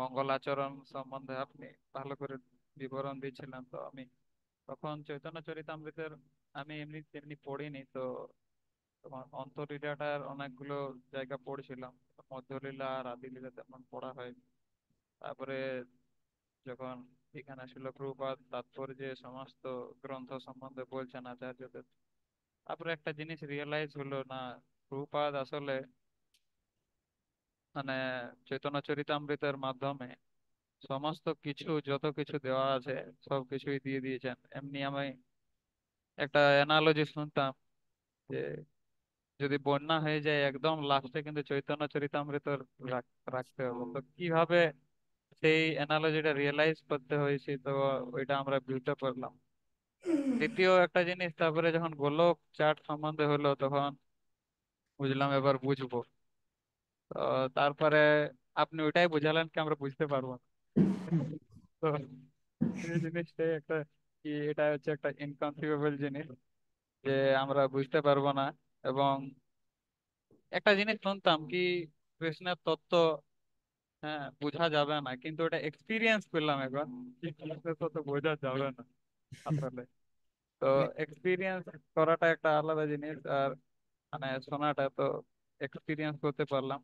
মঙ্গল আচরণ সম্বন্ধে আপনি ভালো করে বিবরণ দিয়েছিলেন তো আমি তখন চৈতন্য চরিতামৃতের আমি এমনি তেমনি পড়িনি তো তোমার অন্তলীলাটার অনেকগুলো জায়গা পড়েছিলাম মধ্যলীলা আর আদিলীলা তেমন পড়া হয়নি তারপরে যখন ঠিকানা ছিল প্রভুপাদ তাৎপর্যে সমস্ত গ্রন্থ সম্বন্ধে বলছেন আচার্যদের তারপরে একটা জিনিস রিয়েলাইজ হলো না প্রবাদ আসলে মানে চৈতন্য চরিতামৃতের মাধ্যমে সমস্ত কিছু যত কিছু দেওয়া আছে সব কিছুই দিয়ে দিয়েছেন এমনি আমি একটা অ্যানালজি শুনতাম যে যদি বন্যা হয়ে যায় একদম লাস্টে কিন্তু চৈতন্য চরিতামৃত রাখতে হবে তো কিভাবে সেই অ্যানালজিটা রিয়েলাইজ করতে হয়েছে তো ওইটা আমরা বিউটা করলাম দ্বিতীয় একটা জিনিস তারপরে যখন গোলক চার্ট সম্বন্ধে হলো তখন বুঝলাম এবার বুঝবো তো তারপরে আপনি ওইটাই বোঝালেন কি আমরা বুঝতে পারবো তো এই জিনিসটাই একটা কি এটা হচ্ছে একটা ইনকনসিভেবল জিনিস যে আমরা বুঝতে পারবো না এবং একটা জিনিস শুনতাম কি কৃষ্ণের তত্ত্ব হ্যাঁ বোঝা যাবে না কিন্তু ওটা এক্সপিরিয়েন্স করলাম এখন তো বোঝা যাবে না আসলে তো এক্সপিরিয়েন্স করাটা একটা আলাদা জিনিস আর মানে শোনাটা তো এক্সপিরিয়েন্স করতে পারলাম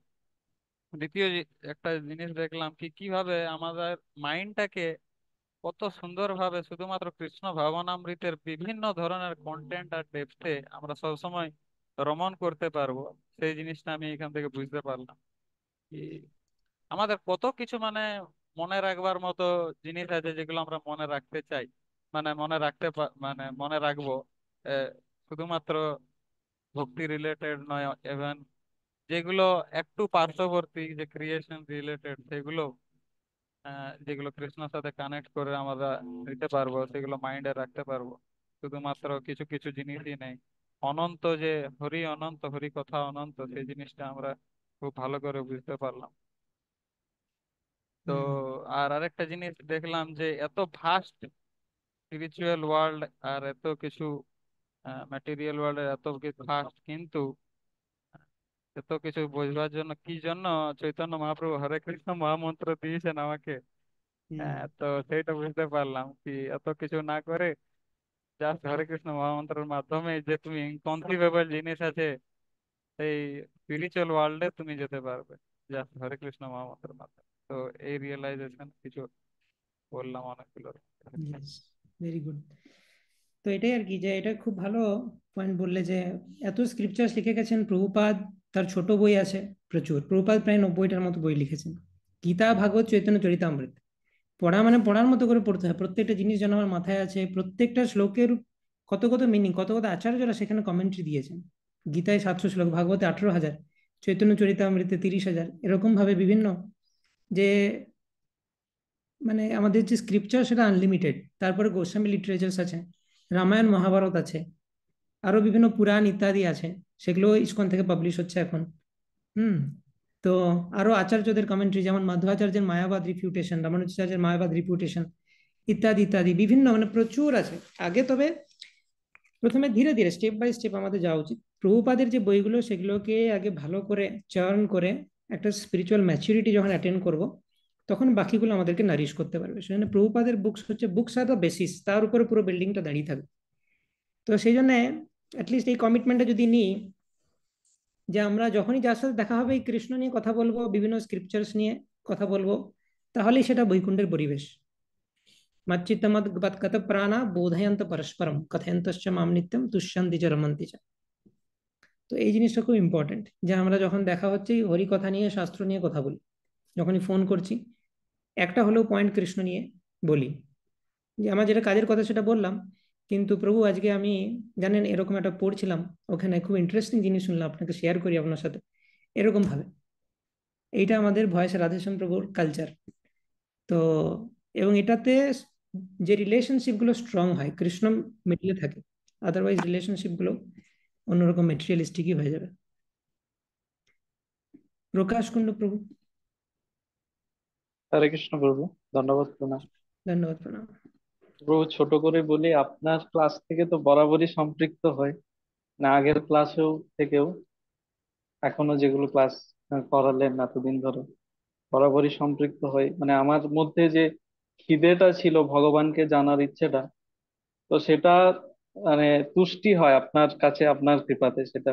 দ্বিতীয় একটা জিনিস দেখলাম কি কিভাবে আমাদের মাইন্ডটাকে কত সুন্দরভাবে শুধুমাত্র কৃষ্ণ ভাবনামৃতের বিভিন্ন ধরনের কন্টেন্ট আর ডেপথে আমরা সবসময় রমন করতে পারবো সেই জিনিসটা আমি এখান থেকে বুঝতে পারলাম আমাদের কত কিছু মানে মনে রাখবার মতো জিনিস আছে যেগুলো আমরা মনে রাখতে চাই মানে মনে রাখতে মানে মনে রাখবো শুধুমাত্র ভক্তি রিলেটেড নয় এভেন যেগুলো একটু পার্শ্ববর্তী যে ক্রিয়েশন রিলেটেড সেগুলো যেগুলো কৃষ্ণর সাথে কানেক্ট করে আমরা নিতে পারবো সেগুলো মাইন্ডে রাখতে পারবো শুধুমাত্র কিছু কিছু জিনিসই নেই অনন্ত যে হরি অনন্ত হরি কথা অনন্ত সেই জিনিসটা আমরা খুব ভালো করে বুঝতে পারলাম তো আর আরেকটা জিনিস দেখলাম যে এত ভাস্ট স্পিরিচুয়াল ওয়ার্ল্ড আর এত কিছু ম্যাটেরিয়াল ওয়ার্ল্ড এত কিছু ভাস্ট কিন্তু এত কিছু বোঝবার জন্য কি জন্য চৈতন্য মহাপ্রভু হরে কৃষ্ণ মহামন্ত্র দিয়েছেন আমাকে হ্যাঁ তো সেইটা বুঝতে পারলাম কি এত কিছু না করে জাস্ট হরে কৃষ্ণ মহামন্ত্রের মাধ্যমে যে তুমি ইনকনসিভেবল জিনিস আছে সেই স্পিরিচুয়াল ওয়ার্ল্ডে তুমি যেতে পারবে জাস্ট হরে কৃষ্ণ মহামন্ত্রের মাধ্যমে তো এই রিয়েলাইজেশন কিছু বললাম অনেকগুলো ভেরি গুড তো এটাই আর কি যে এটা খুব ভালো পয়েন্ট বললে যে এত স্ক্রিপচার লিখে গেছেন প্রভুপাদ তার ছোট বই আছে প্রচুর প্রভুপাদ প্রায় নব্বইটার মতো বই লিখেছেন গীতা ভাগবত চৈতন্য চরিতামৃত পড়া মানে পড়ার মতো করে পড়তে হয় প্রত্যেকটা জিনিস যেন আমার মাথায় আছে প্রত্যেকটা শ্লোকের কত কত মিনিং কত কত আচার্যরা সেখানে কমেন্ট্রি দিয়েছেন গীতায় সাতশো শ্লোক ভাগবতে আঠেরো হাজার চৈতন্য চরিতামৃতে তিরিশ হাজার এরকম ভাবে বিভিন্ন যে মানে আমাদের যে স্ক্রিপচার সেটা আনলিমিটেড তারপরে গোস্বামী লিটারেচার্স আছে রামায়ণ মহাভারত আছে আরও বিভিন্ন পুরাণ ইত্যাদি আছে সেগুলো ইস্কন থেকে পাবলিশ হচ্ছে এখন হুম তো আরও আচার্যদের কমেন্ট্রি যেমন মাধ্বাচার্যের মায়াবাদ রিপিউটেশন রামানুজাচার্যের মায়াবাদ রিপিউটেশন ইত্যাদি ইত্যাদি বিভিন্ন মানে প্রচুর আছে আগে তবে প্রথমে ধীরে ধীরে স্টেপ বাই স্টেপ আমাদের যাওয়া উচিত প্রভুপাদের যে বইগুলো সেগুলোকে আগে ভালো করে চয়ন করে একটা স্পিরিচুয়াল ম্যাচুরিটি যখন অ্যাটেন্ড করব তখন বাকিগুলো আমাদেরকে নারিশ করতে পারবে সেখানে প্রভুপাদের বুকস হচ্ছে বুকস আর দ্য বেসিস তার উপরে পুরো বিল্ডিংটা দাঁড়িয়ে থাকবে তো সেই জন্যে অ্যাটলিস্ট এই কমিটমেন্টটা যদি নিই যে আমরা যখনই যার সাথে দেখা হবে এই কৃষ্ণ নিয়ে কথা বলবো বিভিন্ন স্ক্রিপচার্স নিয়ে কথা বলবো তাহলেই সেটা বৈকুণ্ঠের পরিবেশ মাচ্চিত্তমৎ প্রাণা বোধয়ন্ত পরস্পরম কথায়ন্তশ্চ মাম নিত্যম তুষ্যন্তি চ রমন্তি তো এই জিনিসটা খুব ইম্পর্টেন্ট যে আমরা যখন দেখা হচ্ছে হরি কথা নিয়ে শাস্ত্র নিয়ে কথা বলি যখনই ফোন করছি একটা হলেও পয়েন্ট কৃষ্ণ নিয়ে বলি যে আমার যেটা কাজের কথা সেটা বললাম কিন্তু প্রভু আজকে আমি জানেন এরকম একটা পড়ছিলাম ওখানে খুব ইন্টারেস্টিং জিনিস শুনলাম আপনাকে শেয়ার করি আপনার সাথে এরকমভাবে এইটা আমাদের ভয়েস রাধেশ্যাম প্রভুর কালচার তো এবং এটাতে যে রিলেশনশিপগুলো স্ট্রং হয় কৃষ্ণ মিডিলে থাকে আদারওয়াইজ রিলেশনশিপগুলো অন্যরকম মেটেরিয়ালিস্টিকই হয়ে যাবে প্রকাশ কুণ্ড প্রভু হরে কৃষ্ণ প্রভু ধন্যবাদ প্রণাম ধন্যবাদ প্রণাম প্রভু ছোট করে বলি আপনার ক্লাস থেকে তো বরাবরই সম্পৃক্ত হয় না আগের ক্লাসেও থেকেও এখনো যেগুলো ক্লাস করালেন এতদিন ধরে বরাবরই সম্পৃক্ত হয় মানে আমার মধ্যে যে খিদেটা ছিল ভগবানকে জানার ইচ্ছেটা তো সেটা মানে তুষ্টি হয় আপনার কাছে আপনার কৃপাতে সেটা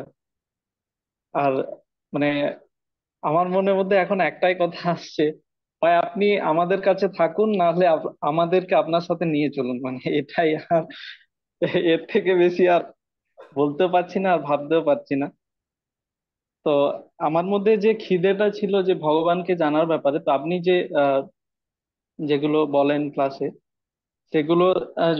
আর মানে আমার মনের মধ্যে এখন একটাই কথা আসছে হয় আপনি আমাদের কাছে থাকুন না হলে আমাদেরকে আপনার সাথে নিয়ে চলুন মানে এটাই আর এর থেকে বেশি আর বলতে পারছি না আর ভাবতেও পারছি না তো আমার মধ্যে যে খিদেটা ছিল যে ভগবানকে জানার ব্যাপারে তো আপনি যে যেগুলো বলেন ক্লাসে সেগুলো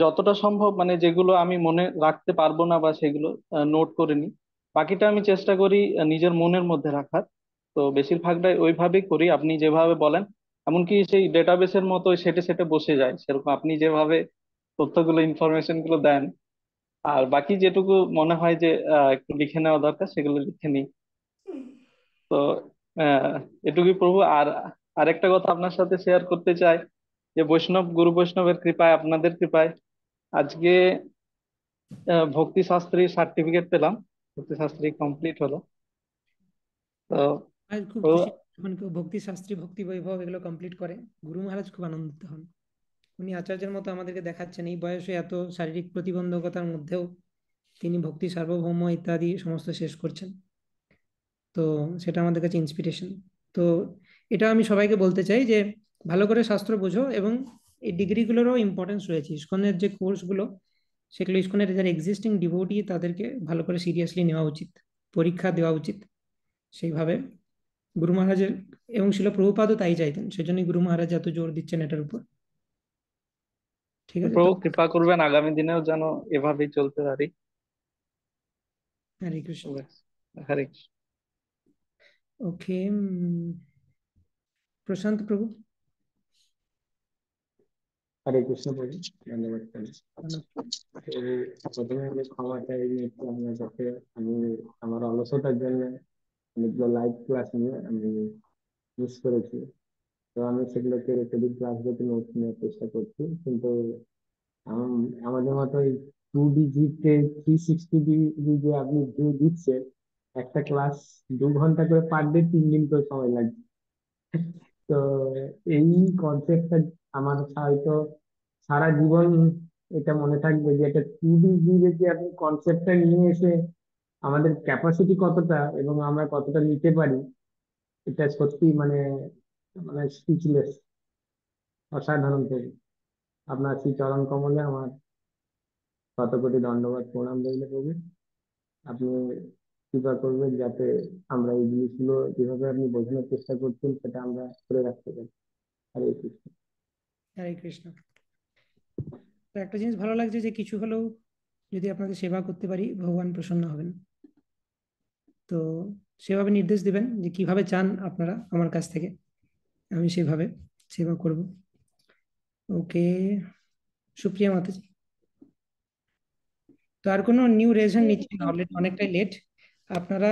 যতটা সম্ভব মানে যেগুলো আমি মনে রাখতে পারবো না বা সেগুলো নোট করে নিই বাকিটা আমি চেষ্টা করি নিজের মনের মধ্যে রাখার তো বেশিরভাগটাই ওইভাবেই করি আপনি যেভাবে বলেন এমনকি সেই ডেটাবেসের মতো সেটে সেটে বসে যায় সেরকম আপনি যেভাবে তথ্যগুলো ইনফরমেশন গুলো দেন আর বাকি যেটুকু মনে হয় যে একটু লিখে নেওয়া দরকার সেগুলো লিখে নিই তো এটুকুই প্রভু আর আরেকটা কথা আপনার সাথে শেয়ার করতে চাই যে বৈষ্ণব গুরু বৈষ্ণবের কৃপায় আপনাদের কৃপায় আজকে ভক্তি শাস্ত্রী সার্টিফিকেট পেলাম ভক্তি শাস্ত্রী কমপ্লিট হলো তো ভক্তি শাস্ত্রী ভক্তি বৈভব এগুলো কমপ্লিট করে গুরু মহারাজ খুব আনন্দিত হন উনি আচার্যের মতো আমাদেরকে দেখাচ্ছেন এই বয়সে এত শারীরিক প্রতিবন্ধকতার মধ্যেও তিনি ভক্তি সার্বভৌম ইত্যাদি সমস্ত শেষ করছেন তো সেটা আমাদের কাছে ইন্সপিরেশন তো এটা আমি সবাইকে বলতে চাই যে ভালো করে শাস্ত্র বোঝো এবং এই ডিগ্রিগুলোরও ইম্পর্টেন্স রয়েছে ইস্কনের যে কোর্সগুলো সেগুলো ইস্কনের যারা এক্সিস্টিং ডিভোটি তাদেরকে ভালো করে সিরিয়াসলি নেওয়া উচিত পরীক্ষা দেওয়া উচিত সেইভাবে গুরু মহারাজের এবং শিল প্রভুপাদও তাই চাইতেন সেজন্যই গুরু মহারাজ এত জোর দিচ্ছেন এটার উপর ঠিক আছে প্রভু কৃপা করবেন আগামী দিনেও যেন এভাবেই চলতে পারি হরে কৃষ্ণ হরে কৃষ্ণ ওকে প্রশান্ত প্রভু আর এই প্রশ্ন করি ধন্যবাদ প্রথমে আমি ক্ষমা চাই একটু আপনার কাছে আমি আমার অলসতার জন্য অনেকগুলো লাইভ ক্লাস নিয়ে আমি মিস করেছি তো আমি সেগুলোকে রেকর্ডিং ক্লাসগুলোকে নোট নেওয়ার চেষ্টা করছি কিন্তু আমাদের মতো ওই টু ডি জিতে থ্রি সিক্সটি ডিগ্রি যে আপনি ভিউ দিচ্ছে একটা ক্লাস দু ঘন্টা করে পার ডে তিন দিন করে সময় লাগছে তো এই কনসেপ্টটা আমার হয়তো সারা জীবন এটা মনে থাকবে যে একটা থ্রিডি দিয়ে যে আপনি কনসেপ্টটা নিয়ে এসে আমাদের ক্যাপাসিটি কতটা এবং আমরা কতটা নিতে পারি এটা সত্যি মানে মানে স্পিচলেস অসাধারণ তৈরি আপনার শ্রী চরণ কমলে আমার শত কোটি দণ্ডবাদ প্রণাম রইলে প্রভু আপনি কৃপা করবেন যাতে আমরা এই জিনিসগুলো যেভাবে আপনি বোঝানোর চেষ্টা করছেন সেটা আমরা করে রাখতে পারি আর এই হরে কৃষ্ণ তো একটা জিনিস ভালো লাগছে যে কিছু হলেও যদি আপনাদের সেবা করতে পারি ভগবান প্রসন্ন হবেন তো সেভাবে নির্দেশ দিবেন যে কিভাবে চান আপনারা আমার কাছ থেকে আমি সেভাবে সেবা করব ওকে সুপ্রিয়া মাতাজি তো আর কোনো নিউ রেজন নিচ্ছে না অলরেডি অনেকটাই লেট আপনারা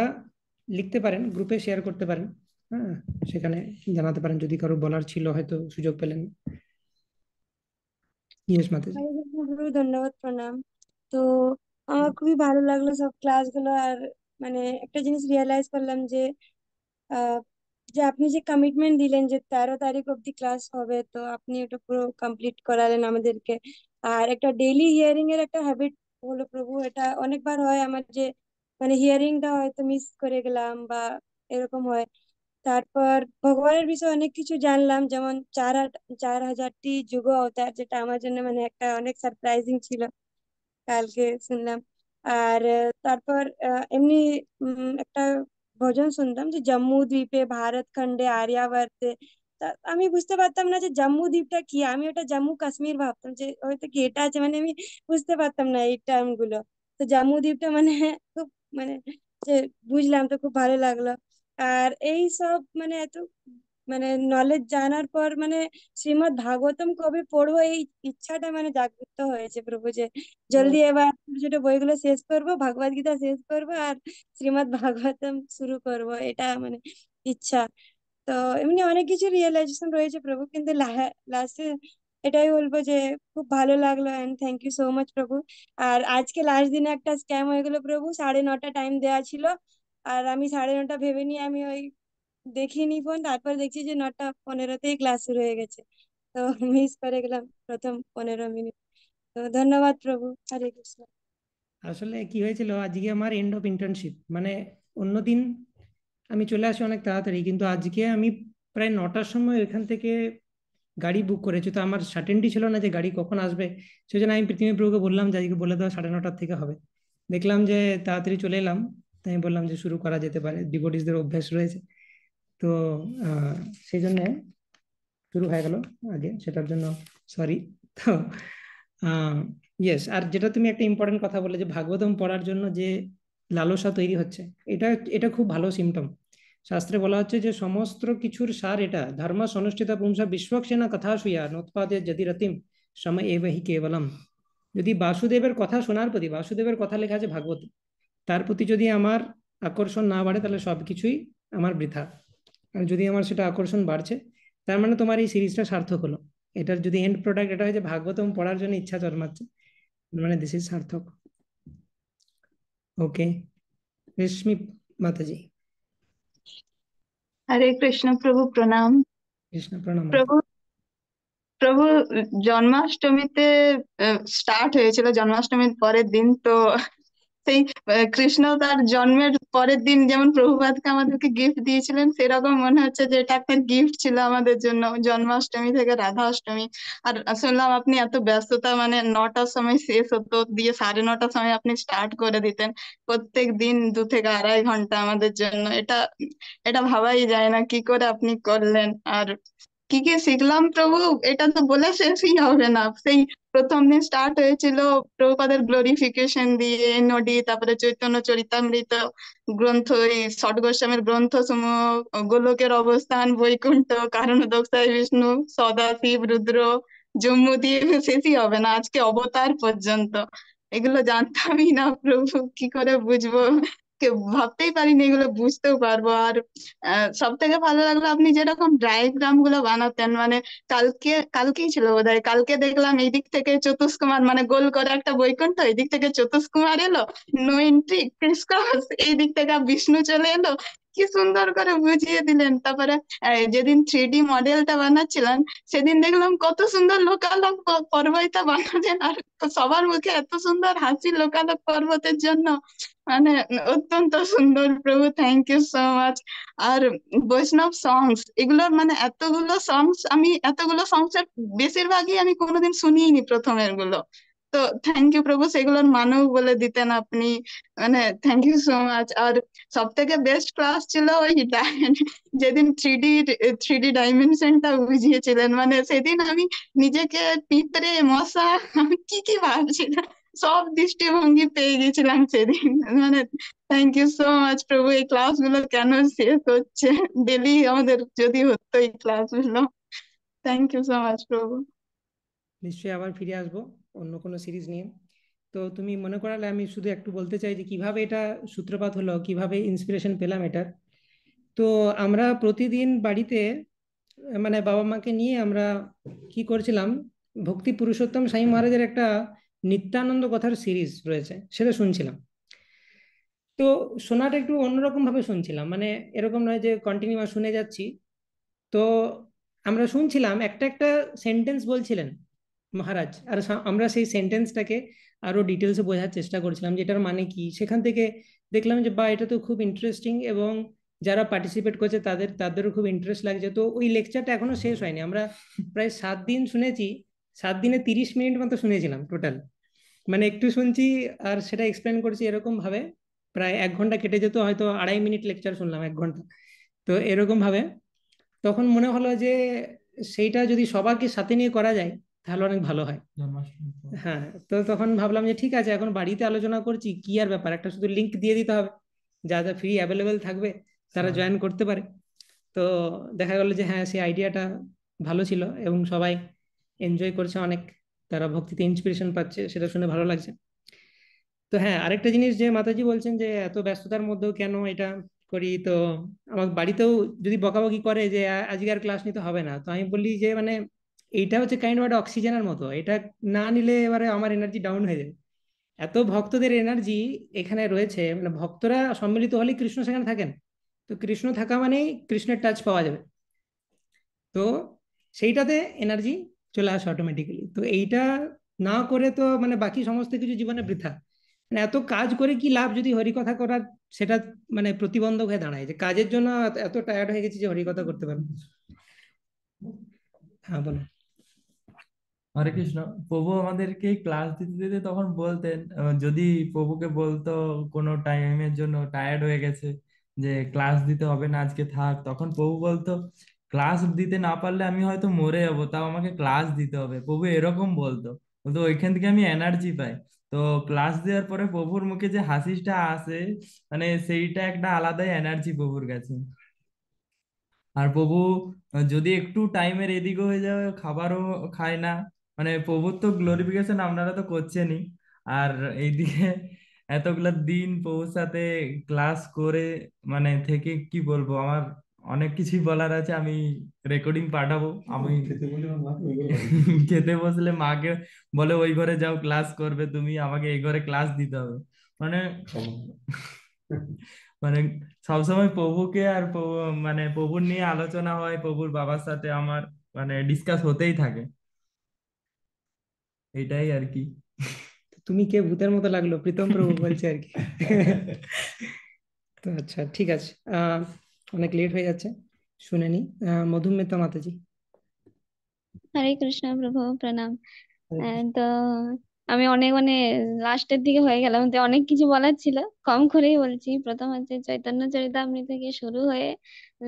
লিখতে পারেন গ্রুপে শেয়ার করতে পারেন হ্যাঁ সেখানে জানাতে পারেন যদি কারো বলার ছিল হয়তো সুযোগ পেলেন ইয়েস মাতাজি ধন্যবাদ প্রণাম তো আমার খুবই ভালো লাগলো সব ক্লাসগুলো আর মানে একটা জিনিস রিয়েলাইজ করলাম যে যে আপনি যে কমিটমেন্ট দিলেন যে তেরো তারিখ অব্দি ক্লাস হবে তো আপনি ওটা পুরো কমপ্লিট করালেন আমাদেরকে আর একটা ডেইলি হিয়ারিং এর একটা হ্যাবিট হলো প্রভু এটা অনেকবার হয় আমার যে মানে হিয়ারিংটা হয়তো মিস করে গেলাম বা এরকম হয় তার পর ভগবানের বিষয়ে অনেক কিছু জানলাম যেমন 4 4000 টি যুগ অবতার যেটা আমার জেনে মানে একটা অনেক সারপ্রাইজিং ছিল কালকে শুনলাম আর তারপর এমনি একটা ভজন শুনতাম যে জম্মু দ্বীপে ভারত খন্ডে আরিয়াবর্তে তা আমি বুঝতে পারতাম না যে জম্মু দ্বীপটা কি আমি ওটা জম্মু কাশ্মীর ভাবতাম যে ওই তো কি এটা আছে মানে আমি বুঝতে পারতাম না এই টাইম গুলো তো জম্মু দ্বীপটা মানে খুব মানে যে বুঝলাম তো খুব ভালো লাগলো আর এই সব মানে এত মানে নলেজ জানার পর মানে শ্রীমদ ভাগবতম কবে পড়বো এই ইচ্ছাটা মানে জাগ্রত হয়েছে প্রভু যে জলদি এবার ছোট বইগুলো শেষ করবো ভাগবত গীতা শেষ করবো আর শ্রীমদ ভাগবতম শুরু করব এটা মানে ইচ্ছা তো এমনি অনেক কিছু রিয়েলাইজেশন রয়েছে প্রভু কিন্তু লাস্টে এটাই বলবো যে খুব ভালো লাগলো and thank you so much প্রভু আর আজকে লাস্ট দিনে একটা স্ক্যাম হয়ে গেলো প্রভু সাড়ে নটা টাইম দেওয়া ছিল আর আমি সাড়ে নটা ভেবে নিয়ে আমি ওই দেখিনি ফোন তারপর দেখছি যে নটা পনেরোতেই ক্লাস শুরু হয়ে গেছে তো মিস করে গেলাম প্রথম পনেরো মিনিট তো ধন্যবাদ প্রভু হরে কৃষ্ণ আসলে কি হয়েছিল আজকে আমার এন্ড অফ ইন্টার্নশিপ মানে অন্যদিন আমি চলে আসি অনেক তাড়াতাড়ি কিন্তু আজকে আমি প্রায় নটার সময় এখান থেকে গাড়ি বুক করেছি তো আমার সার্টেনটি ছিল না যে গাড়ি কখন আসবে সেই জন্য আমি পৃথিবী প্রভুকে বললাম যে আজকে বলে দেওয়া সাড়ে নটার থেকে হবে দেখলাম যে তাড়াতাড়ি চলে এলাম তাই আমি বললাম যে শুরু করা যেতে পারে ডিভোটিসদের অভ্যাস রয়েছে তো সেই জন্য শুরু হয়ে গেল আগে সেটার জন্য সরি তো ইয়েস আর যেটা তুমি একটা ইম্পর্টেন্ট কথা বলে যে ভাগবতম পড়ার জন্য যে লালসা তৈরি হচ্ছে এটা এটা খুব ভালো সিমটম শাস্ত্রে বলা হচ্ছে যে সমস্ত কিছুর সার এটা ধর্ম অনুষ্ঠিত পুংসা বিশ্বক্সেনা কথা শুয়া নোৎপাদে যদি রতিম সময় এ বহি কেবলম যদি বাসুদেবের কথা শোনার প্রতি বাসুদেবের কথা লেখা আছে ভাগবত তার প্রতি যদি আমার আকর্ষণ না বাড়ে তাহলে সব কিছুই আমার বৃথা আর যদি আমার সেটা আকর্ষণ বাড়ছে তার মানে তোমার এই সিরিজটা সার্থক হলো এটার যদি এন্ড প্রোডাক্ট এটা হয় যে ভাগবতম পড়ার জন্য ইচ্ছা জন্মাচ্ছে মানে দিস ইজ সার্থক ওকে রেশমি মাতাজি আরে কৃষ্ণ প্রভু প্রণাম কৃষ্ণ প্রণাম প্রভু প্রভু জন্মাষ্টমীতে স্টার্ট হয়েছিল জন্মাষ্টমীর পরের দিন তো সেই কৃষ্ণ তার জন্মের পরের দিন যেমন প্রভুপাদকে আমাদেরকে গিফট দিয়েছিলেন সেরকম মনে হচ্ছে যে এটা একটা গিফট ছিল আমাদের জন্য জন্মাষ্টমী থেকে রাধা অষ্টমী আর শুনলাম আপনি এত ব্যস্ততা মানে নটার সময় শেষ হতো দিয়ে সাড়ে নটার সময় আপনি স্টার্ট করে দিতেন প্রত্যেক দিন দু থেকে আড়াই ঘন্টা আমাদের জন্য এটা এটা ভাবাই যায় না কি করে আপনি করলেন আর কি কি শিখলাম প্রভু এটা তো বলে শেষই হবে না সেই প্রথম দিন স্টার্ট হয়েছিল প্রভুপাদের গ্লোরিফিকেশন দিয়ে নডি তারপরে চৈতন্য চরিতামৃত গ্রন্থ এই ষট গোস্বামীর গ্রন্থ সমূহ গোলকের অবস্থান বৈকুণ্ঠ কারণ দোকসাই বিষ্ণু সদাশিব রুদ্র জম্মু দিয়ে শেষই হবে না আজকে অবতার পর্যন্ত এগুলো জানতামই না প্রভু কি করে বুঝবো ভাবতেই পারিনি এগুলো বুঝতেও পারবো আর সব থেকে ভালো লাগলো আপনি যেরকম ডায়াগ্রাম গুলো বানাতেন মানে কালকে কালকেই ছিল বোধ হয় কালকে দেখলাম এই দিক থেকে চতুষ্কুমার মানে গোল করে একটা বৈকুণ্ঠ এই দিক থেকে চতুষ্কুমার এলো নো এন্ট্রি ক্রিসক্রস এই দিক থেকে বিষ্ণু চলে এলো কি সুন্দর করে বুঝিয়ে দিলেন তারপরে যেদিন থ্রি ডি মডেলটা বানাচ্ছিলেন সেদিন দেখলাম কত সুন্দর লোকালক পর্বতটা বানালেন আর সবার মুখে এত সুন্দর হাসি লোকালক পর্বতের জন্য মানে অত্যন্ত সুন্দর প্রভু থ্যাংক ইউ সো মাচ আর বৈষ্ণব সংস এগুলোর মানে এতগুলো সংস আমি এতগুলো সংসের বেশিরভাগই আমি কোনোদিন শুনিনি প্রথমের গুলো তো থ্যাংক ইউ প্রভু সেগুলোর মানও বলে দিতেন আপনি মানে থ্যাংক ইউ সো মাচ আর সব থেকে বেস্ট ক্লাস ছিল ওই যেদিন থ্রি ডি থ্রি ডি ডাইমেনশনটা বুঝিয়েছিলেন মানে সেদিন আমি নিজেকে পিঁপড়ে মশা আমি কি কি ভাবছিলাম সব দৃষ্টিভঙ্গি পেয়ে গেছিলাম সেদিন মানে থ্যাংক ইউ সো মাচ প্রভু এই ক্লাস গুলো কেন শেষ হচ্ছে ডেলি আমাদের যদি হতো এই ক্লাস গুলো থ্যাংক ইউ সো মাচ প্রভু নিশ্চয়ই আবার ফিরে আসবো অন্য কোনো সিরিজ নিয়ে তো তুমি মনে করালে আমি শুধু একটু বলতে চাই যে কিভাবে এটা সূত্রপাত হলো কিভাবে ইন্সপিরেশন পেলাম এটার তো আমরা প্রতিদিন বাড়িতে মানে বাবা মাকে নিয়ে আমরা কি করছিলাম ভক্তি পুরুষোত্তম স্বামী মহারাজের একটা নিত্যানন্দ কথার সিরিজ রয়েছে সেটা শুনছিলাম তো শোনাটা একটু অন্যরকম ভাবে শুনছিলাম মানে এরকম নয় যে কন্টিনিউ শুনে যাচ্ছি তো আমরা শুনছিলাম একটা একটা সেন্টেন্স বলছিলেন মহারাজ আর আমরা সেই সেন্টেন্সটাকে আরো ডিটেলসে বোঝার চেষ্টা করছিলাম যেটার মানে কি সেখান থেকে দেখলাম যে বা এটা তো খুব ইন্টারেস্টিং এবং যারা পার্টিসিপেট করছে তাদের তাদেরও খুব ইন্টারেস্ট লাগছে তো ওই লেকচারটা এখনো শেষ হয়নি আমরা প্রায় সাত দিন শুনেছি সাত দিনে তিরিশ মিনিট মতো শুনেছিলাম টোটাল মানে একটু শুনছি আর সেটা এক্সপ্লেন করছি এরকম ভাবে প্রায় এক ঘন্টা কেটে যেত হয়তো আড়াই মিনিট লেকচার শুনলাম এক ঘন্টা তো এরকম ভাবে তখন মনে হলো যে সেইটা যদি সবাইকে সাথে নিয়ে করা যায় তাহলে অনেক ভালো হয় হ্যাঁ তো তখন ভাবলাম যে ঠিক আছে এখন বাড়িতে আলোচনা করছি কি আর ব্যাপার একটা শুধু লিঙ্ক দিয়ে দিতে হবে যা যা ফ্রি অ্যাভেলেবেল থাকবে তারা জয়েন হ্যাঁ। করতে পারে তো দেখা গেল যে হ্যাঁ সেই আইডিয়াটা ভালো ছিল এবং সবাই এনজয় করছে অনেক তারা ভক্তিতে ইন্সপিরেশন পাচ্ছে সেটা শুনে ভালো লাগছে তো হ্যাঁ আরেকটা জিনিস যে মাতাজি বলছেন যে এত ব্যস্ততার মধ্যেও কেন এটা করি তো আমার বাড়িতেও যদি বকাবকি করে যে আজকে আর ক্লাস নিতে হবে না তো আমি বলি যে মানে এইটা হচ্ছে কাইন্ড অফ অক্সিজেনের মতো এটা না নিলে এবারে আমার এনার্জি ডাউন হয়ে যায় এত ভক্তদের এনার্জি এখানে রয়েছে মানে ভক্তরা সম্মিলিত হলে কৃষ্ণ সেখানে থাকেন তো কৃষ্ণ থাকা মানেই কৃষ্ণের টাচ পাওয়া যাবে তো সেইটাতে এনার্জি চলে আসে অটোমেটিক্যালি তো এইটা না করে তো মানে বাকি সমস্ত কিছু জীবনে বৃথা মানে এত কাজ করে কি লাভ যদি হরিকথা করার সেটা মানে প্রতিবন্ধক হয়ে দাঁড়ায় যে কাজের জন্য এত টায়ার্ড হয়ে গেছি যে হরিকথা করতে পারবো হ্যাঁ বলো হরে কৃষ্ণ প্রভু আমাদেরকে ক্লাস দিতে দিতে তখন বলতেন যদি প্রভুকে বলতো কোনো টাইমের জন্য টায়ার্ড হয়ে গেছে যে ক্লাস দিতে হবে না আজকে থাক তখন প্রভু বলতো ক্লাস দিতে না পারলে আমি হয়তো মরে যাবো তাও আমাকে ক্লাস দিতে হবে প্রভু এরকম বলতো বলতো ওইখান থেকে আমি এনার্জি পাই তো ক্লাস দেওয়ার পরে প্রভুর মুখে যে হাসিটা আসে মানে সেইটা একটা আলাদাই এনার্জি প্রভুর কাছে আর প্রভু যদি একটু টাইমের এদিকও হয়ে যায় খাবারও খায় না মানে প্রভুর তো গ্লোরিফিকেশন আপনারা তো করছেনই আর এইদিকে এতগুলা দিন প্রভুর সাথে ক্লাস করে মানে থেকে কি বলবো আমার অনেক কিছুই বলার আছে আমি রেকর্ডিং পাঠাবো আমি খেতে বসলে মাকে বলে ওই ঘরে যাও ক্লাস করবে তুমি আমাকে এই ঘরে ক্লাস দিতে হবে মানে মানে সবসময় প্রভুকে আর মানে প্রভুর নিয়ে আলোচনা হয় প্রভুর বাবার সাথে আমার মানে ডিসকাস হতেই থাকে এটাই আর কি তুমি কে ভূতের মতো লাগলো প্রীতম প্রভু বলছে আর কি তো আচ্ছা ঠিক আছে আহ অনেক লেট হয়ে যাচ্ছে শুনে নি মধুমিতা মাতাজি হরে কৃষ্ণ প্রভু প্রণাম তো আমি অনেক মানে লাস্টের দিকে হয়ে গেলাম তো অনেক কিছু বলার ছিল কম করেই বলছি প্রথম হচ্ছে চৈতন্য চরিতামৃত থেকে শুরু হয়ে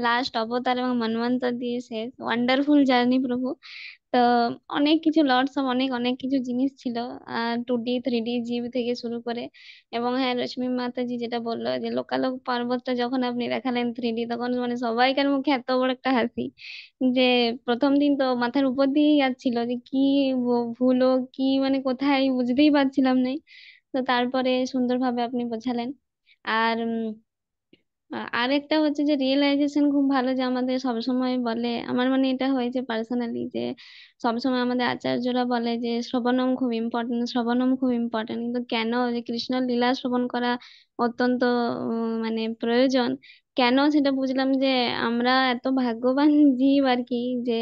লাস্ট অবতার এবং মন্বন্তর দিয়ে শেষ ওয়ান্ডারফুল জার্নি প্রভু তো অনেক কিছু লটস অফ অনেক অনেক কিছু জিনিস ছিল টু ডি থ্রি ডি জিভ থেকে শুরু করে এবং হ্যাঁ রশ্মি মাতাজি যেটা বললো যে লোকালোক পার্বত্য যখন আপনি দেখালেন থ্রি ডি তখন মানে সবাইকার মুখে এত বড় একটা হাসি যে প্রথম দিন তো মাথার উপর দিয়েই যাচ্ছিল যে কি ভুলো কি মানে কোথায় বুঝতেই পারছিলাম না তো তারপরে সুন্দরভাবে আপনি বোঝালেন আর আরেকটা হচ্ছে যে রিয়েলাইজেশন খুব ভালো যে আমাদের সবসময় বলে আমার মানে এটা হয়েছে পার্সোনালি যে সবসময় আমাদের আচার্যরা বলে যে শ্রবণম খুব ইম্পর্টেন্ট শ্রবণম খুব ইম্পর্টেন্ট কিন্তু কেন যে কৃষ্ণ লীলা শ্রবণ করা অত্যন্ত মানে প্রয়োজন কেন সেটা বুঝলাম যে আমরা এত ভাগ্যবান জীব আর কি যে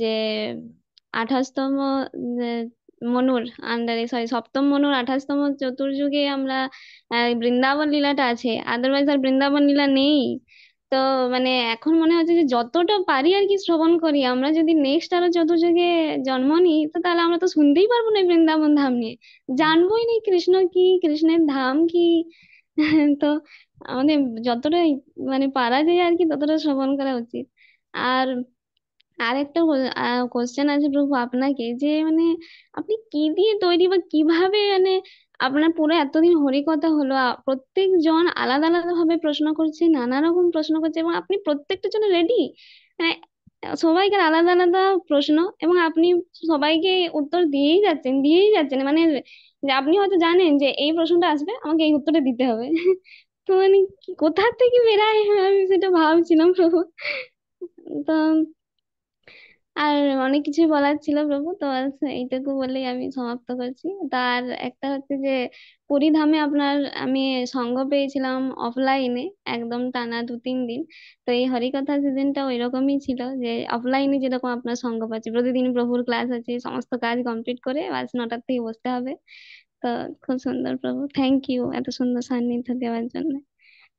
যে আঠাশতম মনুর আন্ডারে সরি সপ্তম মনুর আঠাশতম চতুর্যুগে আমরা বৃন্দাবন লীলাটা আছে আদারওয়াইজ আর বৃন্দাবন লীলা নেই তো মানে এখন মনে হচ্ছে যে যতটা পারি আর কি শ্রবণ করি আমরা যদি নেক্সট আরো চতুর্যুগে জন্ম নিই তো তাহলে আমরা তো শুনতেই পারবো না বৃন্দাবন ধাম নিয়ে জানবোই না কৃষ্ণ কি কৃষ্ণের ধাম কি তো আমাদের যতটা মানে পারা যায় আর কি ততটা শ্রবণ করা উচিত আর আরেকটা কোশ্চেন আছে প্রভু আপনাকে যে মানে আপনি কি দিয়ে তৈরি বা কিভাবে মানে আপনার পুরো এতদিন হরিকথা হলো প্রত্যেক প্রত্যেকজন আলাদা আলাদা ভাবে প্রশ্ন করছে নানা রকম প্রশ্ন করছে এবং আপনি প্রত্যেকটা জন্য রেডি মানে সবাইকে আলাদা আলাদা প্রশ্ন এবং আপনি সবাইকে উত্তর দিয়েই যাচ্ছেন দিয়েই যাচ্ছেন মানে যে আপনি হয়তো জানেন যে এই প্রশ্নটা আসবে আমাকে এই উত্তরটা দিতে হবে তো মানে কোথা থেকে বেরায় আমি সেটা ভাবছিলাম প্রভু তো আর অনেক কিছু বলার ছিল প্রভু তো এইটুকু বলেই আমি সমাপ্ত করছি তার একটা হচ্ছে যে পরিধামে আপনার আমি সঙ্গ পেয়েছিলাম অফলাইনে একদম টানা দু তিন দিন তো এই হরিকথা সিজনটা ওই রকমই ছিল যে অফলাইনে যেরকম আপনার সঙ্গ পাচ্ছি প্রতিদিন প্রভুর ক্লাস আছে সমস্ত কাজ কমপ্লিট করে আজ নটার থেকে বসতে হবে তো খুব সুন্দর প্রভু থ্যাংক ইউ এত সুন্দর সান্নিধ্য দেওয়ার জন্য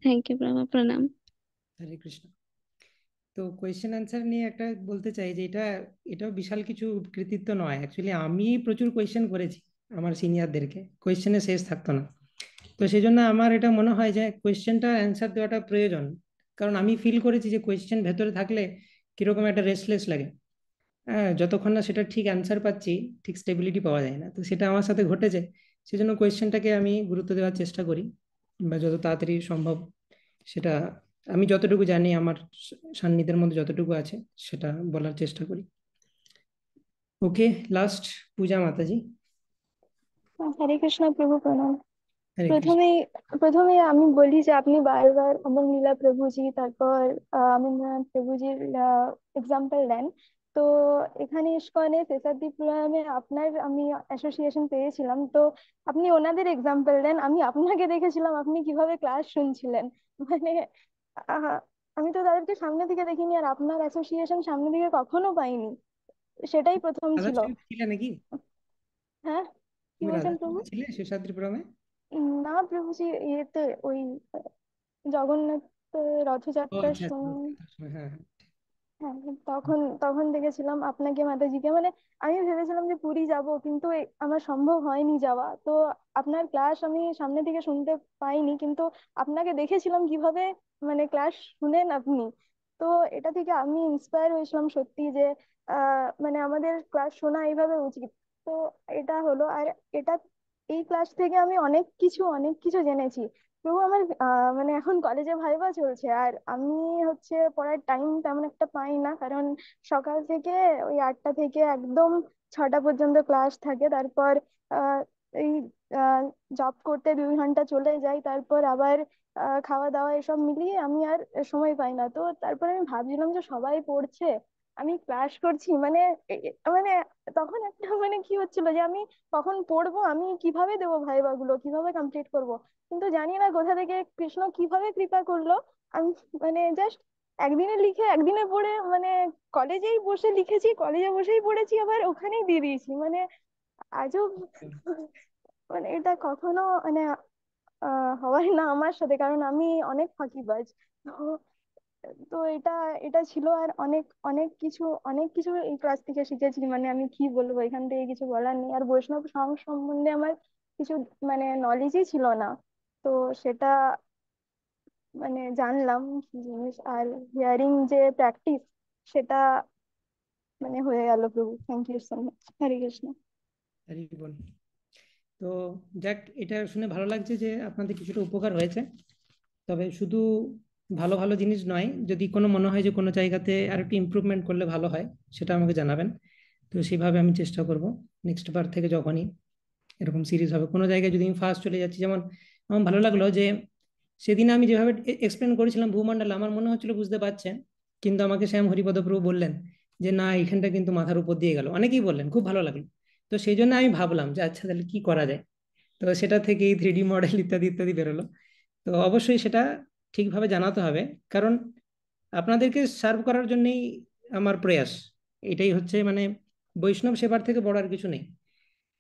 থ্যাংক ইউ প্রভু প্রণাম হরে কৃষ্ণ তো কোয়েশ্চেন অ্যান্সার নিয়ে একটা বলতে চাই যে এটা এটাও বিশাল কিছু কৃতিত্ব নয় অ্যাকচুয়ালি আমি প্রচুর কোয়েশ্চেন করেছি আমার সিনিয়রদেরকে কোয়েশ্চেনে শেষ থাকতো না তো সেই জন্য আমার এটা মনে হয় যে কোয়েশ্চেনটা অ্যান্সার দেওয়াটা প্রয়োজন কারণ আমি ফিল করেছি যে কোয়েশ্চেন ভেতরে থাকলে কীরকম একটা রেস্টলেস লাগে হ্যাঁ যতক্ষণ না সেটা ঠিক অ্যান্সার পাচ্ছি ঠিক স্টেবিলিটি পাওয়া যায় না তো সেটা আমার সাথে ঘটেছে সেজন্য কোয়েশ্চেনটাকে আমি গুরুত্ব দেওয়ার চেষ্টা করি বা যত তাড়াতাড়ি সম্ভব সেটা আমি যতটুকু জানি আমার সান্নিধ্যের মধ্যে যতটুকু আছে সেটা বলার চেষ্টা করি ওকে লাস্ট পূজা মাতাজি হ্যাঁ, হরে কৃষ্ণ প্রভু প্রণাম প্রথমে প্রথমে আমি বলি যে আপনি বারবার অমর লীলা প্রভুজি তারপর আমিনাথ প্রভুজির এক্সাম্পল দেন তো এখানে ইস্কনে শেষাদ্দি প্রোগ্রামে আপনার আমি অ্যাসোসিয়েশন পেয়েছিলাম তো আপনি ওনাদের এক্সাম্পল দেন আমি আপনাকে দেখেছিলাম আপনি কিভাবে ক্লাস শুনছিলেন মানে আহা আমি তো তাদেরকে সামনে থেকে দেখিনি আর আপনার অ্যাসোসিয়েশন সামনে থেকে কখনো পাইনি সেটাই প্রথম ছিল ছিলে নাকি হ্যাঁ কি বলছেন প্রভু ছিলে শেষাদ্রিপুরমে না প্রভুজি ইয়েতে ওই জগন্নাথ রথযাত্রার আচ্ছা, আচ্ছা, সময় আচ্ছা, হ্যাঁ, হ্যাঁ। হ্যাঁ তখন তখন দেখেছিলাম আপনাকে মাতাজিকে মানে আমি ভেবেছিলাম যে পুরী যাব কিন্তু আমার সম্ভব হয়নি যাওয়া তো আপনার ক্লাস আমি সামনে থেকে শুনতে পাইনি কিন্তু আপনাকে দেখেছিলাম কিভাবে মানে ক্লাস শুনেন আপনি তো এটা থেকে আমি ইন্সপায়ার হয়েছিলাম সত্যি যে আহ মানে আমাদের ক্লাস শোনা এইভাবে উচিত তো এটা হলো আর এটা এই ক্লাস থেকে আমি অনেক কিছু অনেক কিছু জেনেছি তবু আমার মানে এখন কলেজে ভাইভা চলছে আর আমি হচ্ছে পড়ার টাইম তেমন একটা পাই না কারণ সকাল থেকে ওই আটটা থেকে একদম ছটা পর্যন্ত ক্লাস থাকে তারপর এই জব করতে দুই ঘন্টা চলে যায় তারপর আবার খাওয়া দাওয়া এসব মিলিয়ে আমি আর সময় পাই না তো তারপরে আমি ভাবছিলাম যে সবাই পড়ছে আমি ক্লাস করছি মানে মানে তখন একটা মানে কি হচ্ছিল যে আমি কখন পড়বো আমি কিভাবে দেবো ভাইবা গুলো কিভাবে কমপ্লিট করব কিন্তু জানি না কোথা থেকে কৃষ্ণ কিভাবে কৃপা করলো আমি মানে জাস্ট একদিনে লিখে একদিনে পড়ে মানে কলেজেই বসে লিখেছি কলেজে বসেই পড়েছি আবার ওখানেই দিয়ে দিয়েছি মানে আজও মানে এটা কখনো মানে হওয়ার না আমার সাথে কারণ আমি অনেক ফাঁকিবাজ তো তো এটা এটা ছিল আর অনেক অনেক কিছু অনেক কিছু এই ক্লাস থেকে শিখেছি মানে আমি কি বলবো এখান থেকে কিছু বলার নেই আর বৈষ্ণব সং সম্বন্ধে আমার কিছু মানে নলেজই ছিল না তো সেটা মানে জানলাম জিনিস আর হিয়ারিং যে প্র্যাকটিস সেটা মানে হয়ে গেল প্রভু thank you so much Hare Krishna তো যাক এটা শুনে ভালো লাগছে যে আপনাদের কিছুটা উপকার হয়েছে তবে শুধু ভালো ভালো জিনিস নয় যদি কোনো মনে হয় যে কোনো জায়গাতে আর একটু ইম্প্রুভমেন্ট করলে ভালো হয় সেটা আমাকে জানাবেন তো সেভাবে আমি চেষ্টা করব নেক্সট বার থেকে যখনই এরকম সিরিজ হবে কোনো জায়গায় যদি আমি ফার্স্ট চলে যাচ্ছি যেমন আমার ভালো লাগলো যে সেদিন আমি যেভাবে এক্সপ্লেন করেছিলাম ভূমণ্ডল আমার মনে হচ্ছিল বুঝতে পারছেন কিন্তু আমাকে শ্যাম হরিপদপ্রভু বললেন যে না এখানটা কিন্তু মাথার উপর দিয়ে গেল অনেকেই বললেন খুব ভালো লাগলো তো সেই জন্য আমি ভাবলাম যে আচ্ছা তাহলে কি করা যায় তো সেটা থেকেই থ্রি ডি মডেল ইত্যাদি ইত্যাদি বেরোলো তো অবশ্যই সেটা ঠিকভাবে জানাতে হবে কারণ আপনাদেরকে সার্ভ করার জন্যেই আমার প্রয়াস এটাই হচ্ছে মানে বৈষ্ণব সেবার থেকে বড় আর কিছু নেই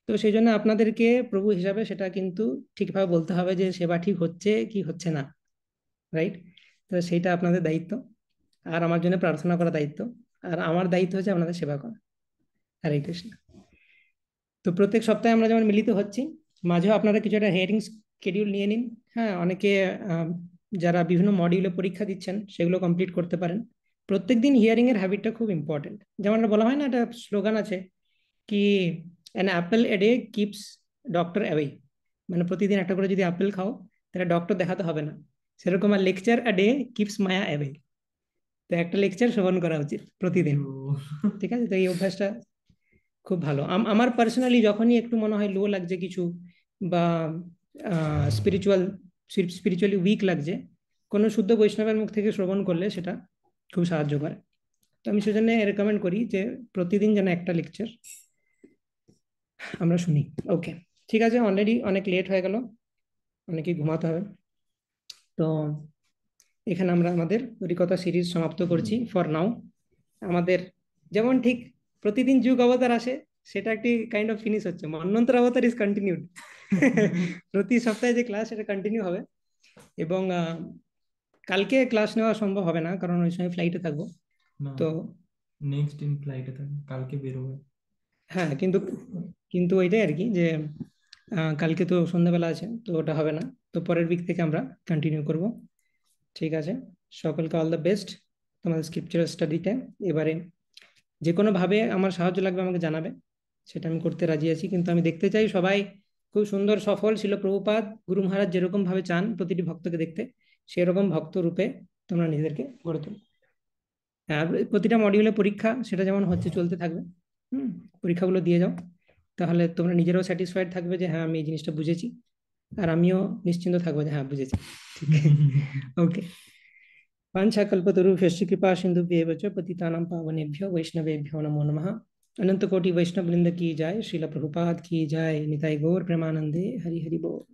তো সেই জন্য আপনাদেরকে প্রভু হিসাবে সেটা কিন্তু ঠিকভাবে বলতে হবে যে সেবা ঠিক হচ্ছে কি হচ্ছে না রাইট তো সেইটা আপনাদের দায়িত্ব আর আমার জন্য প্রার্থনা করা দায়িত্ব আর আমার দায়িত্ব হচ্ছে আপনাদের সেবা করা হরে কৃষ্ণ তো প্রত্যেক সপ্তাহে আমরা যেমন মিলিত হচ্ছি মাঝেও আপনারা কিছু একটা হেয়ারিং স্কেডিউল নিয়ে নিন হ্যাঁ অনেকে যারা বিভিন্ন মডিউলে পরীক্ষা দিচ্ছেন সেগুলো কমপ্লিট করতে পারেন প্রত্যেক দিন হিয়ারিং এর হ্যাবিটটা খুব ইম্পর্টেন্ট যেমন বলা হয় না একটা স্লোগান আছে কি an apple a day keeps doctor away মানে প্রতিদিন একটা করে যদি অ্যাপেল খাও তাহলে ডক্টর দেখাতে হবে না সেরকম আর lecture a day keeps Maya away তো একটা লেকচার শ্রবণ করা উচিত প্রতিদিন ঠিক আছে তো এই অভ্যাসটা খুব ভালো আমার পার্সোনালি যখনই একটু মনে হয় লো লাগছে কিছু বা স্পিরিচুয়াল স্পিরিচুয়ালি উইক লাগছে কোনো শুদ্ধ বৈষ্ণবের মুখ থেকে শ্রবণ করলে সেটা খুব সাহায্য করে তো আমি সেজন্য রেকমেন্ড করি যে প্রতিদিন যেন একটা লেকচার আমরা শুনি ওকে ঠিক আছে অলরেডি অনেক লেট হয়ে গেল অনেকেই ঘুমাতে হবে তো এখানে আমরা আমাদের অভিজ্ঞতা সিরিজ সমাপ্ত করছি ফর নাও আমাদের যেমন ঠিক প্রতিদিন যুগ অবতার আসে সেটা একটি কাইন্ড অফ ফিনিশ হচ্ছে মন্নন্তর অবতার ইজ কন্টিনিউড প্রতি সপ্তাহে যে ক্লাস এটা কন্টিনিউ হবে এবং কালকে ক্লাস নেওয়া সম্ভব হবে না কারণ ওই সময় ফ্লাইটে থাকবো তো নেক্সট দিন ফ্লাইটে থাকবো কালকে বেরোবে হ্যাঁ কিন্তু কিন্তু ওইটাই আর কি যে কালকে তো সন্ধ্যাবেলা আছে তো ওটা হবে না তো পরের উইক থেকে আমরা কন্টিনিউ করব ঠিক আছে সকলকে অল দ্য বেস্ট তোমাদের স্ক্রিপচার স্টাডিতে এবারে যে কোনোভাবে আমার সাহায্য লাগবে আমাকে জানাবে সেটা আমি করতে রাজি আছি কিন্তু আমি দেখতে চাই সবাই খুব সুন্দর সফল ছিল প্রভুপাত গুরু মহারাজ যেরকম ভাবে চান প্রতিটি ভক্তকে দেখতে সেরকম ভক্ত রূপে তোমরা নিজেদেরকে গড়ে তোলো প্রতিটা মডিউলে পরীক্ষা সেটা যেমন হচ্ছে চলতে থাকবে হুম পরীক্ষাগুলো দিয়ে যাও তাহলে তোমরা নিজেরাও স্যাটিসফাইড থাকবে যে হ্যাঁ আমি এই জিনিসটা বুঝেছি আর আমিও নিশ্চিন্ত থাকবো যে হ্যাঁ বুঝেছি ঠিক ওকে পাঞ্চাকল্পতরু ভেষ্ট কৃপা সিন্ধু পতিতানাম পাবনেভ্য বৈষ্ণবেভ্য নমো নমহা अनंत कोटि वैष्णव वृंद की जाय शिला प्रभुपाद की जाय निताई गौर प्रेमानंदे हरि हरि बोल